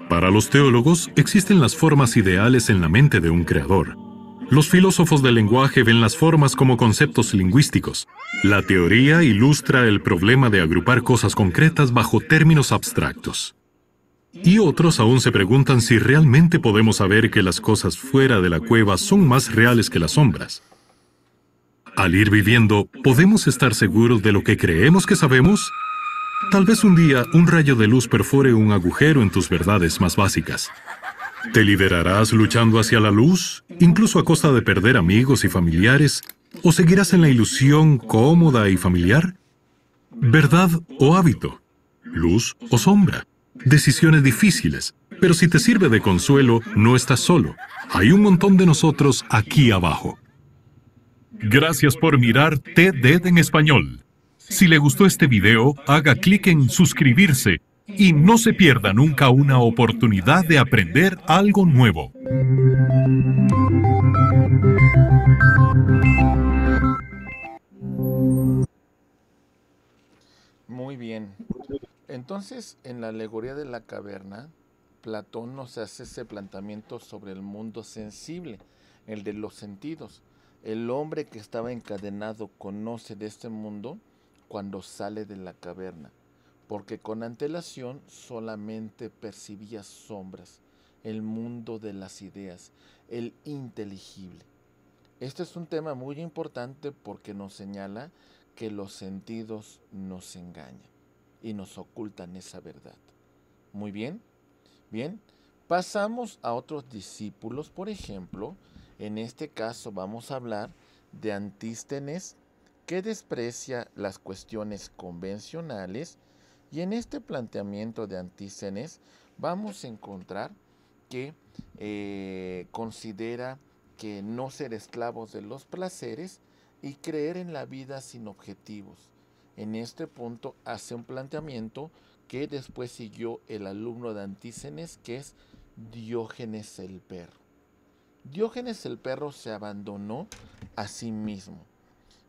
Para los teólogos existen las formas ideales en la mente de un creador. Los filósofos del lenguaje ven las formas como conceptos lingüísticos. La teoría ilustra el problema de agrupar cosas concretas bajo términos abstractos. Y otros aún se preguntan si realmente podemos saber que las cosas fuera de la cueva son más reales que las sombras. Al ir viviendo, ¿podemos estar seguros de lo que creemos que sabemos? Tal vez un día un rayo de luz perfore un agujero en tus verdades más básicas. ¿Te liderarás luchando hacia la luz, incluso a costa de perder amigos y familiares? ¿O seguirás en la ilusión cómoda y familiar? ¿Verdad o hábito? ¿Luz o sombra? Decisiones difíciles, pero si te sirve de consuelo, no estás solo. Hay un montón de nosotros aquí abajo. Gracias por mirar TED en español. Si le gustó este video, haga clic en suscribirse y no se pierda nunca una oportunidad de aprender algo nuevo. Muy bien. Entonces, en la alegoría de la caverna, Platón nos hace ese planteamiento sobre el mundo sensible, el de los sentidos. El hombre que estaba encadenado conoce de este mundo cuando sale de la caverna, porque con antelación solamente percibía sombras, el mundo de las ideas, el inteligible. Este es un tema muy importante porque nos señala que los sentidos nos engañan y nos ocultan esa verdad. Muy bien, bien, pasamos a otros discípulos, por ejemplo, en este caso vamos a hablar de Antístenes que desprecia las cuestiones convencionales y en este planteamiento de Antícenes vamos a encontrar que eh, considera que no ser esclavos de los placeres y creer en la vida sin objetivos. En este punto hace un planteamiento que después siguió el alumno de Antícenes que es Diógenes el perro. Diógenes el perro se abandonó a sí mismo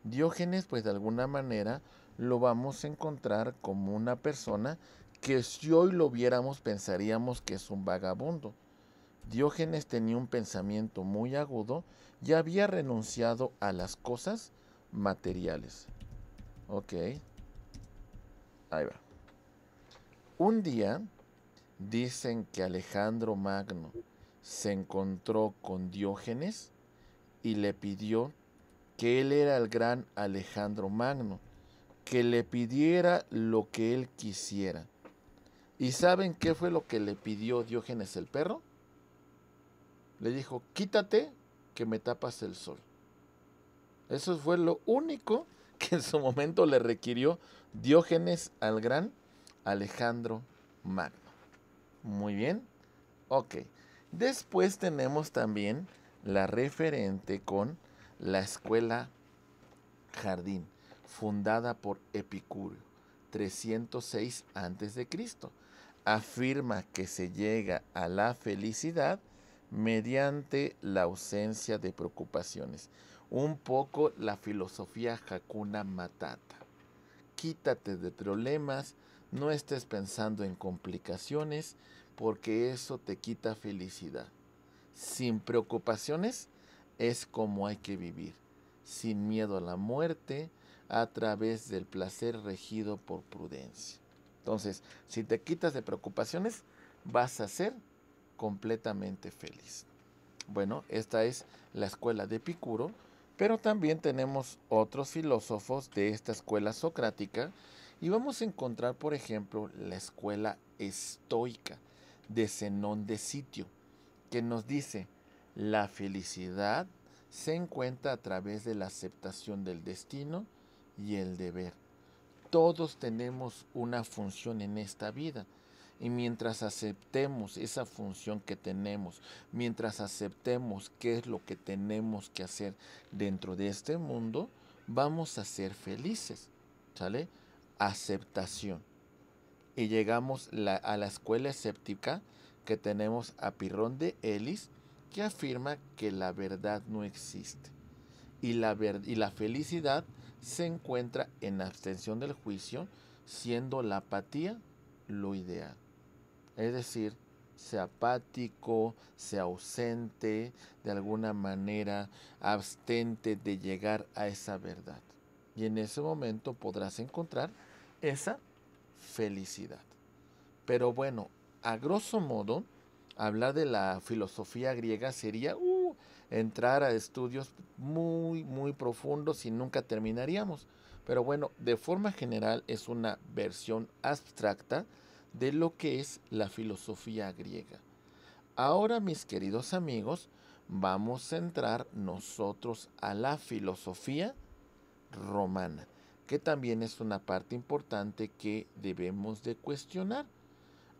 Diógenes, pues de alguna manera, lo vamos a encontrar como una persona que si hoy lo viéramos pensaríamos que es un vagabundo. Diógenes tenía un pensamiento muy agudo y había renunciado a las cosas materiales. Ok. Ahí va. Un día dicen que Alejandro Magno se encontró con Diógenes y le pidió que él era el gran Alejandro Magno, que le pidiera lo que él quisiera. ¿Y saben qué fue lo que le pidió Diógenes el perro? Le dijo, quítate que me tapas el sol. Eso fue lo único que en su momento le requirió Diógenes al gran Alejandro Magno. Muy bien. Ok. Después tenemos también la referente con la escuela jardín, fundada por Epicurio, 306 a.C., afirma que se llega a la felicidad mediante la ausencia de preocupaciones. Un poco la filosofía jacuna Matata. Quítate de problemas, no estés pensando en complicaciones, porque eso te quita felicidad. Sin preocupaciones, es como hay que vivir, sin miedo a la muerte, a través del placer regido por prudencia. Entonces, si te quitas de preocupaciones, vas a ser completamente feliz. Bueno, esta es la escuela de Epicuro, pero también tenemos otros filósofos de esta escuela socrática y vamos a encontrar, por ejemplo, la escuela estoica de Zenón de Sitio, que nos dice, la felicidad se encuentra a través de la aceptación del destino y el deber. Todos tenemos una función en esta vida y mientras aceptemos esa función que tenemos, mientras aceptemos qué es lo que tenemos que hacer dentro de este mundo, vamos a ser felices. ¿Sale? Aceptación. Y llegamos a la escuela escéptica que tenemos a Pirrón de Elis que afirma que la verdad no existe y la, y la felicidad se encuentra en la abstención del juicio, siendo la apatía lo ideal. Es decir, sea apático, sea ausente, de alguna manera abstente de llegar a esa verdad. Y en ese momento podrás encontrar esa felicidad. Pero bueno, a grosso modo, hablar de la filosofía griega sería uh, entrar a estudios muy, muy profundos y nunca terminaríamos. Pero bueno, de forma general es una versión abstracta de lo que es la filosofía griega. Ahora, mis queridos amigos, vamos a entrar nosotros a la filosofía romana, que también es una parte importante que debemos de cuestionar.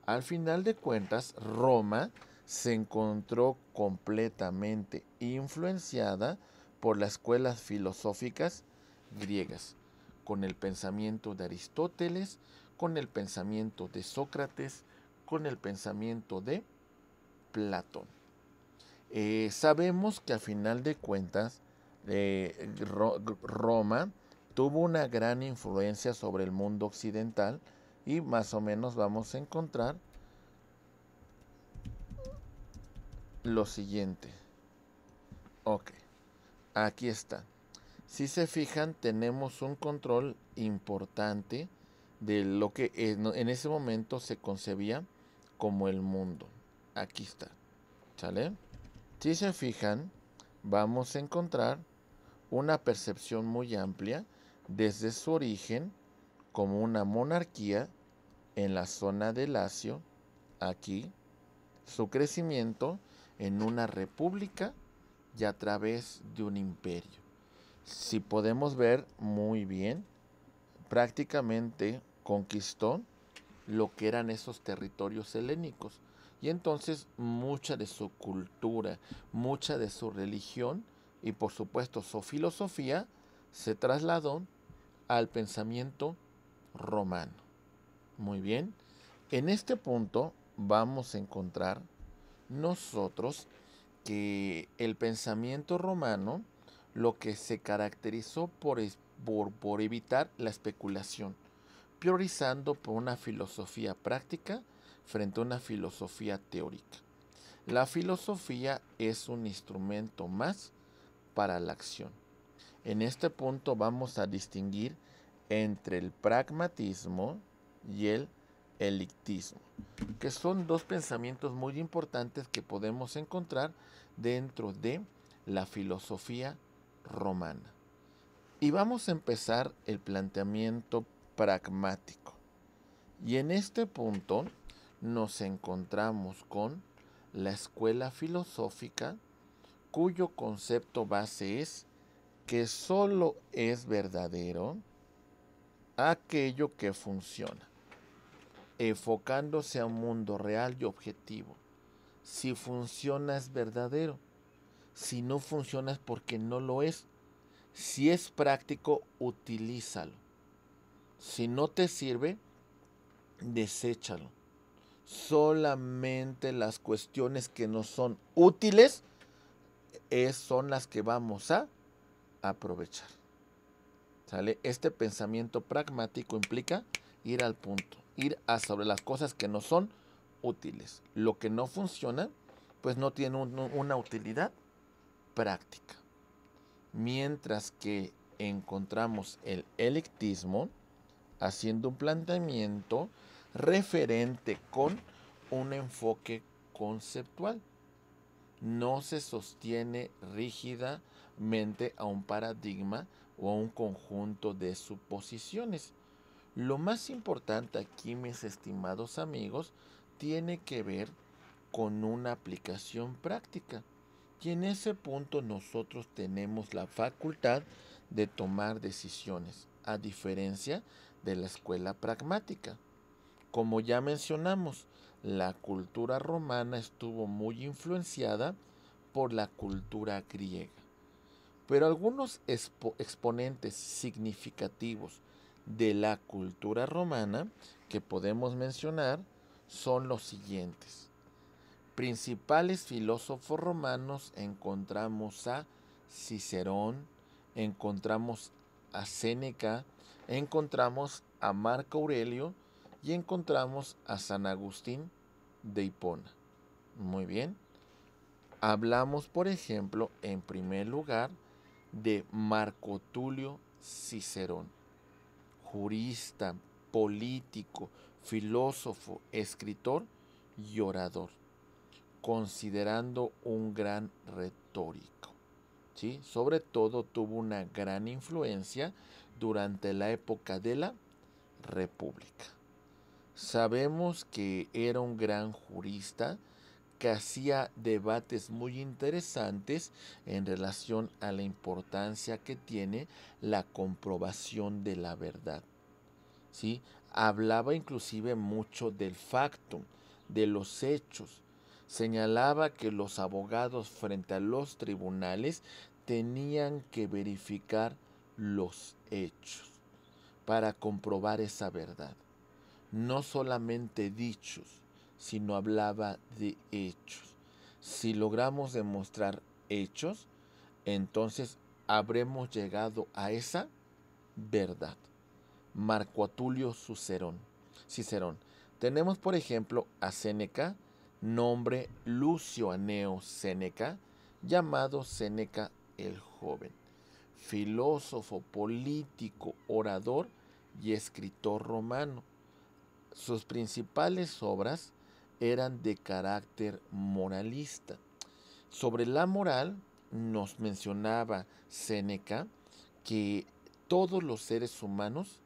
Al final de cuentas, Roma se encontró completamente influenciada por las escuelas filosóficas griegas, con el pensamiento de Aristóteles, con el pensamiento de Sócrates, con el pensamiento de Platón. Eh, sabemos que al final de cuentas eh, Roma tuvo una gran influencia sobre el mundo occidental y más o menos vamos a encontrar lo siguiente. Ok, aquí está. Si se fijan, tenemos un control importante de lo que en ese momento se concebía como el mundo. Aquí está. ¿Sale? Si se fijan, vamos a encontrar una percepción muy amplia desde su origen como una monarquía en la zona de Lacio, aquí, su crecimiento en una república y a través de un imperio. Si podemos ver muy bien, prácticamente conquistó lo que eran esos territorios helénicos. Y entonces mucha de su cultura, mucha de su religión y por supuesto su filosofía se trasladó al pensamiento romano. Muy bien. En este punto vamos a encontrar nosotros que el pensamiento romano lo que se caracterizó por, por, evitar la especulación, priorizando por una filosofía práctica frente a una filosofía teórica. La filosofía es un instrumento más para la acción. En este punto vamos a distinguir entre el pragmatismo y el elictismo, que son dos pensamientos muy importantes que podemos encontrar dentro de la filosofía romana. Y vamos a empezar el planteamiento pragmático. Y en este punto nos encontramos con la escuela filosófica cuyo concepto base es que sólo es verdadero aquello que funciona, enfocándose a un mundo real y objetivo. Si funciona es verdadero, si no funciona es porque no lo es. Si es práctico, utilízalo. Si no te sirve, deséchalo. Solamente las cuestiones que nos son útiles eh, son las que vamos a aprovechar. Este pensamiento pragmático implica ir al punto, ir a sobre las cosas que no son útiles. Lo que no funciona, pues no tiene una utilidad práctica. Mientras que encontramos el electismo haciendo un planteamiento referente con un enfoque conceptual. No se sostiene rígidamente a un paradigma, o a un conjunto de suposiciones. Lo más importante aquí, mis estimados amigos, tiene que ver con una aplicación práctica. Y en ese punto nosotros tenemos la facultad de tomar decisiones, a diferencia de la escuela pragmática. Como ya mencionamos, la cultura romana estuvo muy influenciada por la cultura griega. Pero algunos exponentes significativos de la cultura romana que podemos mencionar son los siguientes. Principales filósofos romanos encontramos a Cicerón, encontramos a Séneca, encontramos a Marco Aurelio y encontramos a San Agustín de Hipona. Muy bien. Hablamos, por ejemplo, en primer lugar de Marco Tulio Cicerón, jurista, político, filósofo, escritor y orador, considerando un gran retórico. ¿sí? Sobre todo tuvo una gran influencia durante la época de la República. Sabemos que era un gran jurista, que hacía debates muy interesantes en relación a la importancia que tiene la comprobación de la verdad. ¿sí? Hablaba inclusive mucho del factum, de los hechos. Señalaba que los abogados frente a los tribunales tenían que verificar los hechos para comprobar esa verdad, no solamente dichos sino hablaba de hechos. Si logramos demostrar hechos, entonces habremos llegado a esa verdad. Marco Atulio Cicerón. Cicerón. Tenemos por ejemplo a Séneca, nombre Lucio Aneo Séneca, llamado Séneca el Joven, filósofo, político, orador y escritor romano. Sus principales obras eran de carácter moralista. Sobre la moral nos mencionaba Seneca que todos los seres humanos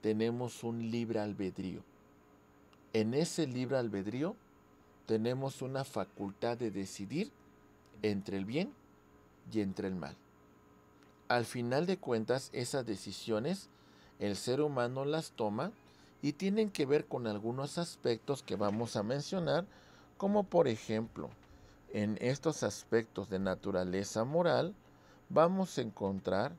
tenemos un libre albedrío. En ese libre albedrío tenemos una facultad de decidir entre el bien y entre el mal. Al final de cuentas, esas decisiones el ser humano las toma y tienen que ver con algunos aspectos que vamos a mencionar, como por ejemplo, en estos aspectos de naturaleza moral, vamos a encontrar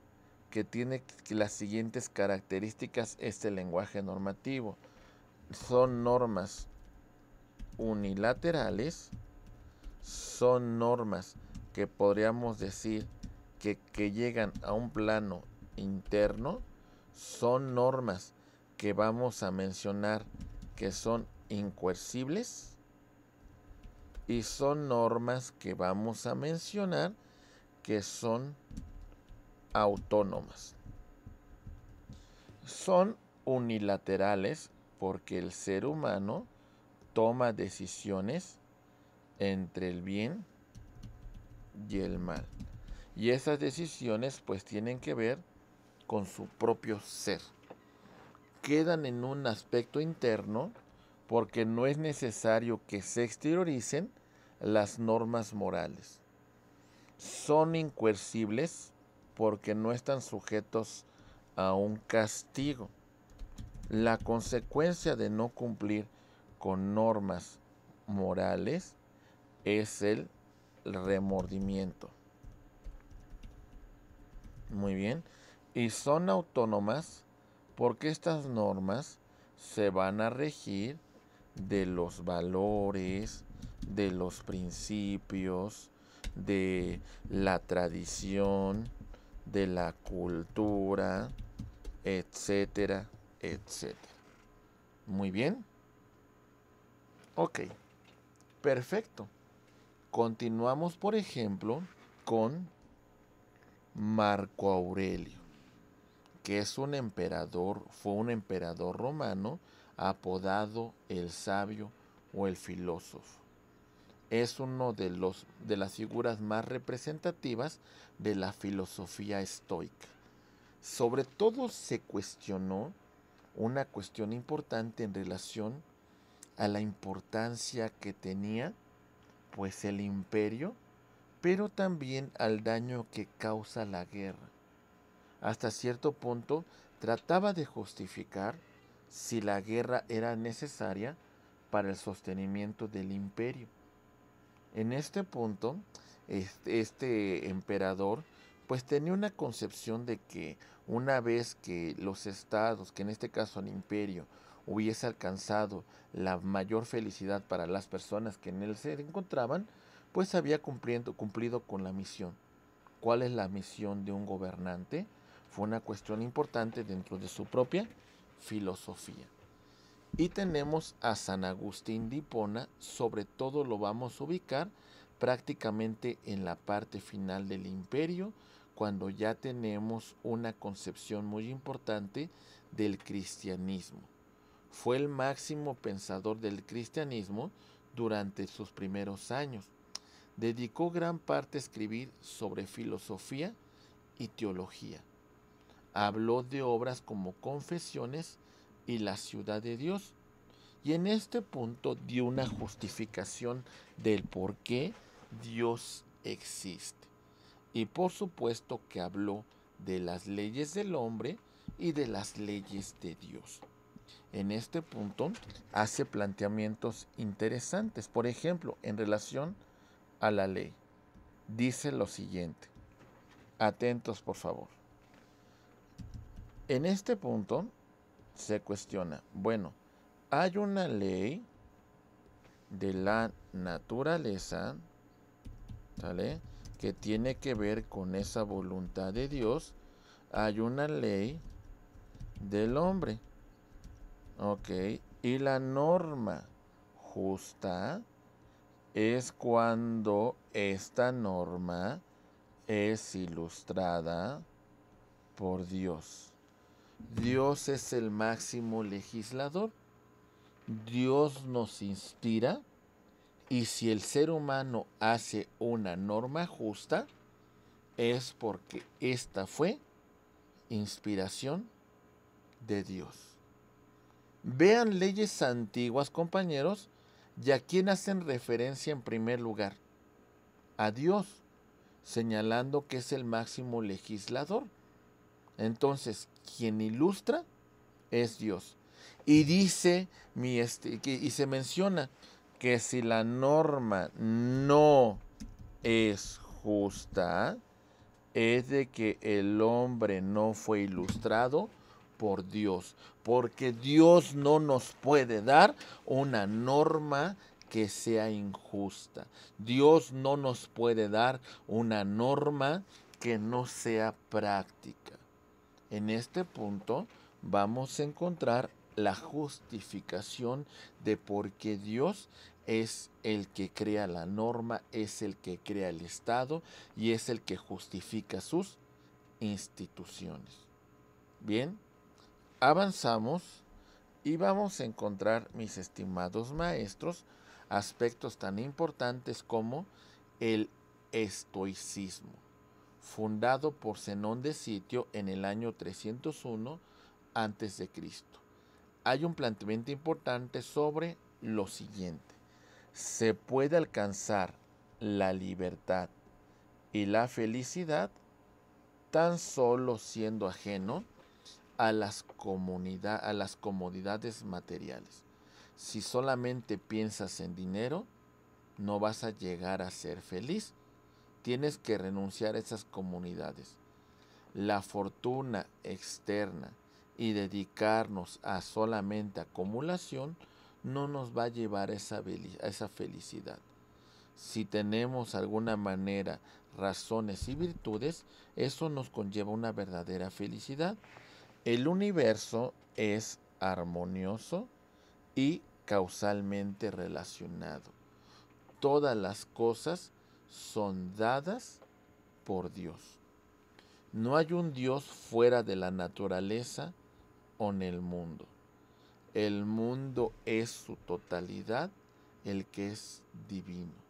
que tiene las siguientes características este lenguaje normativo. Son normas unilaterales, son normas que podríamos decir que, que llegan a un plano interno, son normas que vamos a mencionar que son incoercibles y son normas que vamos a mencionar que son autónomas. Son unilaterales porque el ser humano toma decisiones entre el bien y el mal. Y esas decisiones pues tienen que ver con su propio ser quedan en un aspecto interno porque no es necesario que se exterioricen las normas morales. Son incoercibles porque no están sujetos a un castigo. La consecuencia de no cumplir con normas morales es el remordimiento. Muy bien. Y son autónomas porque estas normas se van a regir de los valores, de los principios, de la tradición, de la cultura, etcétera, etcétera. Muy bien. Ok, perfecto. Continuamos, por ejemplo, con Marco Aurelio que es un emperador, fue un emperador romano apodado el sabio o el filósofo. Es uno de, los, de las figuras más representativas de la filosofía estoica. Sobre todo se cuestionó una cuestión importante en relación a la importancia que tenía pues el imperio, pero también al daño que causa la guerra hasta cierto punto trataba de justificar si la guerra era necesaria para el sostenimiento del imperio. En este punto, este, emperador pues tenía una concepción de que una vez que los estados, que en este caso el imperio, hubiese alcanzado la mayor felicidad para las personas que en él se encontraban, pues había cumplido con la misión. ¿Cuál es la misión de un gobernante? fue una cuestión importante dentro de su propia filosofía. Y tenemos a San Agustín de Hipona, sobre todo lo vamos a ubicar prácticamente en la parte final del imperio, cuando ya tenemos una concepción muy importante del cristianismo. Fue el máximo pensador del cristianismo durante sus primeros años. Dedicó gran parte a escribir sobre filosofía y teología habló de obras como confesiones y la ciudad de Dios. Y en este punto dio una justificación del por qué Dios existe. Y por supuesto que habló de las leyes del hombre y de las leyes de Dios. En este punto hace planteamientos interesantes. Por ejemplo, en relación a la ley, dice lo siguiente. Atentos, por favor. En este punto se cuestiona, bueno, hay una ley de la naturaleza, ¿sale? Que tiene que ver con esa voluntad de Dios. Hay una ley del hombre, ¿ok? Y la norma justa es cuando esta norma es ilustrada por Dios. Dios es el máximo legislador. Dios nos inspira y si el ser humano hace una norma justa, es porque esta fue inspiración de Dios. Vean leyes antiguas, compañeros, y a quién hacen referencia en primer lugar. A Dios, señalando que es el máximo legislador. Entonces, quien ilustra es Dios. Y dice, mi este, y se menciona que si la norma no es justa, es de que el hombre no fue ilustrado por Dios, porque Dios no nos puede dar una norma que sea injusta. Dios no nos puede dar una norma que no sea práctica. En este punto vamos a encontrar la justificación de por qué Dios es el que crea la norma, es el que crea el Estado y es el que justifica sus instituciones. Bien, avanzamos y vamos a encontrar, mis estimados maestros, aspectos tan importantes como el estoicismo fundado por Zenón de Sitio en el año 301 a.C. Hay un planteamiento importante sobre lo siguiente. Se puede alcanzar la libertad y la felicidad tan solo siendo ajeno a las, a las comodidades materiales. Si solamente piensas en dinero, no vas a llegar a ser feliz tienes que renunciar a esas comunidades, la fortuna externa y dedicarnos a solamente acumulación no nos va a llevar a esa, felicidad. Si tenemos alguna manera razones y virtudes, eso nos conlleva una verdadera felicidad. El universo es armonioso y causalmente relacionado. Todas las cosas son dadas por Dios. No hay un Dios fuera de la naturaleza o en el mundo. El mundo es su totalidad, el que es divino.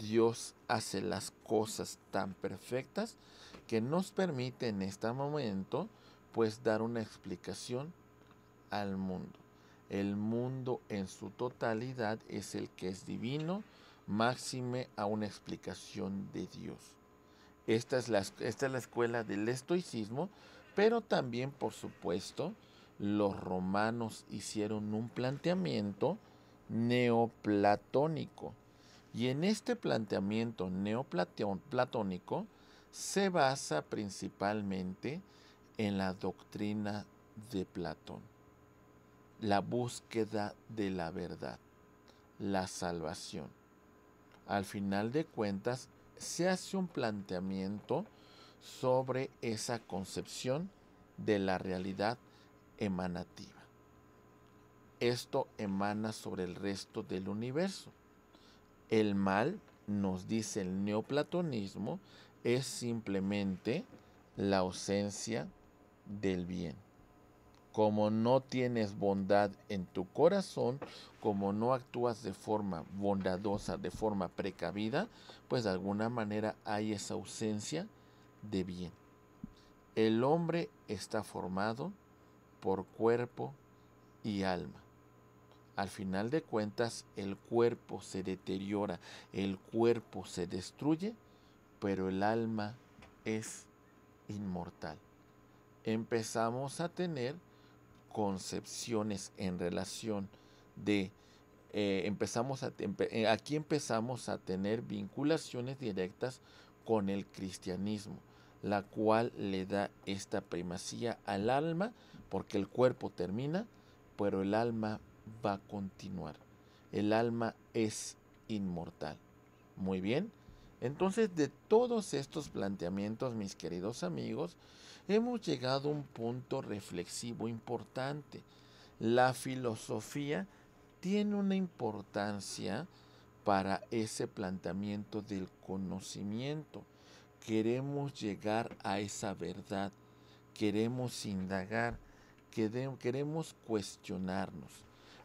Dios hace las cosas tan perfectas que nos permite en este momento pues dar una explicación al mundo. El mundo en su totalidad es el que es divino, máxime a una explicación de Dios. Esta es la, esta es la escuela del estoicismo, pero también, por supuesto, los romanos hicieron un planteamiento neoplatónico. Y en este planteamiento neoplatónico se basa principalmente en la doctrina de Platón, la búsqueda de la verdad, la salvación al final de cuentas se hace un planteamiento sobre esa concepción de la realidad emanativa. Esto emana sobre el resto del universo. El mal, nos dice el neoplatonismo, es simplemente la ausencia del bien como no tienes bondad en tu corazón, como no actúas de forma bondadosa, de forma precavida, pues de alguna manera hay esa ausencia de bien. El hombre está formado por cuerpo y alma. Al final de cuentas, el cuerpo se deteriora, el cuerpo se destruye, pero el alma es inmortal. Empezamos a tener concepciones en relación de eh, empezamos a, eh, aquí empezamos a tener vinculaciones directas con el cristianismo, la cual le da esta primacía al alma, porque el cuerpo termina, pero el alma va a continuar. El alma es inmortal. Muy bien. Entonces, de todos estos planteamientos, mis queridos amigos, hemos llegado a un punto reflexivo importante. La filosofía tiene una importancia para ese planteamiento del conocimiento. Queremos llegar a esa verdad, queremos indagar, queremos cuestionarnos.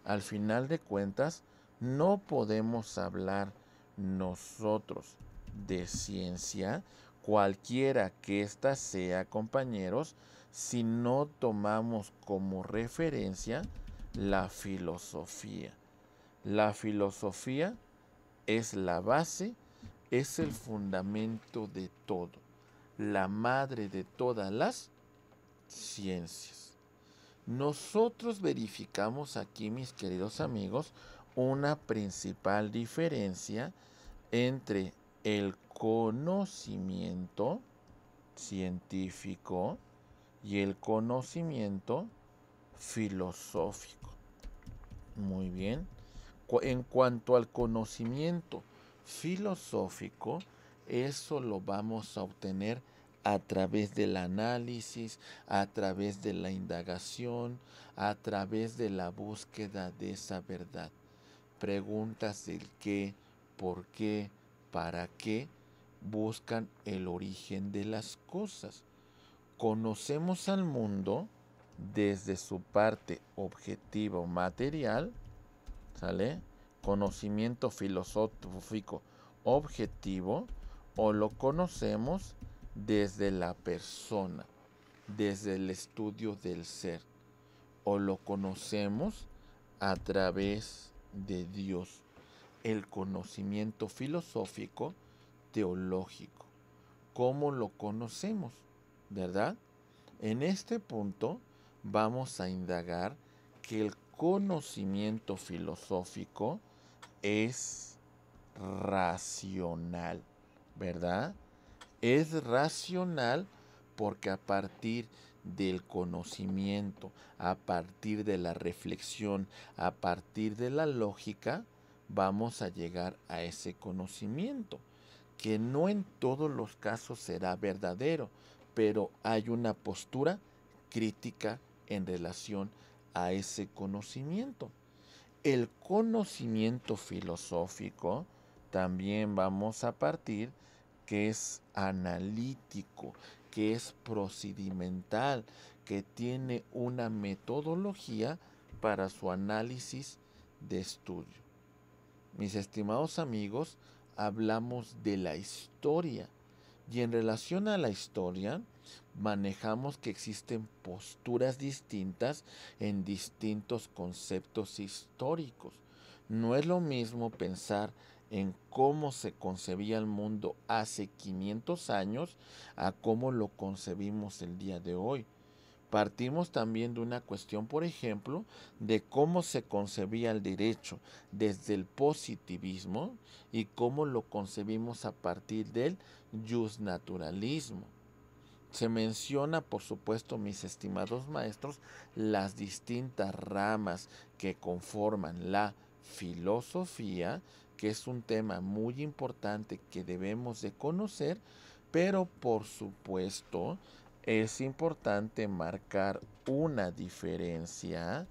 Al final de cuentas, no podemos hablar nosotros de ciencia, cualquiera que ésta sea, compañeros, si no tomamos como referencia la filosofía. La filosofía es la base, es el fundamento de todo, la madre de todas las ciencias. Nosotros verificamos aquí, mis queridos amigos, una principal diferencia entre el conocimiento científico y el conocimiento filosófico. Muy bien. En cuanto al conocimiento filosófico, eso lo vamos a obtener a través del análisis, a través de la indagación, a través de la búsqueda de esa verdad. Preguntas del qué, por qué, para qué buscan el origen de las cosas. Conocemos al mundo desde su parte objetiva material, ¿sale? Conocimiento filosófico objetivo o lo conocemos desde la persona, desde el estudio del ser, o lo conocemos a través de Dios el conocimiento filosófico teológico, ¿cómo lo conocemos, ¿verdad? En este punto vamos a indagar que el conocimiento filosófico es racional, ¿verdad? Es racional porque a partir del conocimiento, a partir de la reflexión, a partir de la lógica, vamos a llegar a ese conocimiento, que no en todos los casos será verdadero, pero hay una postura crítica en relación a ese conocimiento. El conocimiento filosófico también vamos a partir que es analítico, que es procedimental, que tiene una metodología para su análisis de estudio. Mis estimados amigos, hablamos de la historia y en relación a la historia manejamos que existen posturas distintas en distintos conceptos históricos. No es lo mismo pensar en cómo se concebía el mundo hace 500 años a cómo lo concebimos el día de hoy. Partimos también de una cuestión, por ejemplo, de cómo se concebía el derecho desde el positivismo y cómo lo concebimos a partir del naturalismo. Se menciona, por supuesto, mis estimados maestros, las distintas ramas que conforman la filosofía, que es un tema muy importante que debemos de conocer, pero por supuesto es importante marcar una diferencia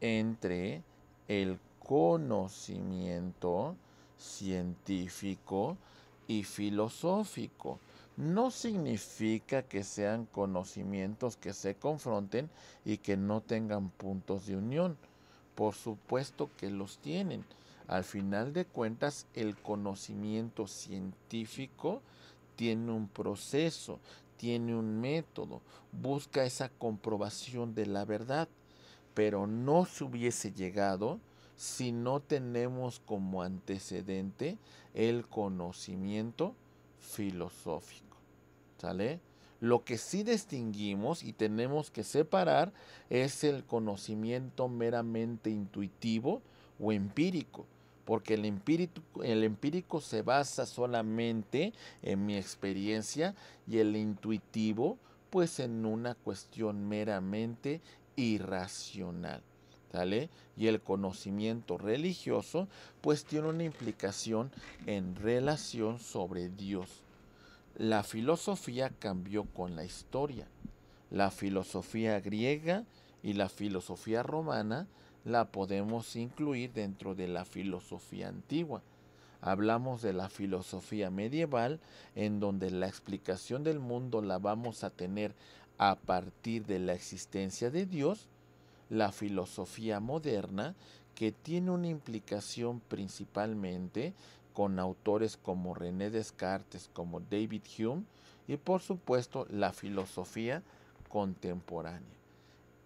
entre el conocimiento científico y filosófico. No significa que sean conocimientos que se confronten y que no tengan puntos de unión. Por supuesto que los tienen. Al final de cuentas, el conocimiento científico tiene un proceso, tiene un método, busca esa comprobación de la verdad, pero no se hubiese llegado si no tenemos como antecedente el conocimiento filosófico. ¿Sale? Lo que sí distinguimos y tenemos que separar es el conocimiento meramente intuitivo o empírico porque el empírico, se basa solamente en mi experiencia y el intuitivo pues en una cuestión meramente irracional. Y el conocimiento religioso pues tiene una implicación en relación sobre Dios. La filosofía cambió con la historia. La filosofía griega y la filosofía romana la podemos incluir dentro de la filosofía antigua. Hablamos de la filosofía medieval, en donde la explicación del mundo la vamos a tener a partir de la existencia de Dios, la filosofía moderna, que tiene una implicación principalmente con autores como René Descartes, como David Hume, y por supuesto la filosofía contemporánea.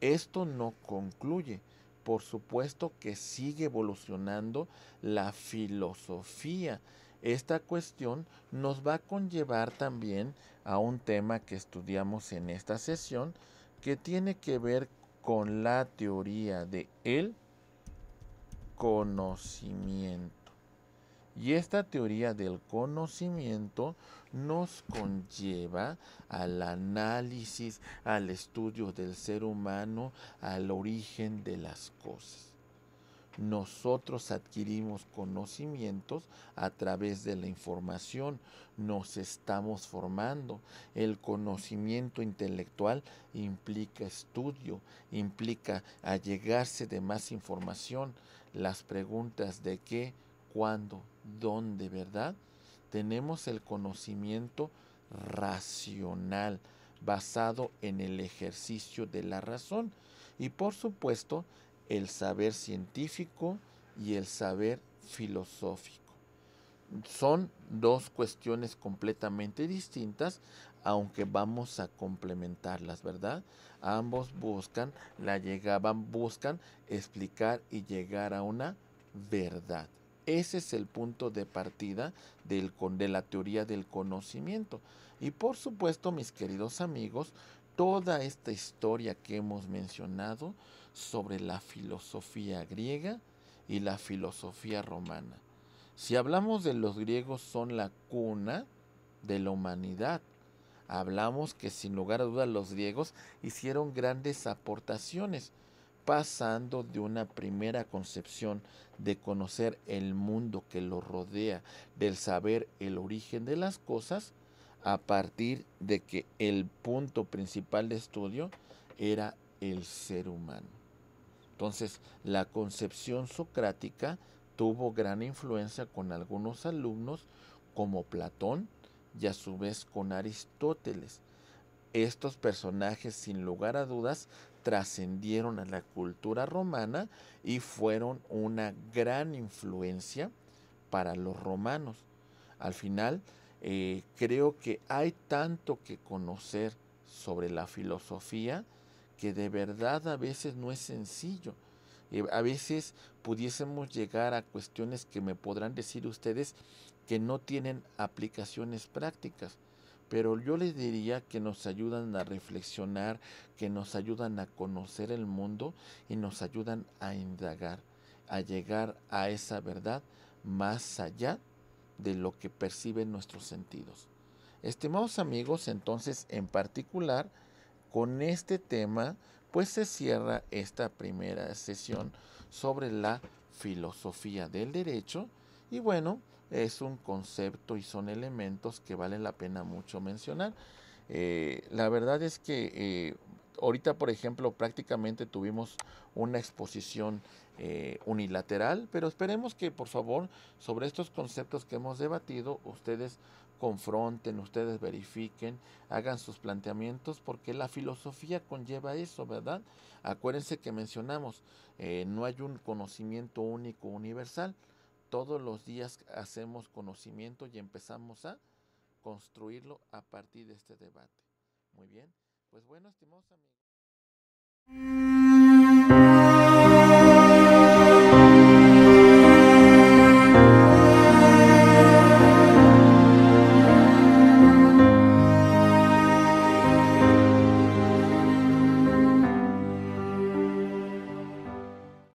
Esto no concluye, por supuesto que sigue evolucionando la filosofía. Esta cuestión nos va a conllevar también a un tema que estudiamos en esta sesión que tiene que ver con la teoría de conocimiento. Y esta teoría del conocimiento nos conlleva al análisis, al estudio del ser humano, al origen de las cosas. Nosotros adquirimos conocimientos a través de la información, nos estamos formando. El conocimiento intelectual implica estudio, implica allegarse de más información. Las preguntas de qué, cuándo, donde, ¿verdad? Tenemos el conocimiento racional basado en el ejercicio de la razón y por supuesto el saber científico y el saber filosófico. Son dos cuestiones completamente distintas, aunque vamos a complementarlas, ¿verdad? Ambos buscan, la llegaban, buscan explicar y llegar a una verdad. Ese es el punto de partida del, de la teoría del conocimiento. Y por supuesto, mis queridos amigos, toda esta historia que hemos mencionado sobre la filosofía griega y la filosofía romana. Si hablamos de los griegos son la cuna de la humanidad, hablamos que sin lugar a dudas los griegos hicieron grandes aportaciones pasando de una primera concepción de conocer el mundo que lo rodea, del saber el origen de las cosas, a partir de que el punto principal de estudio era el ser humano. Entonces, la concepción socrática tuvo gran influencia con algunos alumnos como Platón y a su vez con Aristóteles. Estos personajes, sin lugar a dudas, trascendieron a la cultura romana y fueron una gran influencia para los romanos. Al final, eh, creo que hay tanto que conocer sobre la filosofía que de verdad a veces no es sencillo. Eh, a veces pudiésemos llegar a cuestiones que me podrán decir ustedes que no tienen aplicaciones prácticas pero yo les diría que nos ayudan a reflexionar, que nos ayudan a conocer el mundo y nos ayudan a indagar, a llegar a esa verdad más allá de lo que perciben nuestros sentidos. Estimados amigos, entonces en particular, con este tema, pues se cierra esta primera sesión sobre la filosofía del derecho y bueno, es un concepto y son elementos que vale la pena mucho mencionar. Eh, la verdad es que eh, ahorita, por ejemplo, prácticamente tuvimos una exposición eh, unilateral, pero esperemos que, por favor, sobre estos conceptos que hemos debatido, ustedes confronten, ustedes verifiquen, hagan sus planteamientos, porque la filosofía conlleva eso, ¿verdad? Acuérdense que mencionamos, no hay un conocimiento único universal, todos los días hacemos conocimiento y empezamos a construirlo a partir de este debate. Muy bien, pues bueno, estimados amigos.